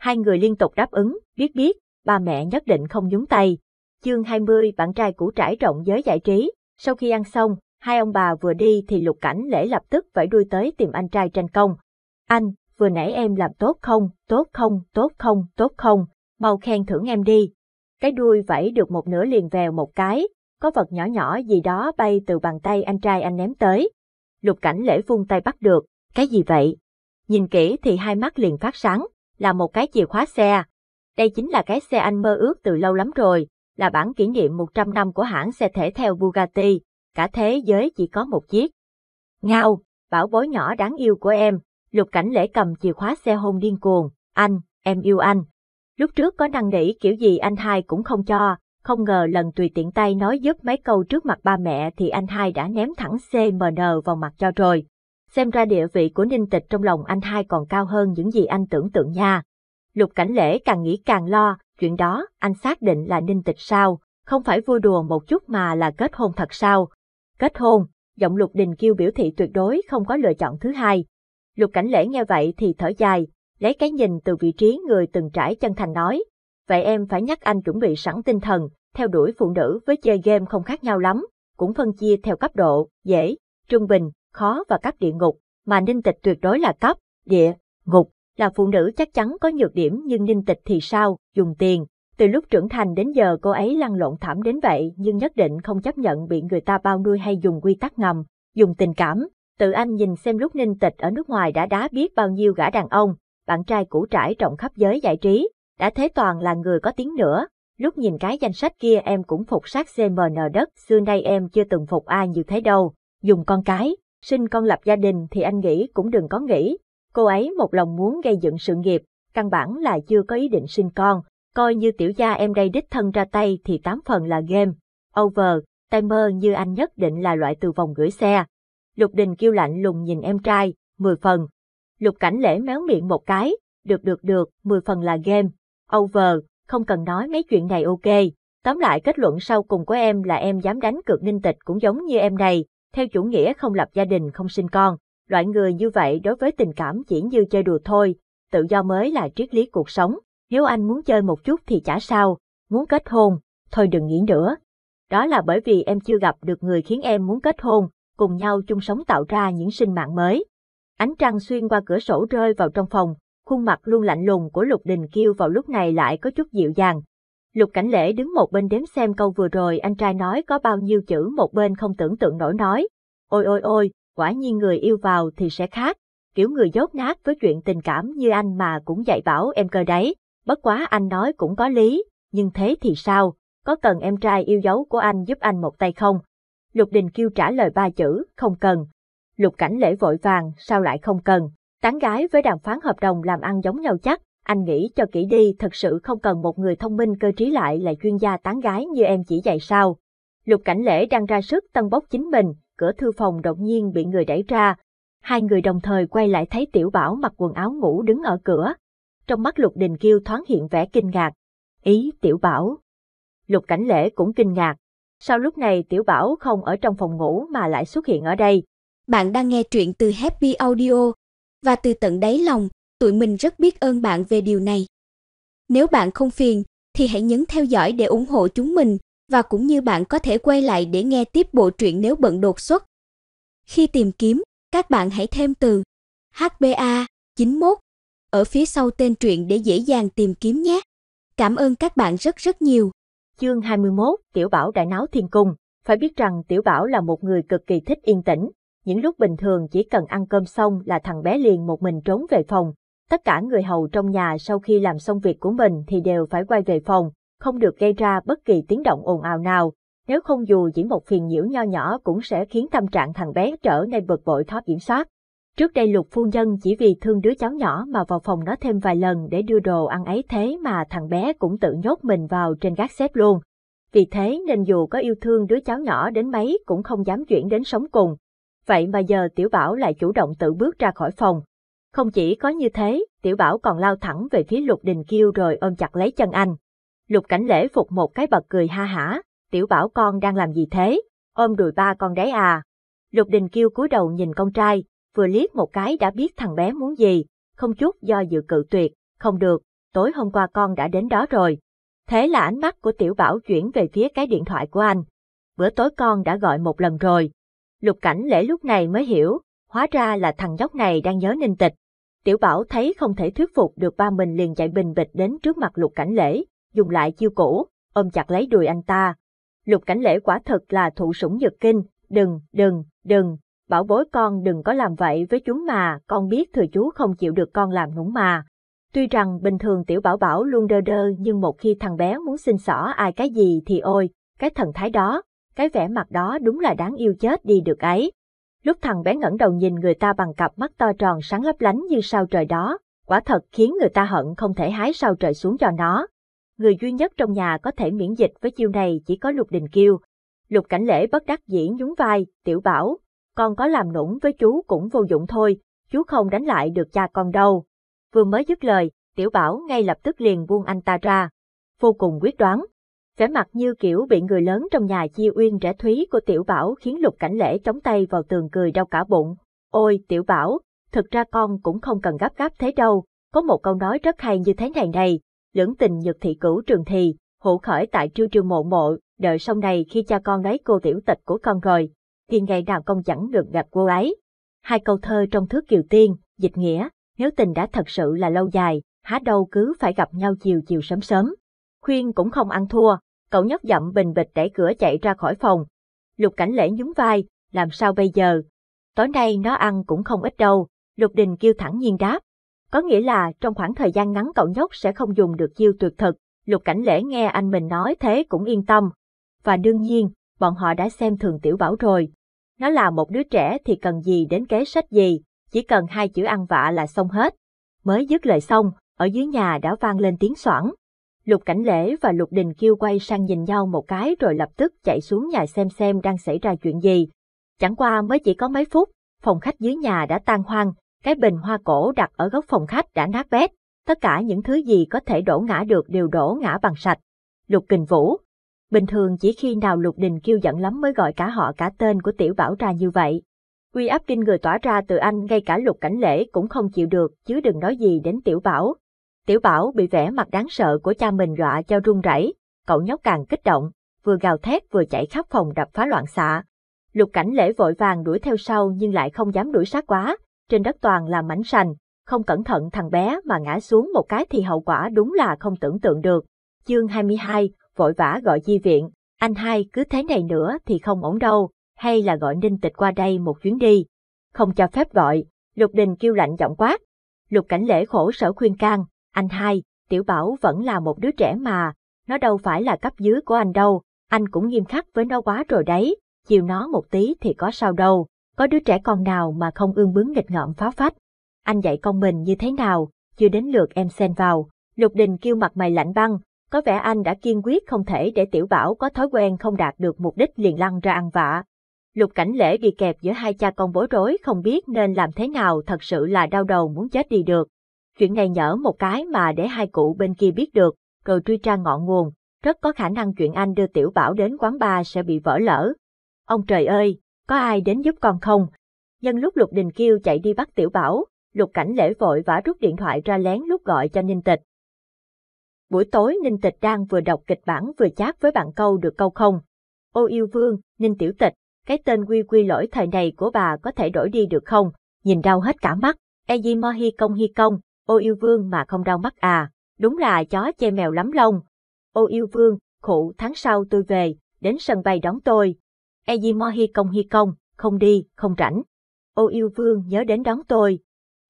Hai người liên tục đáp ứng, biết biết, ba mẹ nhất định không nhúng tay, Chương 20 bạn trai cũ trải rộng giới giải trí. Sau khi ăn xong, hai ông bà vừa đi thì Lục Cảnh Lễ lập tức phải đuôi tới tìm anh trai tranh công. Anh, vừa nãy em làm tốt không, tốt không, tốt không, tốt không, mau khen thưởng em đi. Cái đuôi vẫy được một nửa liền vèo một cái, có vật nhỏ nhỏ gì đó bay từ bàn tay anh trai anh ném tới. Lục Cảnh Lễ vung tay bắt được, cái gì vậy? Nhìn kỹ thì hai mắt liền phát sáng, là một cái chìa khóa xe. Đây chính là cái xe anh mơ ước từ lâu lắm rồi, là bản kỷ niệm 100 năm của hãng xe thể theo Bugatti, cả thế giới chỉ có một chiếc. Ngao, bảo bối nhỏ đáng yêu của em, lục cảnh lễ cầm chìa khóa xe hôn điên cuồng, anh, em yêu anh. Lúc trước có năng nỉ kiểu gì anh hai cũng không cho, không ngờ lần tùy tiện tay nói giúp mấy câu trước mặt ba mẹ thì anh hai đã ném thẳng CMN vào mặt cho rồi. Xem ra địa vị của Ninh Tịch trong lòng anh hai còn cao hơn những gì anh tưởng tượng nha. Lục Cảnh Lễ càng nghĩ càng lo, chuyện đó anh xác định là ninh tịch sao, không phải vui đùa một chút mà là kết hôn thật sao. Kết hôn, giọng Lục Đình Kiêu biểu thị tuyệt đối không có lựa chọn thứ hai. Lục Cảnh Lễ nghe vậy thì thở dài, lấy cái nhìn từ vị trí người từng trải chân thành nói. Vậy em phải nhắc anh chuẩn bị sẵn tinh thần, theo đuổi phụ nữ với chơi game không khác nhau lắm, cũng phân chia theo cấp độ, dễ, trung bình, khó và cấp địa ngục, mà ninh tịch tuyệt đối là cấp, địa, ngục là phụ nữ chắc chắn có nhược điểm nhưng ninh tịch thì sao, dùng tiền. Từ lúc trưởng thành đến giờ cô ấy lăn lộn thảm đến vậy nhưng nhất định không chấp nhận bị người ta bao nuôi hay dùng quy tắc ngầm, dùng tình cảm. Tự anh nhìn xem lúc ninh tịch ở nước ngoài đã đá biết bao nhiêu gã đàn ông, bạn trai cũ trải trọng khắp giới giải trí, đã thế toàn là người có tiếng nữa. Lúc nhìn cái danh sách kia em cũng phục sát CMN đất, xưa nay em chưa từng phục ai như thế đâu, dùng con cái, sinh con lập gia đình thì anh nghĩ cũng đừng có nghĩ, Cô ấy một lòng muốn gây dựng sự nghiệp, căn bản là chưa có ý định sinh con, coi như tiểu gia em đây đích thân ra tay thì tám phần là game. Over, timer như anh nhất định là loại từ vòng gửi xe. Lục Đình kêu lạnh lùng nhìn em trai, 10 phần. Lục Cảnh Lễ méo miệng một cái, được được được, 10 phần là game. Over, không cần nói mấy chuyện này ok. Tóm lại kết luận sau cùng của em là em dám đánh cược ninh tịch cũng giống như em này, theo chủ nghĩa không lập gia đình không sinh con. Loại người như vậy đối với tình cảm chỉ như chơi đùa thôi, tự do mới là triết lý cuộc sống. Nếu anh muốn chơi một chút thì chả sao, muốn kết hôn, thôi đừng nghĩ nữa. Đó là bởi vì em chưa gặp được người khiến em muốn kết hôn, cùng nhau chung sống tạo ra những sinh mạng mới. Ánh trăng xuyên qua cửa sổ rơi vào trong phòng, khuôn mặt luôn lạnh lùng của Lục Đình Kiêu vào lúc này lại có chút dịu dàng. Lục Cảnh Lễ đứng một bên đếm xem câu vừa rồi anh trai nói có bao nhiêu chữ một bên không tưởng tượng nổi nói. Ôi ôi ôi, quả nhiên người yêu vào thì sẽ khác, kiểu người dốt nát với chuyện tình cảm như anh mà cũng dạy bảo em cơ đấy, bất quá anh nói cũng có lý, nhưng thế thì sao, có cần em trai yêu dấu của anh giúp anh một tay không? Lục Đình Kiêu trả lời ba chữ, không cần. Lục Cảnh Lễ vội vàng, sao lại không cần? Tán gái với đàm phán hợp đồng làm ăn giống nhau chắc, anh nghĩ cho kỹ đi, thật sự không cần một người thông minh cơ trí lại là chuyên gia tán gái như em chỉ dạy sao. Lục Cảnh Lễ đang ra sức tân bốc chính mình, cửa thư phòng đột nhiên bị người đẩy ra. Hai người đồng thời quay lại thấy Tiểu Bảo mặc quần áo ngủ đứng ở cửa. Trong mắt Lục Đình Kiêu thoáng hiện vẻ kinh ngạc. Ý Tiểu Bảo. Lục Cảnh Lễ cũng kinh ngạc. Sao lúc này Tiểu Bảo không ở trong phòng ngủ mà lại xuất hiện ở đây? Bạn đang nghe truyện từ Happy Audio. Và từ tận đáy lòng, tụi mình rất biết ơn bạn về điều này. Nếu bạn không phiền, thì hãy nhấn theo dõi để ủng hộ chúng mình và cũng như bạn có thể quay lại để nghe tiếp bộ truyện nếu bận đột xuất. Khi tìm kiếm, các bạn hãy thêm từ HBA 91 ở phía sau tên truyện để dễ dàng tìm kiếm nhé. Cảm ơn các bạn rất rất nhiều. Chương 21, Tiểu Bảo đại náo thiên cung. Phải biết rằng Tiểu Bảo là một người cực kỳ thích yên tĩnh. Những lúc bình thường chỉ cần ăn cơm xong là thằng bé liền một mình trốn về phòng. Tất cả người hầu trong nhà sau khi làm xong việc của mình thì đều phải quay về phòng, không được gây ra bất kỳ tiếng động ồn ào nào, nếu không dù chỉ một phiền nhiễu nho nhỏ cũng sẽ khiến tâm trạng thằng bé trở nên bực bội khó kiểm soát. Trước đây lục phu nhân chỉ vì thương đứa cháu nhỏ mà vào phòng nó thêm vài lần để đưa đồ ăn ấy thế mà thằng bé cũng tự nhốt mình vào trên gác xếp luôn. Vì thế nên dù có yêu thương đứa cháu nhỏ đến mấy cũng không dám chuyển đến sống cùng. Vậy mà giờ Tiểu Bảo lại chủ động tự bước ra khỏi phòng. Không chỉ có như thế, Tiểu Bảo còn lao thẳng về phía Lục Đình Kiêu rồi ôm chặt lấy chân anh. Lục Cảnh Lễ phục một cái bật cười ha hả, tiểu bảo con đang làm gì thế, ôm đùi ba con đấy à. Lục Đình Kiêu cúi đầu nhìn con trai, vừa liếc một cái đã biết thằng bé muốn gì, không chút do dự cự tuyệt, không được, tối hôm qua con đã đến đó rồi. Thế là ánh mắt của tiểu bảo chuyển về phía cái điện thoại của anh. Bữa tối con đã gọi một lần rồi. Lục cảnh lễ lúc này mới hiểu, hóa ra là thằng nhóc này đang nhớ ninh tịch. Tiểu bảo thấy không thể thuyết phục được ba mình liền chạy bình bịch đến trước mặt lục cảnh lễ, dùng lại chiêu cũ, ôm chặt lấy đùi anh ta. Lục cảnh lễ quả thật là thụ sủng nhật kinh, đừng, đừng, đừng, bảo bối con đừng có làm vậy với chúng mà, con biết thừa chú không chịu được con làm nũng mà. Tuy rằng bình thường tiểu bảo bảo luôn đơ đơ nhưng một khi thằng bé muốn xin xỏ ai cái gì thì ôi, cái thần thái đó, cái vẻ mặt đó đúng là đáng yêu chết đi được ấy. Lúc thằng bé ngẩng đầu nhìn người ta bằng cặp mắt to tròn sáng lấp lánh như sao trời đó, quả thật khiến người ta hận không thể hái sao trời xuống cho nó người duy nhất trong nhà có thể miễn dịch với chiêu này chỉ có Lục Đình Kiêu. Lục Cảnh Lễ bất đắc dĩ nhún vai, tiểu bảo, con có làm nũng với chú cũng vô dụng thôi, chú không đánh lại được cha con đâu. Vừa mới dứt lời, tiểu bảo ngay lập tức liền buông anh ta ra. Vô cùng quyết đoán, vẻ mặt như kiểu bị người lớn trong nhà chia uyên rẻ thúy của tiểu bảo khiến Lục Cảnh Lễ chống tay vào tường cười đau cả bụng. Ôi, tiểu bảo, thực ra con cũng không cần gấp gáp thế đâu, có một câu nói rất hay như thế này này, lưỡng tình nhược thị cửu trường thì, hữu khởi tại triêu triêu mộ mộ, đợi sau này khi cha con lấy cô tiểu tịch của con rồi, thì ngày nào con chẳng được gặp cô ấy. Hai câu thơ trong thước kiều tiên, dịch nghĩa, nếu tình đã thật sự là lâu dài, há đâu cứ phải gặp nhau chiều chiều sớm sớm. Khuyên cũng không ăn thua, cậu nhấc dậm bình bịch đẩy cửa chạy ra khỏi phòng. Lục cảnh lễ nhún vai, làm sao bây giờ? Tối nay nó ăn cũng không ít đâu, Lục Đình kêu thẳng nhiên đáp. Có nghĩa là trong khoảng thời gian ngắn cậu nhóc sẽ không dùng được chiêu tuyệt thực, Lục Cảnh Lễ nghe anh mình nói thế cũng yên tâm. Và đương nhiên, bọn họ đã xem thường Tiểu Bảo rồi. Nó là một đứa trẻ thì cần gì đến kế sách gì, chỉ cần hai chữ ăn vạ là xong hết. Mới dứt lời xong, ở dưới nhà đã vang lên tiếng xoảng. Lục Cảnh Lễ và Lục Đình Kiêu quay sang nhìn nhau một cái rồi lập tức chạy xuống nhà xem xem đang xảy ra chuyện gì. Chẳng qua mới chỉ có mấy phút, phòng khách dưới nhà đã tan hoang, cái bình hoa cổ đặt ở góc phòng khách đã nát bét, tất cả những thứ gì có thể đổ ngã được đều đổ ngã bằng sạch. Lục Kình Vũ Bình thường chỉ khi nào Lục Đình kêu giận lắm mới gọi cả họ cả tên của tiểu bảo ra như vậy. Uy áp kinh người tỏa ra từ anh ngay cả Lục Cảnh Lễ cũng không chịu được chứ đừng nói gì đến tiểu bảo. Tiểu bảo bị vẻ mặt đáng sợ của cha mình dọa cho run rẩy, cậu nhóc càng kích động, vừa gào thét vừa chạy khắp phòng đập phá loạn xạ. Lục Cảnh Lễ vội vàng đuổi theo sau nhưng lại không dám đuổi sát quá, trên đất toàn là mảnh sành, không cẩn thận thằng bé mà ngã xuống một cái thì hậu quả đúng là không tưởng tượng được. Chương 22, vội vã gọi di viện, anh hai cứ thế này nữa thì không ổn đâu, hay là gọi ninh tịch qua đây một chuyến đi. Không cho phép gọi, Lục Đình kêu lạnh giọng quát. Lục Cảnh Lễ khổ sở khuyên can, anh hai, Tiểu Bảo vẫn là một đứa trẻ mà, nó đâu phải là cấp dưới của anh đâu, anh cũng nghiêm khắc với nó quá rồi đấy, chiều nó một tí thì có sao đâu. Có đứa trẻ con nào mà không ương bướng nghịch ngợm phá phách. Anh dạy con mình như thế nào, chưa đến lượt em xen vào. Lục Đình kêu mặt mày lạnh băng, có vẻ anh đã kiên quyết không thể để tiểu bảo có thói quen không đạt được mục đích liền lăn ra ăn vạ. Lục cảnh lễ bị kẹp giữa hai cha con bối rối không biết nên làm thế nào thật sự là đau đầu muốn chết đi được. Chuyện này nhỡ một cái mà để hai cụ bên kia biết được, rồi truy tra ngọn nguồn, rất có khả năng chuyện anh đưa tiểu bảo đến quán bar sẽ bị vỡ lỡ. Ông trời ơi, có ai đến giúp con không? Nhân lúc Lục Đình Kiêu chạy đi bắt Tiểu Bảo, Lục Cảnh Lễ vội vã rút điện thoại ra lén lúc gọi cho Ninh Tịch. Buổi tối Ninh Tịch đang vừa đọc kịch bản vừa chat với bạn câu được câu không. Ô yêu vương, Ninh Tiểu Tịch, cái tên quy quy lỗi thời này của bà có thể đổi đi được không? Nhìn đau hết cả mắt, e Eji Mo Hi Công Hi Công, ô yêu vương mà không đau mắt à, đúng là chó chê mèo lắm lông. Ô yêu vương, khụ tháng sau tôi về, đến sân bay đón tôi, Ejimo Công Hi Công, không đi, không rảnh. Ô yêu vương nhớ đến đón tôi.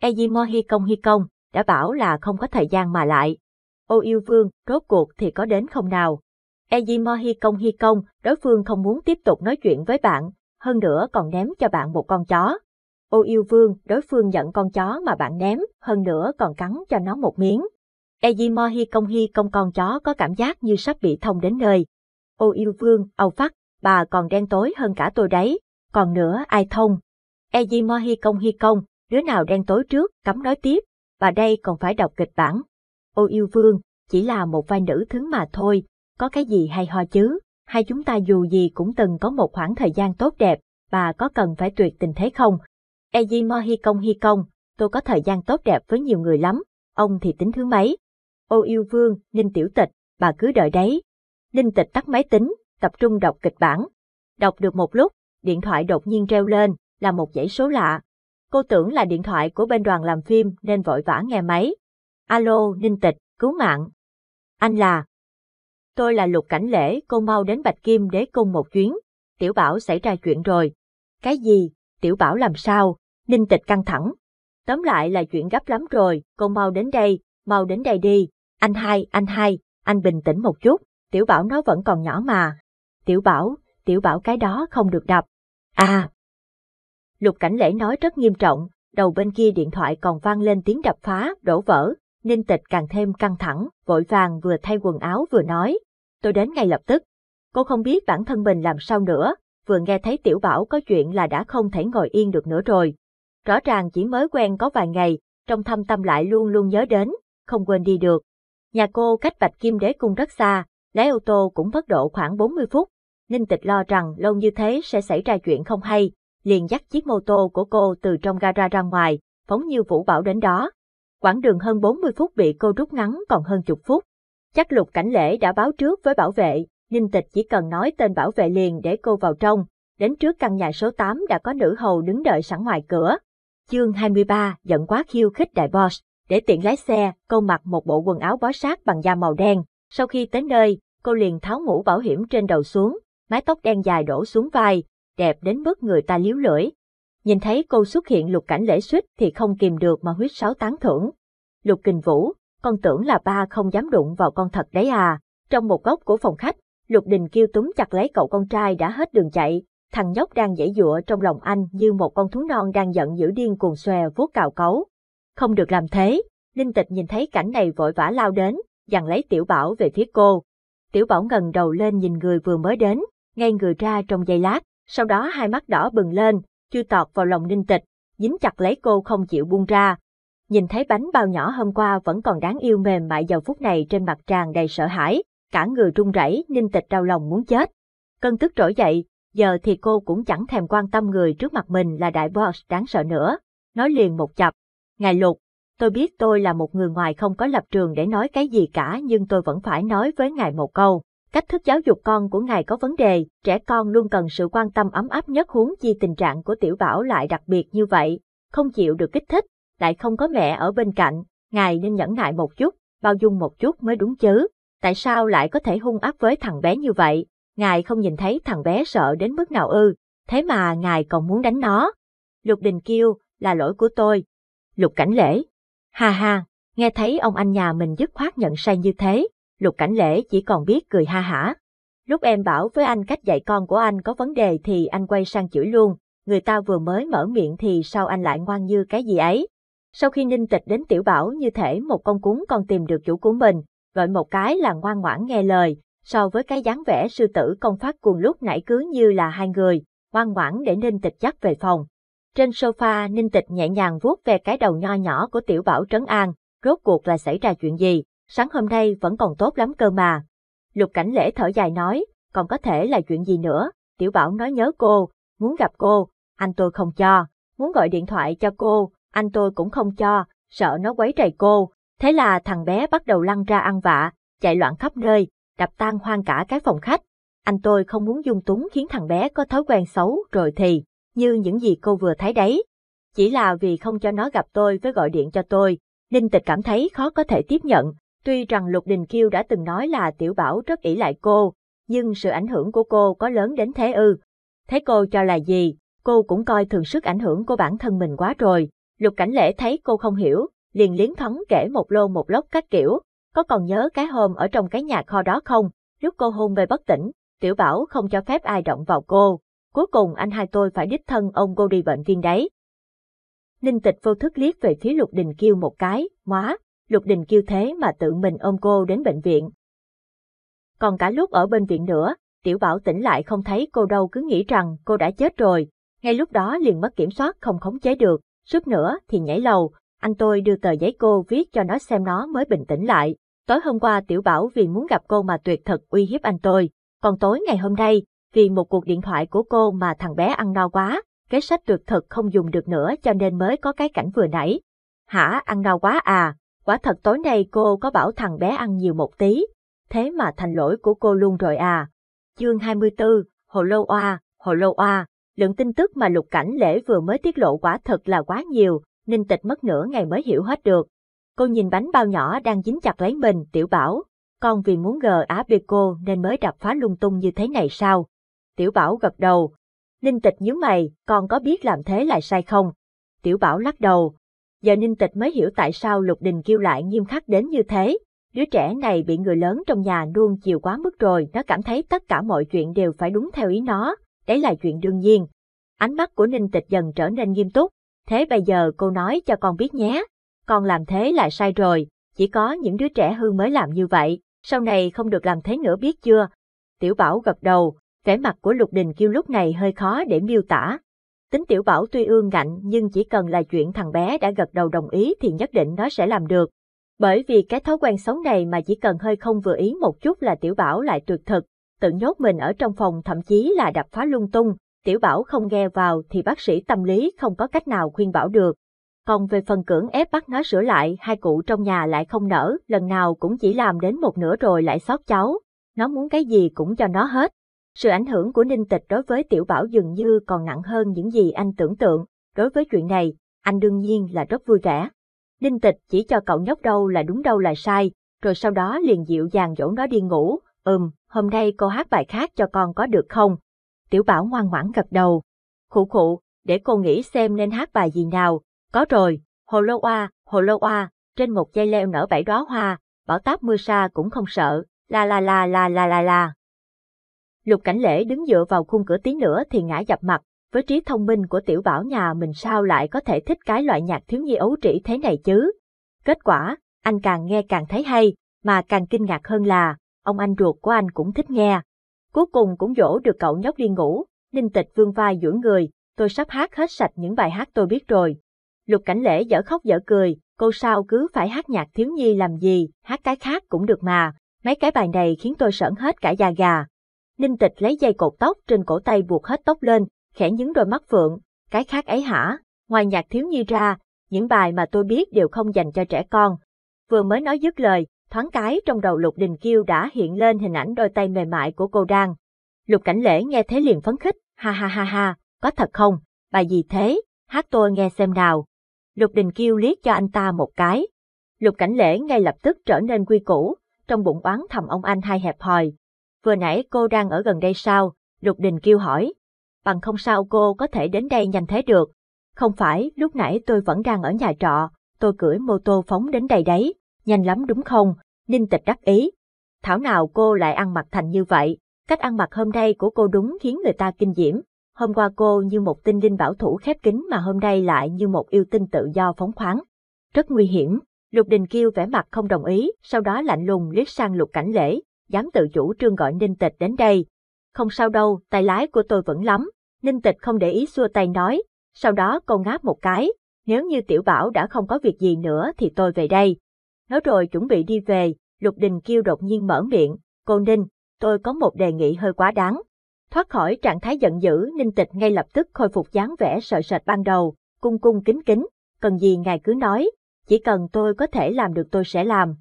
Ejimo Công Hi Công, đã bảo là không có thời gian mà lại. Ô yêu vương, rốt cuộc thì có đến không nào? Ejimo Công Hi Công, đối phương không muốn tiếp tục nói chuyện với bạn, hơn nữa còn ném cho bạn một con chó. Ô yêu vương, đối phương nhận con chó mà bạn ném, hơn nữa còn cắn cho nó một miếng. Ejimo Công Hi Công con chó có cảm giác như sắp bị thông đến nơi. Ô yêu vương, Âu Phát, bà còn đen tối hơn cả tôi đấy, còn nữa ai thông. mo Hi Công Hi Công, đứa nào đen tối trước, cấm nói tiếp, bà đây còn phải đọc kịch bản. Ô yêu vương, chỉ là một vai nữ thứ mà thôi, có cái gì hay ho chứ, hai chúng ta dù gì cũng từng có một khoảng thời gian tốt đẹp, bà có cần phải tuyệt tình thế không? mo Hi Công Hi Công, tôi có thời gian tốt đẹp với nhiều người lắm, ông thì tính thứ mấy? Ô yêu vương, Ninh Tiểu Tịch, bà cứ đợi đấy. Ninh Tịch tắt máy tính, tập trung đọc kịch bản. Đọc được một lúc, điện thoại đột nhiên reo lên, là một dãy số lạ. Cô tưởng là điện thoại của bên đoàn làm phim nên vội vã nghe máy. Alo, Ninh Tịch, cứu mạng. Anh là... Tôi là Lục Cảnh Lễ, cô mau đến Bạch Kim đế cung một chuyến. Tiểu Bảo xảy ra chuyện rồi. Cái gì? Tiểu Bảo làm sao? Ninh Tịch căng thẳng. Tóm lại là chuyện gấp lắm rồi, cô mau đến đây, mau đến đây đi. Anh hai, anh hai, anh bình tĩnh một chút, Tiểu Bảo nó vẫn còn nhỏ mà, Tiểu bảo, tiểu bảo cái đó không được đập. À! Lục cảnh lễ nói rất nghiêm trọng, đầu bên kia điện thoại còn vang lên tiếng đập phá, đổ vỡ, ninh tịch càng thêm căng thẳng, vội vàng vừa thay quần áo vừa nói. Tôi đến ngay lập tức. Cô không biết bản thân mình làm sao nữa, vừa nghe thấy tiểu bảo có chuyện là đã không thể ngồi yên được nữa rồi. Rõ ràng chỉ mới quen có vài ngày, trong thâm tâm lại luôn luôn nhớ đến, không quên đi được. Nhà cô cách Bạch Kim Đế Cung rất xa, lái ô tô cũng mất độ khoảng 40 phút, Ninh Tịch lo rằng lâu như thế sẽ xảy ra chuyện không hay, liền dắt chiếc mô tô của cô từ trong gara ra ngoài, phóng như vũ bảo đến đó. Quãng đường hơn 40 phút bị cô rút ngắn còn hơn chục phút. Chắc lục cảnh lễ đã báo trước với bảo vệ, Ninh Tịch chỉ cần nói tên bảo vệ liền để cô vào trong. Đến trước căn nhà số 8 đã có nữ hầu đứng đợi sẵn ngoài cửa. Chương 23 giận quá khiêu khích đại boss. Để tiện lái xe, cô mặc một bộ quần áo bó sát bằng da màu đen. Sau khi tới nơi, cô liền tháo mũ bảo hiểm trên đầu xuống, mái tóc đen dài đổ xuống vai, đẹp đến mức người ta liếu lưỡi. Nhìn thấy cô xuất hiện lục cảnh lễ suýt thì không kìm được mà huyết sáo tán thưởng. Lục kình vũ, con tưởng là ba không dám đụng vào con thật đấy à. Trong một góc của phòng khách, lục đình kêu túm chặt lấy cậu con trai đã hết đường chạy. Thằng nhóc đang dãy dụa trong lòng anh như một con thú non đang giận dữ điên cuồng xòe vuốt cào cấu. Không được làm thế, Linh Tịch nhìn thấy cảnh này vội vã lao đến, dằn lấy Tiểu Bảo về phía cô. Tiểu Bảo ngần đầu lên nhìn người vừa mới đến, ngay người ra trong giây lát, sau đó hai mắt đỏ bừng lên, chưa tọt vào lòng ninh tịch, dính chặt lấy cô không chịu buông ra. Nhìn thấy bánh bao nhỏ hôm qua vẫn còn đáng yêu mềm mại vào phút này trên mặt tràn đầy sợ hãi, cả người run rẩy ninh tịch đau lòng muốn chết. Cân tức trỗi dậy, giờ thì cô cũng chẳng thèm quan tâm người trước mặt mình là đại boss đáng sợ nữa. Nói liền một chập, ngài lục, tôi biết tôi là một người ngoài không có lập trường để nói cái gì cả nhưng tôi vẫn phải nói với ngài một câu. Cách thức giáo dục con của ngài có vấn đề, trẻ con luôn cần sự quan tâm ấm áp nhất huống chi tình trạng của tiểu bảo lại đặc biệt như vậy, không chịu được kích thích, lại không có mẹ ở bên cạnh, ngài nên nhẫn nại một chút, bao dung một chút mới đúng chứ. Tại sao lại có thể hung ác với thằng bé như vậy? Ngài không nhìn thấy thằng bé sợ đến mức nào ư, thế mà ngài còn muốn đánh nó. Lục Đình kêu, là lỗi của tôi. Lục Cảnh Lễ. Ha ha, nghe thấy ông anh nhà mình dứt khoát nhận sai như thế, Lục Cảnh Lễ chỉ còn biết cười ha hả. Lúc em bảo với anh cách dạy con của anh có vấn đề thì anh quay sang chửi luôn, người ta vừa mới mở miệng thì sao anh lại ngoan như cái gì ấy. Sau khi ninh tịch đến tiểu bảo như thể một con cún còn tìm được chủ của mình, gọi một cái là ngoan ngoãn nghe lời, so với cái dáng vẻ sư tử công phát cuồng lúc nãy cứ như là hai người, ngoan ngoãn để ninh tịch dắt về phòng. Trên sofa ninh tịch nhẹ nhàng vuốt về cái đầu nho nhỏ của tiểu bảo trấn an, rốt cuộc là xảy ra chuyện gì, sáng hôm nay vẫn còn tốt lắm cơ mà. Lục Cảnh Lễ thở dài nói, còn có thể là chuyện gì nữa, Tiểu Bảo nói nhớ cô, muốn gặp cô, anh tôi không cho, muốn gọi điện thoại cho cô, anh tôi cũng không cho, sợ nó quấy rầy cô, thế là thằng bé bắt đầu lăn ra ăn vạ, chạy loạn khắp nơi, đập tan hoang cả cái phòng khách. Anh tôi không muốn dung túng khiến thằng bé có thói quen xấu rồi thì, như những gì cô vừa thấy đấy. Chỉ là vì không cho nó gặp tôi với gọi điện cho tôi, Ninh Tịch cảm thấy khó có thể tiếp nhận, Tuy rằng Lục Đình Kiêu đã từng nói là Tiểu Bảo rất ỷ lại cô, nhưng sự ảnh hưởng của cô có lớn đến thế ư. Thấy cô cho là gì, cô cũng coi thường sức ảnh hưởng của bản thân mình quá rồi. Lục Cảnh Lễ thấy cô không hiểu, liền liến thoáng kể một lô một lốc các kiểu, có còn nhớ cái hôm ở trong cái nhà kho đó không, lúc cô hôn về bất tỉnh, Tiểu Bảo không cho phép ai động vào cô, cuối cùng anh hai tôi phải đích thân ông cô đi bệnh viên đấy. Ninh tịch vô thức liếc về phía Lục Đình Kiêu một cái, móa, Lục Đình kêu thế mà tự mình ôm cô đến bệnh viện. Còn cả lúc ở bệnh viện nữa, Tiểu Bảo tỉnh lại không thấy cô đâu cứ nghĩ rằng cô đã chết rồi, ngay lúc đó liền mất kiểm soát không khống chế được, suốt nữa thì nhảy lầu, anh tôi đưa tờ giấy cô viết cho nó xem nó mới bình tĩnh lại. Tối hôm qua Tiểu Bảo vì muốn gặp cô mà tuyệt thật uy hiếp anh tôi, còn tối ngày hôm nay, vì một cuộc điện thoại của cô mà thằng bé ăn no quá, kế sách tuyệt thật không dùng được nữa cho nên mới có cái cảnh vừa nãy. Hả, ăn no quá à, quả thật tối nay cô có bảo thằng bé ăn nhiều một tí, thế mà thành lỗi của cô luôn rồi à. Chương 24, Hồ Lô Oa, Hồ Lô Oa, lượng tin tức mà Lục Cảnh Lễ vừa mới tiết lộ quả thật là quá nhiều, Ninh Tịch mất nửa ngày mới hiểu hết được. Cô nhìn bánh bao nhỏ đang dính chặt lấy mình, tiểu bảo, con vì muốn gờ á bê cô nên mới đập phá lung tung như thế này sao? Tiểu bảo gật đầu. Ninh Tịch nhíu mày, con có biết làm thế là sai không? Tiểu bảo lắc đầu, giờ Ninh Tịch mới hiểu tại sao Lục Đình kêu lại nghiêm khắc đến như thế. Đứa trẻ này bị người lớn trong nhà nuông chiều quá mức rồi, nó cảm thấy tất cả mọi chuyện đều phải đúng theo ý nó, đấy là chuyện đương nhiên. Ánh mắt của Ninh Tịch dần trở nên nghiêm túc, thế bây giờ cô nói cho con biết nhé, con làm thế là sai rồi, chỉ có những đứa trẻ hư mới làm như vậy, sau này không được làm thế nữa biết chưa? Tiểu Bảo gật đầu, vẻ mặt của Lục Đình kêu lúc này hơi khó để miêu tả, Tính tiểu bảo tuy ương ngạnh nhưng chỉ cần là chuyện thằng bé đã gật đầu đồng ý thì nhất định nó sẽ làm được. Bởi vì cái thói quen xấu này mà chỉ cần hơi không vừa ý một chút là tiểu bảo lại tuyệt thực, tự nhốt mình ở trong phòng thậm chí là đập phá lung tung, tiểu bảo không nghe vào thì bác sĩ tâm lý không có cách nào khuyên bảo được. Còn về phần cưỡng ép bắt nó sửa lại, hai cụ trong nhà lại không nở, lần nào cũng chỉ làm đến một nửa rồi lại xót cháu. Nó muốn cái gì cũng cho nó hết. Sự ảnh hưởng của Ninh Tịch đối với Tiểu Bảo dường như còn nặng hơn những gì anh tưởng tượng. Đối với chuyện này, anh đương nhiên là rất vui vẻ. Ninh Tịch chỉ cho cậu nhóc đâu là đúng đâu là sai, rồi sau đó liền dịu dàng dỗ nó đi ngủ. Ừm, hôm nay cô hát bài khác cho con có được không? Tiểu Bảo ngoan ngoãn gật đầu. Khụ khụ, để cô nghĩ xem nên hát bài gì nào. Có rồi, Hồ Lô Oa, Hồ Lô Oa, trên một dây leo nở bảy đóa hoa, bảo táp mưa sa cũng không sợ, la la la la la la la. Lục Cảnh Lễ đứng dựa vào khung cửa tí nữa thì ngã dập mặt, với trí thông minh của tiểu bảo nhà mình sao lại có thể thích cái loại nhạc thiếu nhi ấu trĩ thế này chứ. Kết quả, anh càng nghe càng thấy hay, mà càng kinh ngạc hơn là, ông anh ruột của anh cũng thích nghe. Cuối cùng cũng dỗ được cậu nhóc đi ngủ, Ninh Tịch vương vai duỗi người, tôi sắp hát hết sạch những bài hát tôi biết rồi. Lục Cảnh Lễ dở khóc dở cười, cô sao cứ phải hát nhạc thiếu nhi làm gì, hát cái khác cũng được mà, mấy cái bài này khiến tôi sởn hết cả da gà. Ninh tịch lấy dây cột tóc trên cổ tay buộc hết tóc lên, khẽ nhướng đôi mắt phượng, cái khác ấy hả, ngoài nhạc thiếu nhi ra, những bài mà tôi biết đều không dành cho trẻ con. Vừa mới nói dứt lời, thoáng cái trong đầu Lục Đình Kiêu đã hiện lên hình ảnh đôi tay mềm mại của cô đang. Lục Cảnh Lễ nghe thế liền phấn khích, ha ha ha ha, có thật không, bài gì thế, hát tôi nghe xem nào. Lục Đình Kiêu liếc cho anh ta một cái. Lục Cảnh Lễ ngay lập tức trở nên quy củ, trong bụng oán thầm ông anh hai hẹp hòi, vừa nãy cô đang ở gần đây sao? Lục Đình kêu hỏi. Bằng không sao cô có thể đến đây nhanh thế được. Không phải, lúc nãy tôi vẫn đang ở nhà trọ, tôi cưỡi mô tô phóng đến đây đấy, nhanh lắm đúng không? Ninh tịch đắc ý. Thảo nào cô lại ăn mặc thành như vậy, cách ăn mặc hôm nay của cô đúng khiến người ta kinh diễm. Hôm qua cô như một tinh linh bảo thủ khép kín mà hôm nay lại như một yêu tinh tự do phóng khoáng. Rất nguy hiểm, Lục Đình Kiêu vẻ mặt không đồng ý, sau đó lạnh lùng liếc sang Lục Cảnh Lễ, dám tự chủ trương gọi Ninh Tịch đến đây. Không sao đâu, tay lái của tôi vẫn lắm. Ninh Tịch không để ý xua tay nói, sau đó cô ngáp một cái, nếu như tiểu bảo đã không có việc gì nữa thì tôi về đây. Nói rồi chuẩn bị đi về, Lục Đình kêu đột nhiên mở miệng, cô Ninh, tôi có một đề nghị hơi quá đáng. Thoát khỏi trạng thái giận dữ, Ninh Tịch ngay lập tức khôi phục dáng vẻ sợ sệt ban đầu, cung cung kính kính, cần gì ngài cứ nói, chỉ cần tôi có thể làm được tôi sẽ làm,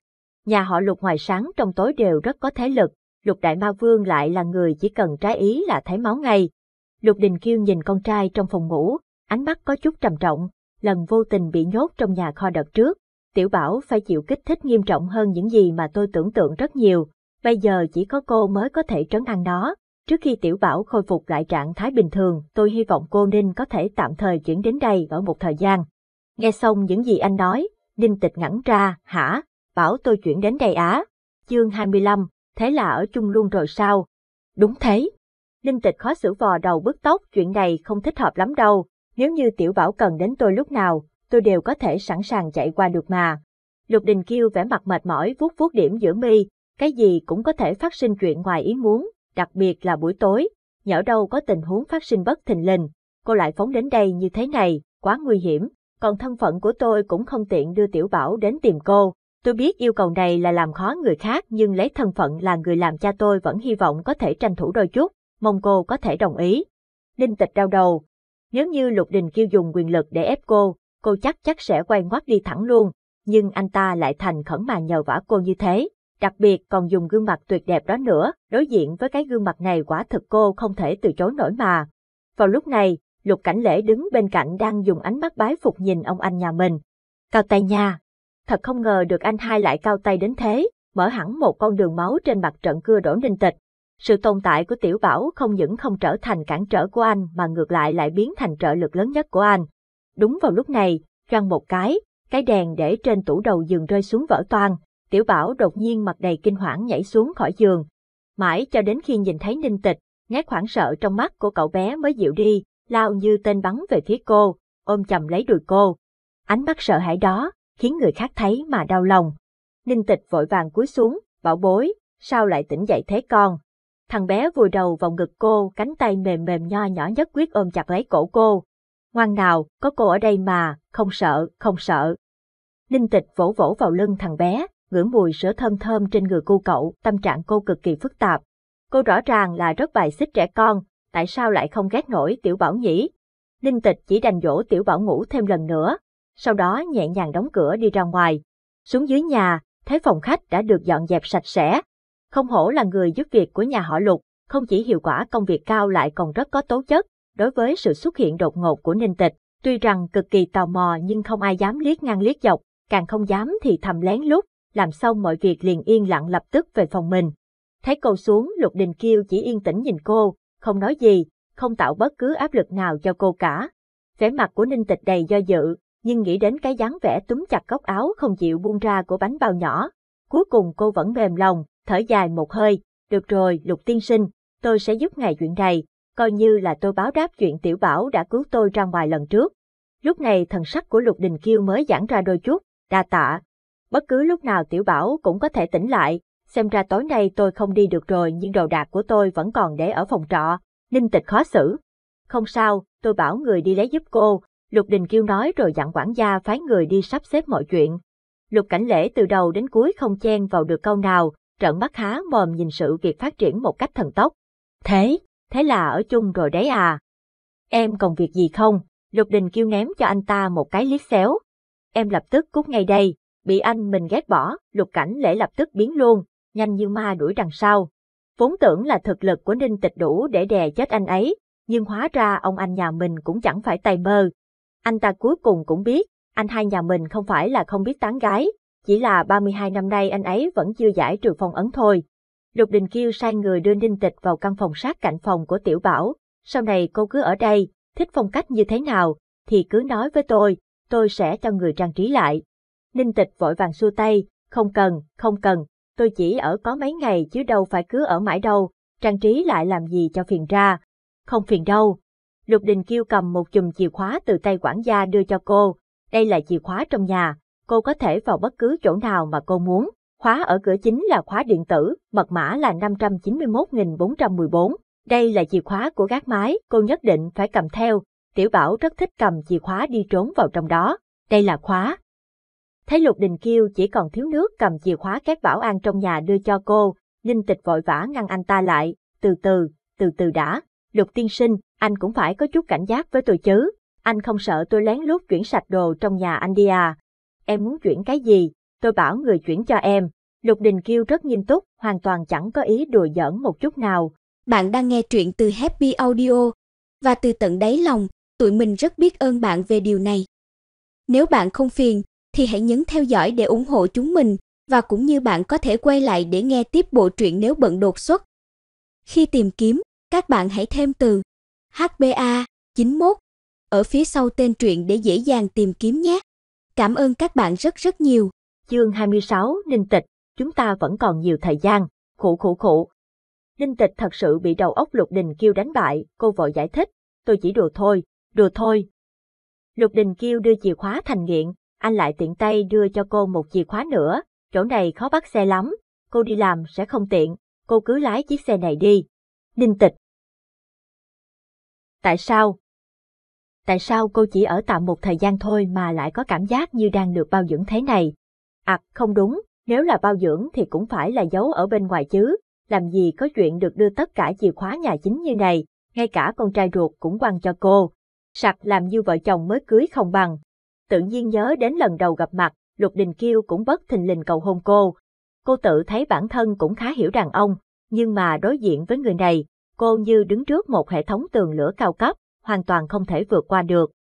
Nhà họ lục ngoài sáng trong tối đều rất có thế lực, lục đại ma vương lại là người chỉ cần trái ý là thấy máu ngay. Lục đình kiêu nhìn con trai trong phòng ngủ, ánh mắt có chút trầm trọng, lần vô tình bị nhốt trong nhà kho đợt trước, tiểu bảo phải chịu kích thích nghiêm trọng hơn những gì mà tôi tưởng tượng rất nhiều, bây giờ chỉ có cô mới có thể trấn an nó. Trước khi tiểu bảo khôi phục lại trạng thái bình thường, tôi hy vọng cô Ninh có thể tạm thời chuyển đến đây ở một thời gian. Nghe xong những gì anh nói, Ninh tịch ngẩn ra, hả, bảo tôi chuyển đến đây á. Chương 25, thế là ở chung luôn rồi sao? Đúng thế. linh tịch khó xử vò đầu bứt tóc, chuyện này không thích hợp lắm đâu. Nếu như tiểu bảo cần đến tôi lúc nào, tôi đều có thể sẵn sàng chạy qua được mà. Lục Đình Kiêu vẻ mặt mệt mỏi vuốt vuốt điểm giữa mi, cái gì cũng có thể phát sinh chuyện ngoài ý muốn, đặc biệt là buổi tối, nhỡ đâu có tình huống phát sinh bất thình lình, cô lại phóng đến đây như thế này, quá nguy hiểm, còn thân phận của tôi cũng không tiện đưa tiểu bảo đến tìm cô, Tôi biết yêu cầu này là làm khó người khác nhưng lấy thân phận là người làm cha tôi vẫn hy vọng có thể tranh thủ đôi chút, mong cô có thể đồng ý. Đinh tịch đau đầu. Nếu như Lục Đình kêu dùng quyền lực để ép cô, cô chắc chắc sẽ quay ngoắt đi thẳng luôn, nhưng anh ta lại thành khẩn mà nhờ vả cô như thế, đặc biệt còn dùng gương mặt tuyệt đẹp đó nữa, đối diện với cái gương mặt này quả thực cô không thể từ chối nổi mà. Vào lúc này, Lục Cảnh Lễ đứng bên cạnh đang dùng ánh mắt bái phục nhìn ông anh nhà mình. Cao tay nha, thật không ngờ được anh hai lại cao tay đến thế, mở hẳn một con đường máu trên mặt trận cưa đổ ninh tịch. Sự tồn tại của Tiểu Bảo không những không trở thành cản trở của anh mà ngược lại lại biến thành trợ lực lớn nhất của anh. Đúng vào lúc này, răng một cái, cái đèn để trên tủ đầu giường rơi xuống vỡ toang, Tiểu Bảo đột nhiên mặt đầy kinh hoảng nhảy xuống khỏi giường. Mãi cho đến khi nhìn thấy Ninh Tịch, nét khoảng sợ trong mắt của cậu bé mới dịu đi, lao như tên bắn về phía cô, ôm chầm lấy đùi cô. Ánh mắt sợ hãi đó, khiến người khác thấy mà đau lòng. Ninh tịch vội vàng cúi xuống, bảo bối, sao lại tỉnh dậy thế con? Thằng bé vùi đầu vào ngực cô, cánh tay mềm mềm nho nhỏ nhất quyết ôm chặt lấy cổ cô. Ngoan nào, có cô ở đây mà, không sợ, không sợ. Ninh tịch vỗ vỗ vào lưng thằng bé, ngửi mùi sữa thơm thơm trên người cô cậu, tâm trạng cô cực kỳ phức tạp. Cô rõ ràng là rất bài xích trẻ con, tại sao lại không ghét nổi tiểu bảo nhỉ? Ninh tịch chỉ đành dỗ tiểu bảo ngủ thêm lần nữa, sau đó nhẹ nhàng đóng cửa đi ra ngoài. Xuống dưới nhà, thấy phòng khách đã được dọn dẹp sạch sẽ. Không hổ là người giúp việc của nhà họ Lục, không chỉ hiệu quả công việc cao lại còn rất có tố chất, đối với sự xuất hiện đột ngột của Ninh Tịch, tuy rằng cực kỳ tò mò nhưng không ai dám liếc ngang liếc dọc, càng không dám thì thầm lén lút, làm xong mọi việc liền yên lặng lập tức về phòng mình. Thấy cô xuống, Lục Đình Kiêu chỉ yên tĩnh nhìn cô, không nói gì, không tạo bất cứ áp lực nào cho cô cả. Vẻ mặt của Ninh Tịch đầy do dự, nhưng nghĩ đến cái dáng vẻ túm chặt góc áo không chịu buông ra của bánh bao nhỏ. Cuối cùng cô vẫn mềm lòng, thở dài một hơi, được rồi, lục tiên sinh, tôi sẽ giúp ngài chuyện này, coi như là tôi báo đáp chuyện tiểu bảo đã cứu tôi ra ngoài lần trước. Lúc này thần sắc của lục đình kiêu mới giãn ra đôi chút, đa tạ. Bất cứ lúc nào tiểu bảo cũng có thể tỉnh lại, xem ra tối nay tôi không đi được rồi nhưng đồ đạc của tôi vẫn còn để ở phòng trọ, ninh tịch khó xử. Không sao, tôi bảo người đi lấy giúp cô, Lục Đình Kiêu nói rồi dặn quản gia phái người đi sắp xếp mọi chuyện. Lục Cảnh Lễ từ đầu đến cuối không chen vào được câu nào, trợn mắt há mồm nhìn sự việc phát triển một cách thần tốc. Thế, thế là ở chung rồi đấy à. Em còn việc gì không? Lục Đình Kiêu ném cho anh ta một cái liếc xéo. Em lập tức cút ngay đây, bị anh mình ghét bỏ, Lục Cảnh Lễ lập tức biến luôn, nhanh như ma đuổi đằng sau. Vốn tưởng là thực lực của Ninh Tịch đủ để đè chết anh ấy, nhưng hóa ra ông anh nhà mình cũng chẳng phải tay mơ, anh ta cuối cùng cũng biết, anh hai nhà mình không phải là không biết tán gái, chỉ là 32 năm nay anh ấy vẫn chưa giải trừ phong ấn thôi. Lục Đình Kiêu sai người đưa Ninh Tịch vào căn phòng sát cạnh phòng của Tiểu Bảo, sau này cô cứ ở đây, thích phong cách như thế nào, thì cứ nói với tôi, tôi sẽ cho người trang trí lại. Ninh Tịch vội vàng xua tay, không cần, không cần, tôi chỉ ở có mấy ngày chứ đâu phải cứ ở mãi đâu, trang trí lại làm gì cho phiền ra. Không phiền đâu, Lục Đình Kiêu cầm một chùm chìa khóa từ tay quản gia đưa cho cô. Đây là chìa khóa trong nhà, cô có thể vào bất cứ chỗ nào mà cô muốn. Khóa ở cửa chính là khóa điện tử, mật mã là 591.414. Đây là chìa khóa của gác mái, cô nhất định phải cầm theo. Tiểu Bảo rất thích cầm chìa khóa đi trốn vào trong đó. Đây là khóa. Thấy Lục Đình Kiêu chỉ còn thiếu nước cầm chìa khóa các bảo an trong nhà đưa cho cô, Ninh Tịch vội vã ngăn anh ta lại, từ từ, từ từ đã, Lục Tiên Sinh, anh cũng phải có chút cảnh giác với tôi chứ. Anh không sợ tôi lén lút chuyển sạch đồ trong nhà anh đi à. Em muốn chuyển cái gì, tôi bảo người chuyển cho em. Lục Đình Kiêu rất nghiêm túc, hoàn toàn chẳng có ý đùa giỡn một chút nào. Bạn đang nghe truyện từ Happy Audio. Và từ tận đáy lòng, tụi mình rất biết ơn bạn về điều này. Nếu bạn không phiền, thì hãy nhấn theo dõi để ủng hộ chúng mình và cũng như bạn có thể quay lại để nghe tiếp bộ truyện nếu bận đột xuất. Khi tìm kiếm, các bạn hãy thêm từ HBA 91 ở phía sau tên truyện để dễ dàng tìm kiếm nhé. Cảm ơn các bạn rất rất nhiều. Chương 26 Ninh Tịch, chúng ta vẫn còn nhiều thời gian, khụ khụ khụ. Ninh Tịch thật sự bị đầu óc Lục Đình Kiêu đánh bại, cô vội giải thích, tôi chỉ đùa thôi, đùa thôi. Lục Đình Kiêu đưa chìa khóa thành nghiện, anh lại tiện tay đưa cho cô một chìa khóa nữa, chỗ này khó bắt xe lắm, cô đi làm sẽ không tiện, cô cứ lái chiếc xe này đi. Ninh Tịch, Tại sao? Tại sao cô chỉ ở tạm một thời gian thôi mà lại có cảm giác như đang được bao dưỡng thế này? À, không đúng, nếu là bao dưỡng thì cũng phải là giấu ở bên ngoài chứ, làm gì có chuyện được đưa tất cả chìa khóa nhà chính như này, ngay cả con trai ruột cũng quăng cho cô. Sặc làm như vợ chồng mới cưới không bằng. Tự nhiên nhớ đến lần đầu gặp mặt, Lục Đình Kiêu cũng bất thình lình cầu hôn cô. Cô tự thấy bản thân cũng khá hiểu đàn ông, nhưng mà đối diện với người này, cô như đứng trước một hệ thống tường lửa cao cấp, hoàn toàn không thể vượt qua được.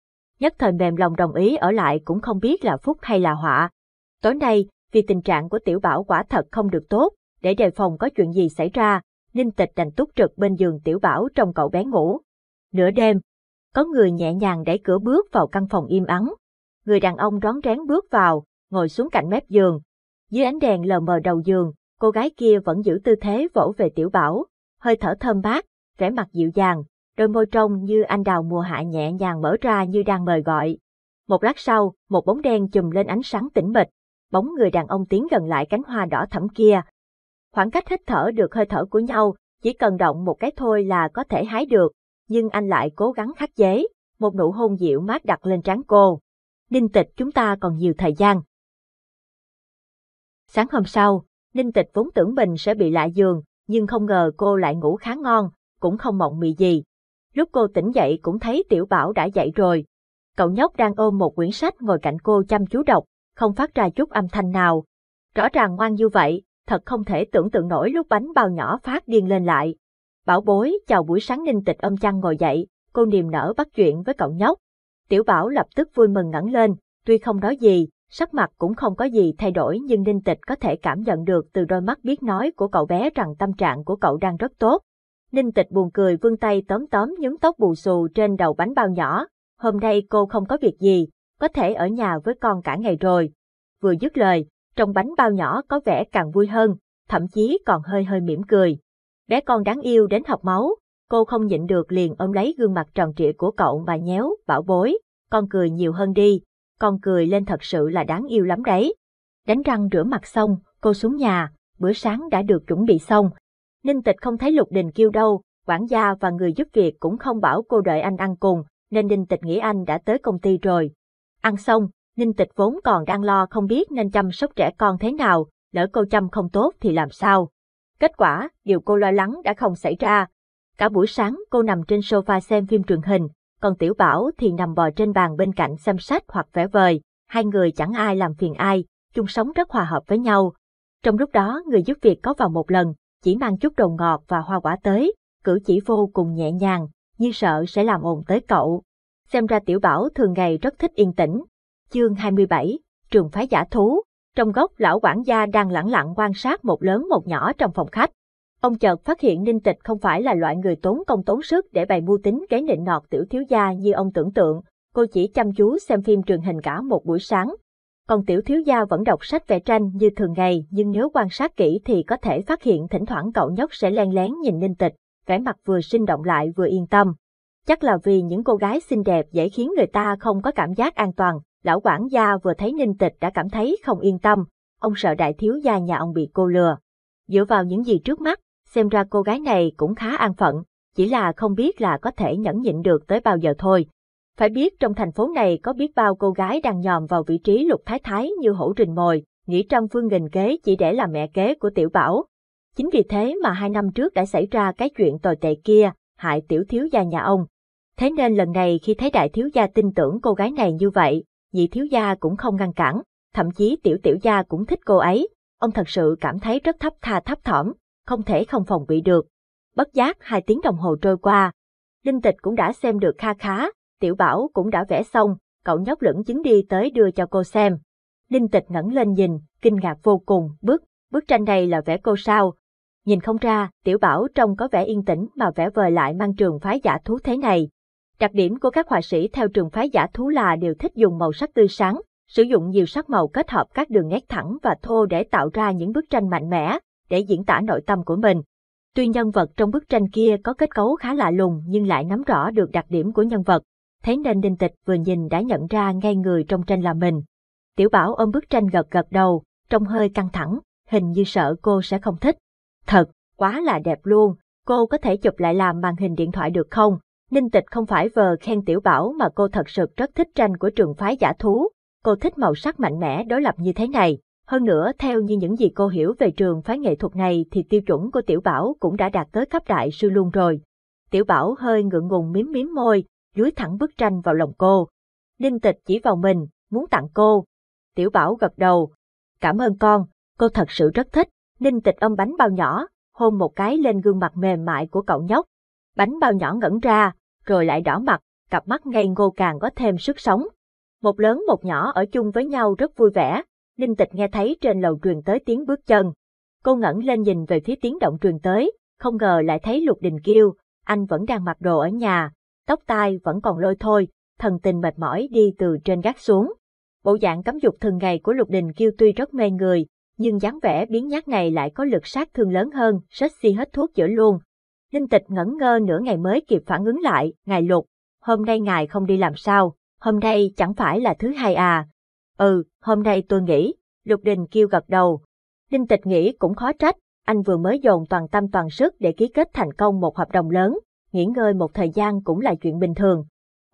Nhất thời mềm lòng đồng ý ở lại cũng không biết là phúc hay là họa. Tối nay, vì tình trạng của tiểu bảo quả thật không được tốt, để đề phòng có chuyện gì xảy ra, Ninh Tịch đành túc trực bên giường tiểu bảo trong cậu bé ngủ. Nửa đêm, có người nhẹ nhàng đẩy cửa bước vào căn phòng im ắng. Người đàn ông rón rén bước vào, ngồi xuống cạnh mép giường. Dưới ánh đèn lờ mờ đầu giường, cô gái kia vẫn giữ tư thế vỗ về tiểu bảo, hơi thở thơm mát, vẻ mặt dịu dàng, đôi môi trong như anh đào mùa hạ nhẹ nhàng mở ra như đang mời gọi. Một lát sau, một bóng đen chùm lên ánh sáng tĩnh mịch, bóng người đàn ông tiến gần lại cánh hoa đỏ thẫm kia. Khoảng cách hít thở được hơi thở của nhau, chỉ cần động một cái thôi là có thể hái được, nhưng anh lại cố gắng khắc chế, một nụ hôn dịu mát đặt lên trán cô. Ninh tịch chúng ta còn nhiều thời gian. Sáng hôm sau, Ninh tịch vốn tưởng mình sẽ bị lạ giường, nhưng không ngờ cô lại ngủ khá ngon, cũng không mộng mị gì. Lúc cô tỉnh dậy cũng thấy Tiểu Bảo đã dậy rồi. Cậu nhóc đang ôm một quyển sách ngồi cạnh cô chăm chú đọc, không phát ra chút âm thanh nào. Rõ ràng ngoan như vậy, thật không thể tưởng tượng nổi lúc bánh bao nhỏ phát điên lên lại. Bảo bối chào buổi sáng ninh tịch âm chăn ngồi dậy, cô niềm nở bắt chuyện với cậu nhóc. Tiểu Bảo lập tức vui mừng ngẩng lên, tuy không nói gì, sắc mặt cũng không có gì thay đổi nhưng Ninh Tịch có thể cảm nhận được từ đôi mắt biết nói của cậu bé rằng tâm trạng của cậu đang rất tốt. Ninh Tịch buồn cười vươn tay tóm tóm nhúng tóc bù xù trên đầu bánh bao nhỏ, hôm nay cô không có việc gì, có thể ở nhà với con cả ngày rồi. Vừa dứt lời, trong bánh bao nhỏ có vẻ càng vui hơn, thậm chí còn hơi hơi mỉm cười. Bé con đáng yêu đến học máu, cô không nhịn được liền ôm lấy gương mặt tròn trịa của cậu mà nhéo, bảo bối, con cười nhiều hơn đi, con cười lên thật sự là đáng yêu lắm đấy. Đánh răng rửa mặt xong, cô xuống nhà, bữa sáng đã được chuẩn bị xong. Ninh tịch không thấy Lục Đình kêu đâu, quản gia và người giúp việc cũng không bảo cô đợi anh ăn cùng, nên Ninh tịch nghĩ anh đã tới công ty rồi. Ăn xong, Ninh tịch vốn còn đang lo không biết nên chăm sóc trẻ con thế nào, lỡ cô chăm không tốt thì làm sao. Kết quả, điều cô lo lắng đã không xảy ra. Cả buổi sáng cô nằm trên sofa xem phim truyền hình, còn Tiểu Bảo thì nằm bò trên bàn bên cạnh xem sách hoặc vẽ vời, hai người chẳng ai làm phiền ai, chung sống rất hòa hợp với nhau. Trong lúc đó người giúp việc có vào một lần, chỉ mang chút đồ ngọt và hoa quả tới, cử chỉ vô cùng nhẹ nhàng, như sợ sẽ làm ồn tới cậu. Xem ra Tiểu Bảo thường ngày rất thích yên tĩnh. Chương 27, Trường phái giả thú, trong góc lão quản gia đang lẳng lặng quan sát một lớn một nhỏ trong phòng khách. Ông chợt phát hiện Ninh Tịch không phải là loại người tốn công tốn sức để bày mưu tính kế nịnh nọt tiểu thiếu gia như ông tưởng tượng, cô chỉ chăm chú xem phim truyền hình cả một buổi sáng. Còn tiểu thiếu gia vẫn đọc sách vẽ tranh như thường ngày nhưng nếu quan sát kỹ thì có thể phát hiện thỉnh thoảng cậu nhóc sẽ len lén nhìn Ninh Tịch, vẻ mặt vừa sinh động lại vừa yên tâm. Chắc là vì những cô gái xinh đẹp dễ khiến người ta không có cảm giác an toàn, lão quản gia vừa thấy Ninh Tịch đã cảm thấy không yên tâm, ông sợ đại thiếu gia nhà ông bị cô lừa. Dựa vào những gì trước mắt, xem ra cô gái này cũng khá an phận, chỉ là không biết là có thể nhẫn nhịn được tới bao giờ thôi. Phải biết trong thành phố này có biết bao cô gái đang nhòm vào vị trí lục thái thái như hổ rình mồi, nghĩ trăm phương nghìn kế chỉ để làm mẹ kế của tiểu bảo. Chính vì thế mà hai năm trước đã xảy ra cái chuyện tồi tệ kia, hại tiểu thiếu gia nhà ông. Thế nên lần này khi thấy đại thiếu gia tin tưởng cô gái này như vậy, nhị thiếu gia cũng không ngăn cản, thậm chí tiểu tiểu gia cũng thích cô ấy. Ông thật sự cảm thấy rất thấp tha thấp thỏm, không thể không phòng bị được. Bất giác hai tiếng đồng hồ trôi qua. Linh tịch cũng đã xem được kha khá, tiểu bảo cũng đã vẽ xong, cậu nhóc lửng chứng đi tới đưa cho cô xem. Linh tịch ngẩng lên nhìn, kinh ngạc vô cùng, bức, bức tranh này là vẽ cô sao? Nhìn không ra, tiểu bảo trông có vẻ yên tĩnh mà vẽ vời lại mang trường phái giả thú thế này. Đặc điểm của các họa sĩ theo trường phái giả thú là đều thích dùng màu sắc tươi sáng, sử dụng nhiều sắc màu kết hợp các đường nét thẳng và thô để tạo ra những bức tranh mạnh mẽ để diễn tả nội tâm của mình. Tuy nhân vật trong bức tranh kia có kết cấu khá lạ lùng nhưng lại nắm rõ được đặc điểm của nhân vật, thế nên Đinh Tịch vừa nhìn đã nhận ra ngay người trong tranh là mình. Tiểu Bảo ôm bức tranh gật gật đầu, trông hơi căng thẳng, hình như sợ cô sẽ không thích. Thật, quá là đẹp luôn, cô có thể chụp lại làm màn hình điện thoại được không? Ninh Tịch không phải vờ khen Tiểu Bảo mà cô thật sự rất thích tranh của trường phái giả thú, cô thích màu sắc mạnh mẽ đối lập như thế này. Hơn nữa, theo như những gì cô hiểu về trường phái nghệ thuật này thì tiêu chuẩn của Tiểu Bảo cũng đã đạt tới cấp đại sư luôn rồi. Tiểu Bảo hơi ngượng ngùng miếm miếm môi, dúi thẳng bức tranh vào lòng cô. Ninh Tịch chỉ vào mình, muốn tặng cô. Tiểu Bảo gật đầu. Cảm ơn con, cô thật sự rất thích. Ninh Tịch ôm bánh bao nhỏ, hôn một cái lên gương mặt mềm mại của cậu nhóc. Bánh bao nhỏ ngẩn ra, rồi lại đỏ mặt, cặp mắt ngây ngô càng có thêm sức sống. Một lớn một nhỏ ở chung với nhau rất vui vẻ, Linh tịch nghe thấy trên lầu truyền tới tiếng bước chân. Cô ngẩng lên nhìn về phía tiếng động truyền tới, không ngờ lại thấy lục đình kiêu, anh vẫn đang mặc đồ ở nhà, tóc tai vẫn còn lôi thôi, thần tình mệt mỏi đi từ trên gác xuống. Bộ dạng cấm dục thường ngày của lục đình kiêu tuy rất mê người, nhưng dáng vẻ biến nhát này lại có lực sát thương lớn hơn, rết si hết thuốc chữa luôn. Linh tịch ngẩn ngơ nửa ngày mới kịp phản ứng lại, ngài lục, hôm nay ngài không đi làm sao, hôm nay chẳng phải là thứ hai à, Ừ, hôm nay tôi nghĩ, Lục Đình kêu gật đầu. Ninh Tịch nghĩ cũng khó trách, anh vừa mới dồn toàn tâm toàn sức để ký kết thành công một hợp đồng lớn, nghỉ ngơi một thời gian cũng là chuyện bình thường.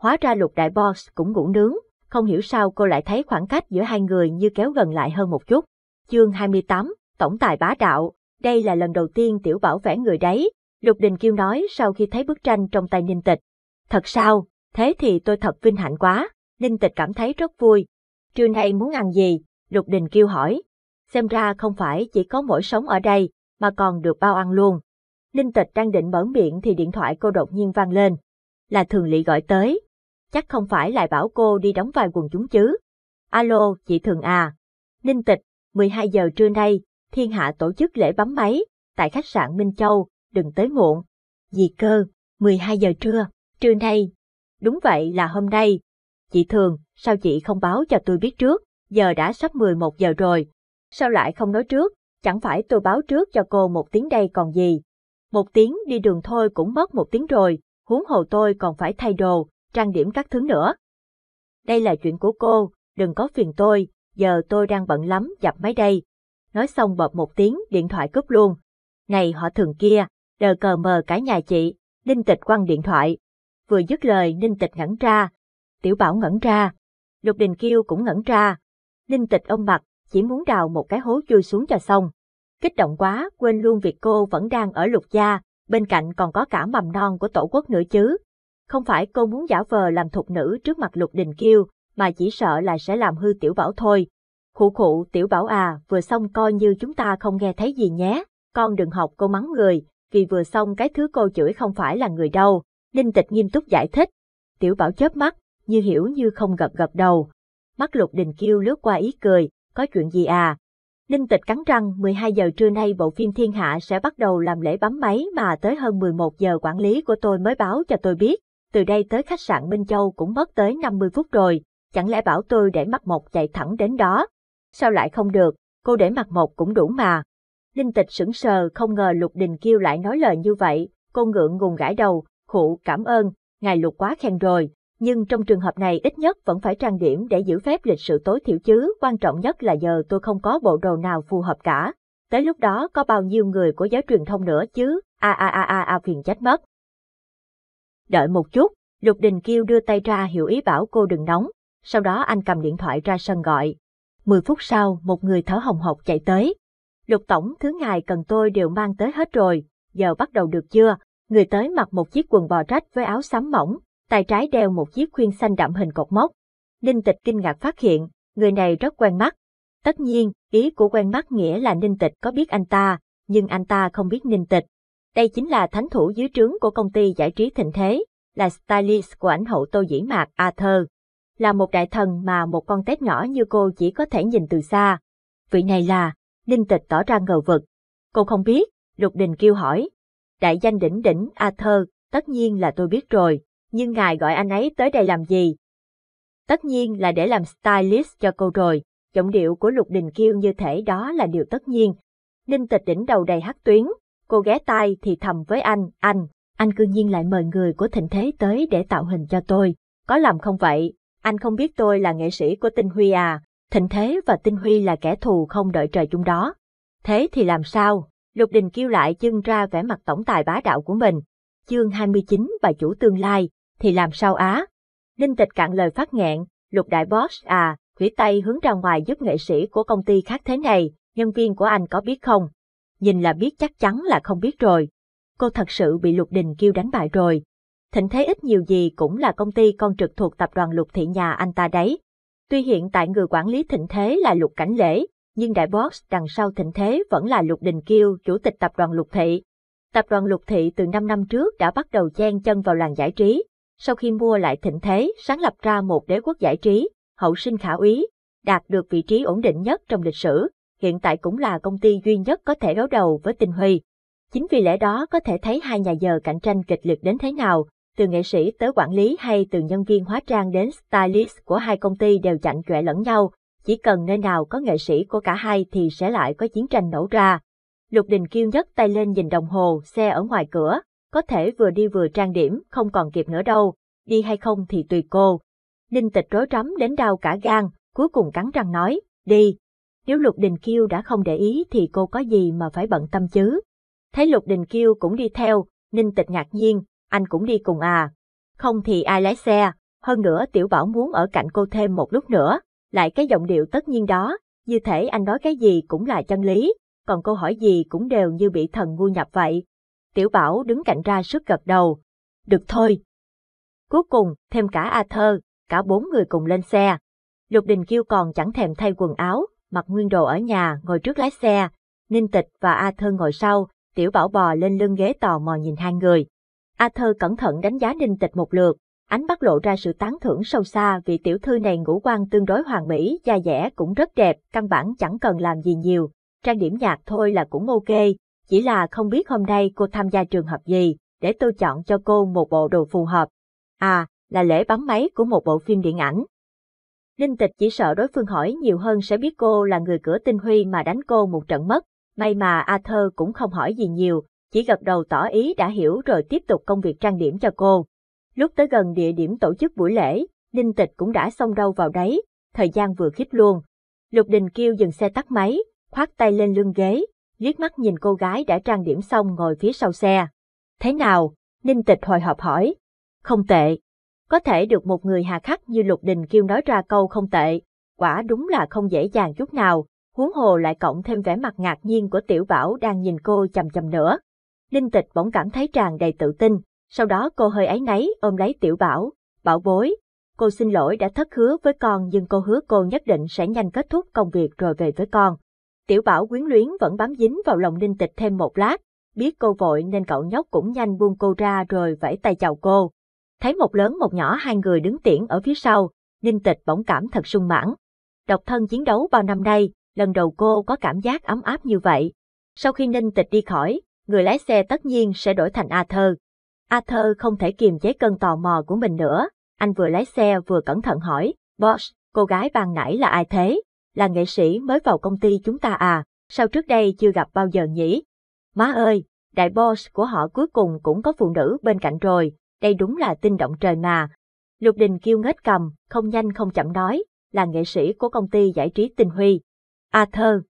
Hóa ra Lục Đại Boss cũng ngủ nướng, không hiểu sao cô lại thấy khoảng cách giữa hai người như kéo gần lại hơn một chút. Chương 28, Tổng tài bá đạo, đây là lần đầu tiên Tiểu Bảo vẽ người đấy, Lục Đình kêu nói sau khi thấy bức tranh trong tay Ninh Tịch. Thật sao, thế thì tôi thật vinh hạnh quá, Ninh Tịch cảm thấy rất vui, trưa nay muốn ăn gì? Lục Đình kêu hỏi. Xem ra không phải chỉ có mỗi sống ở đây, mà còn được bao ăn luôn. Ninh Tịch đang định mở miệng thì điện thoại cô đột nhiên vang lên. Là thường lị gọi tới. Chắc không phải lại bảo cô đi đóng vài quần chúng chứ. Alo, chị thường à. Ninh Tịch, 12 giờ trưa nay, thiên hạ tổ chức lễ bấm máy, tại khách sạn Minh Châu, đừng tới muộn. Gì cơ, 12 giờ trưa, trưa nay. Đúng vậy là hôm nay, Chị Thường, sao chị không báo cho tôi biết trước, giờ đã sắp 11 giờ rồi. Sao lại không nói trước, chẳng phải tôi báo trước cho cô một tiếng đây còn gì. Một tiếng đi đường thôi cũng mất một tiếng rồi, huống hồ tôi còn phải thay đồ, trang điểm các thứ nữa. Đây là chuyện của cô, đừng có phiền tôi, giờ tôi đang bận lắm dập máy đây. Nói xong bập một tiếng điện thoại cúp luôn. Này họ thường kia, đờ cờ mờ cả nhà chị, Ninh Tịch quăng điện thoại. Vừa dứt lời Ninh Tịch ngẩn ra, Tiểu Bảo ngẩn ra. Lục Đình Kiêu cũng ngẩn ra. Linh tịch ông mặt, chỉ muốn đào một cái hố chui xuống cho xong. Kích động quá, quên luôn việc cô vẫn đang ở lục gia, bên cạnh còn có cả mầm non của tổ quốc nữa chứ. Không phải cô muốn giả vờ làm thục nữ trước mặt Lục Đình Kiêu, mà chỉ sợ là sẽ làm hư Tiểu Bảo thôi. Khụ khụ Tiểu Bảo à, vừa xong coi như chúng ta không nghe thấy gì nhé, con đừng học cô mắng người, vì vừa xong cái thứ cô chửi không phải là người đâu. Linh Tịch nghiêm túc giải thích. Tiểu Bảo chớp mắt, như hiểu như không gật gật đầu. Mắt Lục Đình Kiêu lướt qua ý cười, có chuyện gì à? Ninh Tịch cắn răng 12 giờ trưa nay bộ phim Thiên Hạ sẽ bắt đầu làm lễ bấm máy mà tới hơn 11 giờ quản lý của tôi mới báo cho tôi biết, từ đây tới khách sạn Minh Châu cũng mất tới 50 phút rồi, chẳng lẽ bảo tôi để mặt mộc chạy thẳng đến đó? Sao lại không được, cô để mặt mộc cũng đủ mà. Ninh Tịch sững sờ không ngờ Lục Đình Kiêu lại nói lời như vậy, cô ngượng ngùng gãi đầu, khụ cảm ơn, ngài Lục quá khen rồi nhưng trong trường hợp này ít nhất vẫn phải trang điểm để giữ phép lịch sự tối thiểu chứ, quan trọng nhất là giờ tôi không có bộ đồ nào phù hợp cả. Tới lúc đó có bao nhiêu người của giới truyền thông nữa chứ, a a a a a phiền chết mất. Đợi một chút, Lục Đình Kiêu đưa tay ra hiểu ý bảo cô đừng nóng, sau đó anh cầm điện thoại ra sân gọi. Mười phút sau, một người thở hồng hộc chạy tới. Lục Tổng, thứ ngài cần tôi đều mang tới hết rồi, giờ bắt đầu được chưa? Người tới mặc một chiếc quần bò rách với áo xám mỏng, tay trái đeo một chiếc khuyên xanh đậm hình cột mốc. Ninh Tịch kinh ngạc phát hiện, người này rất quen mắt. Tất nhiên, ý của quen mắt nghĩa là Ninh Tịch có biết anh ta, nhưng anh ta không biết Ninh Tịch. Đây chính là thánh thủ dưới trướng của công ty giải trí thịnh thế, là stylist của ảnh hậu Tô Dĩ Mạc Arthur. Là một đại thần mà một con tép nhỏ như cô chỉ có thể nhìn từ xa. Vị này là, Ninh Tịch tỏ ra ngờ vực. Cô không biết, Lục Đình kêu hỏi. Đại danh đỉnh đỉnh Arthur, tất nhiên là tôi biết rồi, nhưng ngài gọi anh ấy tới đây làm gì? Tất nhiên là để làm stylist cho cô rồi, giọng điệu của Lục Đình Kiêu như thể đó là điều tất nhiên. Ninh tịch đỉnh đầu đầy hắc tuyến, cô ghé tai thì thầm với anh, anh, anh cư nhiên lại mời người của thịnh thế tới để tạo hình cho tôi, có làm không vậy? Anh không biết tôi là nghệ sĩ của Tinh Huy à, thịnh thế và Tinh Huy là kẻ thù không đợi trời chung đó. Thế thì làm sao? Lục Đình kêu lại chưng ra vẻ mặt tổng tài bá đạo của mình. Chương 29 bà chủ tương lai, thì làm sao á? Đinh Tịch cạn lời phát ngẹn. lục đại boss à, vĩ tay hướng ra ngoài giúp nghệ sĩ của công ty khác thế này, nhân viên của anh có biết không? Nhìn là biết chắc chắn là không biết rồi. Cô thật sự bị Lục Đình kêu đánh bại rồi. Thịnh thế ít nhiều gì cũng là công ty con trực thuộc tập đoàn Lục Thị nhà anh ta đấy. Tuy hiện tại người quản lý thịnh thế là Lục Cảnh Lễ, nhưng đại boss đằng sau thịnh thế vẫn là Lục Đình Kiêu, chủ tịch tập đoàn Lục Thị. Tập đoàn Lục Thị từ 5 năm trước đã bắt đầu chen chân vào làng giải trí, sau khi mua lại thịnh thế sáng lập ra một đế quốc giải trí, hậu sinh khả úy, đạt được vị trí ổn định nhất trong lịch sử, hiện tại cũng là công ty duy nhất có thể đối đầu với Tình Huy. Chính vì lẽ đó có thể thấy hai nhà giờ cạnh tranh kịch liệt đến thế nào, từ nghệ sĩ tới quản lý hay từ nhân viên hóa trang đến stylist của hai công ty đều chạnh chọe lẫn nhau, chỉ cần nơi nào có nghệ sĩ của cả hai thì sẽ lại có chiến tranh nổ ra. Lục Đình kêu nhất tay lên nhìn đồng hồ xe ở ngoài cửa, có thể vừa đi vừa trang điểm, không còn kịp nữa đâu, đi hay không thì tùy cô. Ninh tịch rối rắm đến đau cả gan, cuối cùng cắn răng nói, đi. Nếu Lục Đình Kiêu đã không để ý thì cô có gì mà phải bận tâm chứ. Thấy Lục Đình Kiêu cũng đi theo, Ninh tịch ngạc nhiên, anh cũng đi cùng à. Không thì ai lái xe, hơn nữa Tiểu Bảo muốn ở cạnh cô thêm một lúc nữa, lại cái giọng điệu tất nhiên đó, như thể anh nói cái gì cũng là chân lý, còn câu hỏi gì cũng đều như bị thần ngu nhập vậy, Tiểu Bảo đứng cạnh ra sức gật đầu. Được thôi. Cuối cùng, thêm cả A Thơ, cả bốn người cùng lên xe. Lục Đình Kiêu còn chẳng thèm thay quần áo, mặc nguyên đồ ở nhà ngồi trước lái xe. Ninh Tịch và A Thơ ngồi sau, Tiểu Bảo bò lên lưng ghế tò mò nhìn hai người. A Thơ cẩn thận đánh giá Ninh Tịch một lượt, ánh mắt lộ ra sự tán thưởng sâu xa vì tiểu thư này ngũ quan tương đối hoàn mỹ, da dẻ cũng rất đẹp, căn bản chẳng cần làm gì nhiều, trang điểm nhạt thôi là cũng ok, chỉ là không biết hôm nay cô tham gia trường hợp gì, để tôi chọn cho cô một bộ đồ phù hợp. À, là lễ bấm máy của một bộ phim điện ảnh. Ninh Tịch chỉ sợ đối phương hỏi nhiều hơn sẽ biết cô là người cửa tinh huy mà đánh cô một trận mất, may mà Arthur cũng không hỏi gì nhiều, chỉ gật đầu tỏ ý đã hiểu rồi tiếp tục công việc trang điểm cho cô. Lúc tới gần địa điểm tổ chức buổi lễ, Ninh Tịch cũng đã xông đâu vào đấy, thời gian vừa khít luôn. Lục Đình Kiêu dừng xe tắt máy, khoác tay lên lưng ghế, liếc mắt nhìn cô gái đã trang điểm xong ngồi phía sau xe. Thế nào? Ninh Tịch hồi hộp hỏi. Không tệ. Có thể được một người hà khắc như Lục Đình Kiêu nói ra câu không tệ, quả đúng là không dễ dàng chút nào, huống hồ lại cộng thêm vẻ mặt ngạc nhiên của tiểu bảo đang nhìn cô chầm chầm nữa. Ninh Tịch bỗng cảm thấy tràn đầy tự tin, sau đó cô hơi ấy náy ôm lấy tiểu bảo, bảo bối. Cô xin lỗi đã thất hứa với con nhưng cô hứa cô nhất định sẽ nhanh kết thúc công việc rồi về với con. Tiểu bảo quyến luyến vẫn bám dính vào lòng ninh tịch thêm một lát, biết cô vội nên cậu nhóc cũng nhanh buông cô ra rồi vẫy tay chào cô. Thấy một lớn một nhỏ hai người đứng tiễn ở phía sau, ninh tịch bỗng cảm thật sung mãn. Độc thân chiến đấu bao năm nay, lần đầu cô có cảm giác ấm áp như vậy. Sau khi ninh tịch đi khỏi, người lái xe tất nhiên sẽ đổi thành Arthur. Arthur không thể kiềm chế cơn tò mò của mình nữa, anh vừa lái xe vừa cẩn thận hỏi, Boss, cô gái ban nãy là ai thế? là nghệ sĩ mới vào công ty chúng ta à, sao trước đây chưa gặp bao giờ nhỉ? Má ơi, đại boss của họ cuối cùng cũng có phụ nữ bên cạnh rồi, đây đúng là tin động trời mà. Lục Đình kêu ngết cầm, không nhanh không chậm nói, là nghệ sĩ của công ty giải trí Tinh Huy. A Thơ.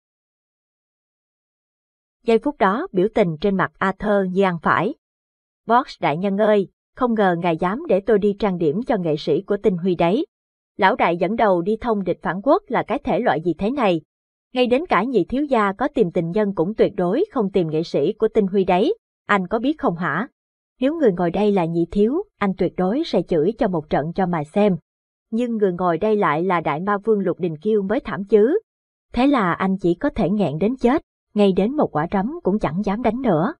Giây phút đó biểu tình trên mặt Arthur như ăn phải. Boss đại nhân ơi, không ngờ ngài dám để tôi đi trang điểm cho nghệ sĩ của Tinh Huy đấy lão đại dẫn đầu đi thông địch phản quốc là cái thể loại gì thế này. Ngay đến cả nhị thiếu gia có tìm tình nhân cũng tuyệt đối không tìm nghệ sĩ của tinh huy đấy, anh có biết không hả? Nếu người ngồi đây là nhị thiếu, anh tuyệt đối sẽ chửi cho một trận cho mà xem. Nhưng người ngồi đây lại là đại ma vương lục đình kiêu mới thảm chứ. Thế là anh chỉ có thể nghẹn đến chết, ngay đến một quả rắm cũng chẳng dám đánh nữa.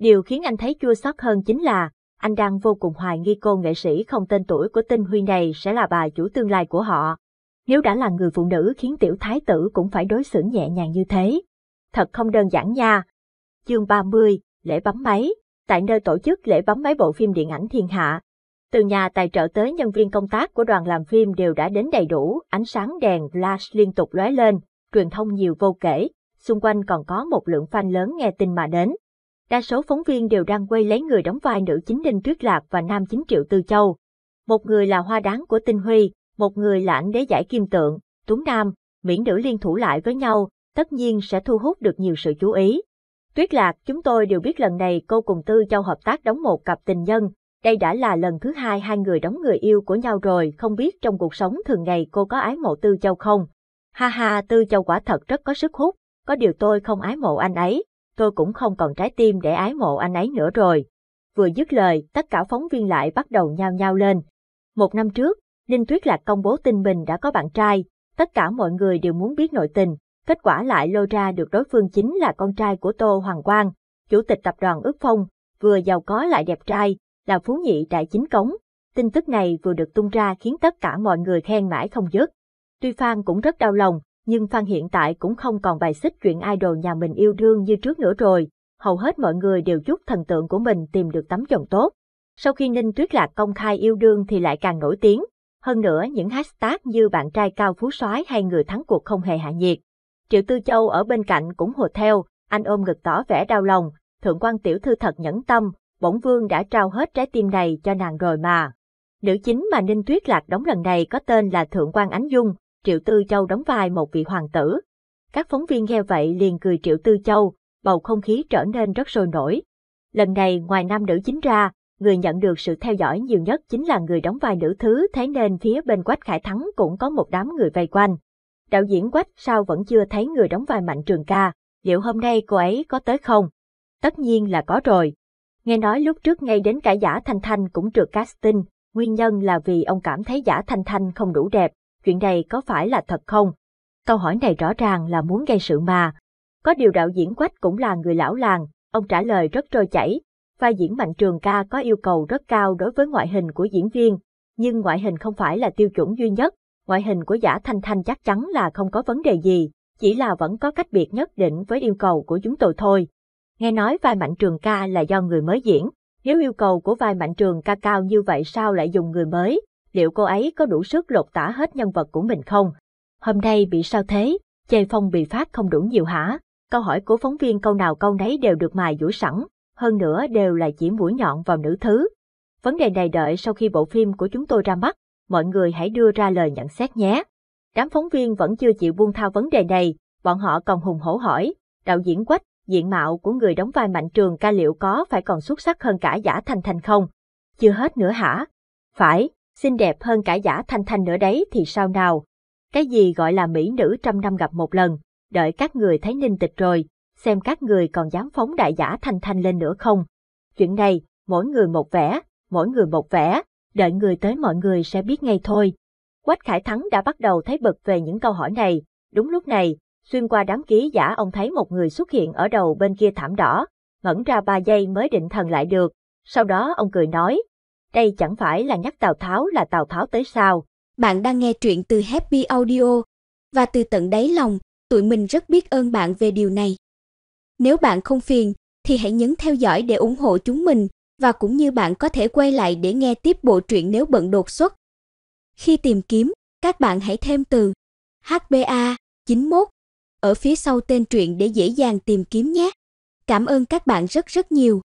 Điều khiến anh thấy chua xót hơn chính là, anh đang vô cùng hoài nghi cô nghệ sĩ không tên tuổi của tinh huy này sẽ là bà chủ tương lai của họ. Nếu đã là người phụ nữ khiến tiểu thái tử cũng phải đối xử nhẹ nhàng như thế. Thật không đơn giản nha. Chương 30, lễ bấm máy, tại nơi tổ chức lễ bấm máy bộ phim điện ảnh thiên hạ. Từ nhà tài trợ tới nhân viên công tác của đoàn làm phim đều đã đến đầy đủ, ánh sáng đèn flash liên tục lóe lên, truyền thông nhiều vô kể, xung quanh còn có một lượng fan lớn nghe tin mà đến đa số phóng viên đều đang quay lấy người đóng vai nữ chính Đinh Tuyết Lạc và nam chính Triệu Tư Châu. Một người là hoa đáng của Tinh Huy, một người là ảnh đế giải kim tượng, Tuấn Nam, miễn nữ liên thủ lại với nhau, tất nhiên sẽ thu hút được nhiều sự chú ý. Tuyết Lạc, chúng tôi đều biết lần này cô cùng Tư Châu hợp tác đóng một cặp tình nhân, đây đã là lần thứ hai hai người đóng người yêu của nhau rồi, không biết trong cuộc sống thường ngày cô có ái mộ Tư Châu không? Ha ha, Tư Châu quả thật rất có sức hút, có điều tôi không ái mộ anh ấy, tôi cũng không còn trái tim để ái mộ anh ấy nữa rồi. Vừa dứt lời, tất cả phóng viên lại bắt đầu nhao nhao lên. Một năm trước, Ninh Tuyết Lạc công bố tin mình đã có bạn trai, tất cả mọi người đều muốn biết nội tình, kết quả lại lôi ra được đối phương chính là con trai của Tô Hoàng Quang, chủ tịch tập đoàn ước phong, vừa giàu có lại đẹp trai, là phú nhị đại chính cống. Tin tức này vừa được tung ra khiến tất cả mọi người khen mãi không dứt. Tuy Phan cũng rất đau lòng, nhưng fan hiện tại cũng không còn bài xích chuyện idol nhà mình yêu đương như trước nữa rồi, hầu hết mọi người đều chúc thần tượng của mình tìm được tấm chồng tốt. Sau khi Ninh Tuyết Lạc công khai yêu đương thì lại càng nổi tiếng, hơn nữa những hashtag như bạn trai cao phú soái hay người thắng cuộc không hề hạ nhiệt. Triệu Tư Châu ở bên cạnh cũng hồ theo, anh ôm ngực tỏ vẻ đau lòng, thượng quan tiểu thư thật nhẫn tâm, bổn vương đã trao hết trái tim này cho nàng rồi mà. Nữ chính mà Ninh Tuyết Lạc đóng lần này có tên là Thượng quan Ánh Dung, Triệu Tư Châu đóng vai một vị hoàng tử. Các phóng viên nghe vậy liền cười Triệu Tư Châu, bầu không khí trở nên rất sôi nổi. Lần này ngoài nam nữ chính ra, người nhận được sự theo dõi nhiều nhất chính là người đóng vai nữ thứ thế nên phía bên Quách Khải Thắng cũng có một đám người vây quanh. Đạo diễn Quách sao vẫn chưa thấy người đóng vai Mạnh Trường Ca, liệu hôm nay cô ấy có tới không? Tất nhiên là có rồi. Nghe nói lúc trước ngay đến cả giả Thanh Thanh cũng trượt casting, nguyên nhân là vì ông cảm thấy giả Thanh Thanh không đủ đẹp, chuyện này có phải là thật không? Câu hỏi này rõ ràng là muốn gây sự mà. Có điều đạo diễn Quách cũng là người lão làng, ông trả lời rất trôi chảy. Vai diễn Mạnh Trường Ca có yêu cầu rất cao đối với ngoại hình của diễn viên, nhưng ngoại hình không phải là tiêu chuẩn duy nhất. Ngoại hình của giả Thanh Thanh chắc chắn là không có vấn đề gì, chỉ là vẫn có cách biệt nhất định với yêu cầu của chúng tôi thôi. Nghe nói vai Mạnh Trường Ca là do người mới diễn, nếu yêu cầu của vai Mạnh Trường Ca cao như vậy sao lại dùng người mới, liệu cô ấy có đủ sức lột tả hết nhân vật của mình không? Hôm nay bị sao thế? Chê Phong bị phát không đủ nhiều hả? Câu hỏi của phóng viên câu nào câu nấy đều được mài dũi sẵn, hơn nữa đều là chỉ mũi nhọn vào nữ thứ. Vấn đề này đợi sau khi bộ phim của chúng tôi ra mắt, mọi người hãy đưa ra lời nhận xét nhé. Đám phóng viên vẫn chưa chịu buông thao vấn đề này, bọn họ còn hùng hổ hỏi, đạo diễn Quách, diện mạo của người đóng vai Mạnh Trường ca liệu có phải còn xuất sắc hơn cả giả Thành Thành không? Chưa hết nữa hả? Phải, xinh đẹp hơn cả giả thanh thanh nữa đấy thì sao nào. Cái gì gọi là mỹ nữ trăm năm gặp một lần, đợi các người thấy ninh tịch rồi, xem các người còn dám phóng đại giả thanh thanh lên nữa không. Chuyện này, mỗi người một vẻ, mỗi người một vẻ, đợi người tới mọi người sẽ biết ngay thôi. Quách Khải Thắng đã bắt đầu thấy bực về những câu hỏi này, đúng lúc này, xuyên qua đám ký giả ông thấy một người xuất hiện ở đầu bên kia thảm đỏ, ngẩn ra ba giây mới định thần lại được, sau đó ông cười nói, đây chẳng phải là nhắc Tào Tháo là Tào Tháo tới sao. Bạn đang nghe truyện từ Happy Audio, và từ tận đáy lòng, tụi mình rất biết ơn bạn về điều này. Nếu bạn không phiền, thì hãy nhấn theo dõi để ủng hộ chúng mình, và cũng như bạn có thể quay lại để nghe tiếp bộ truyện nếu bận đột xuất. Khi tìm kiếm, các bạn hãy thêm từ HBA 91 ở phía sau tên truyện để dễ dàng tìm kiếm nhé. Cảm ơn các bạn rất rất nhiều.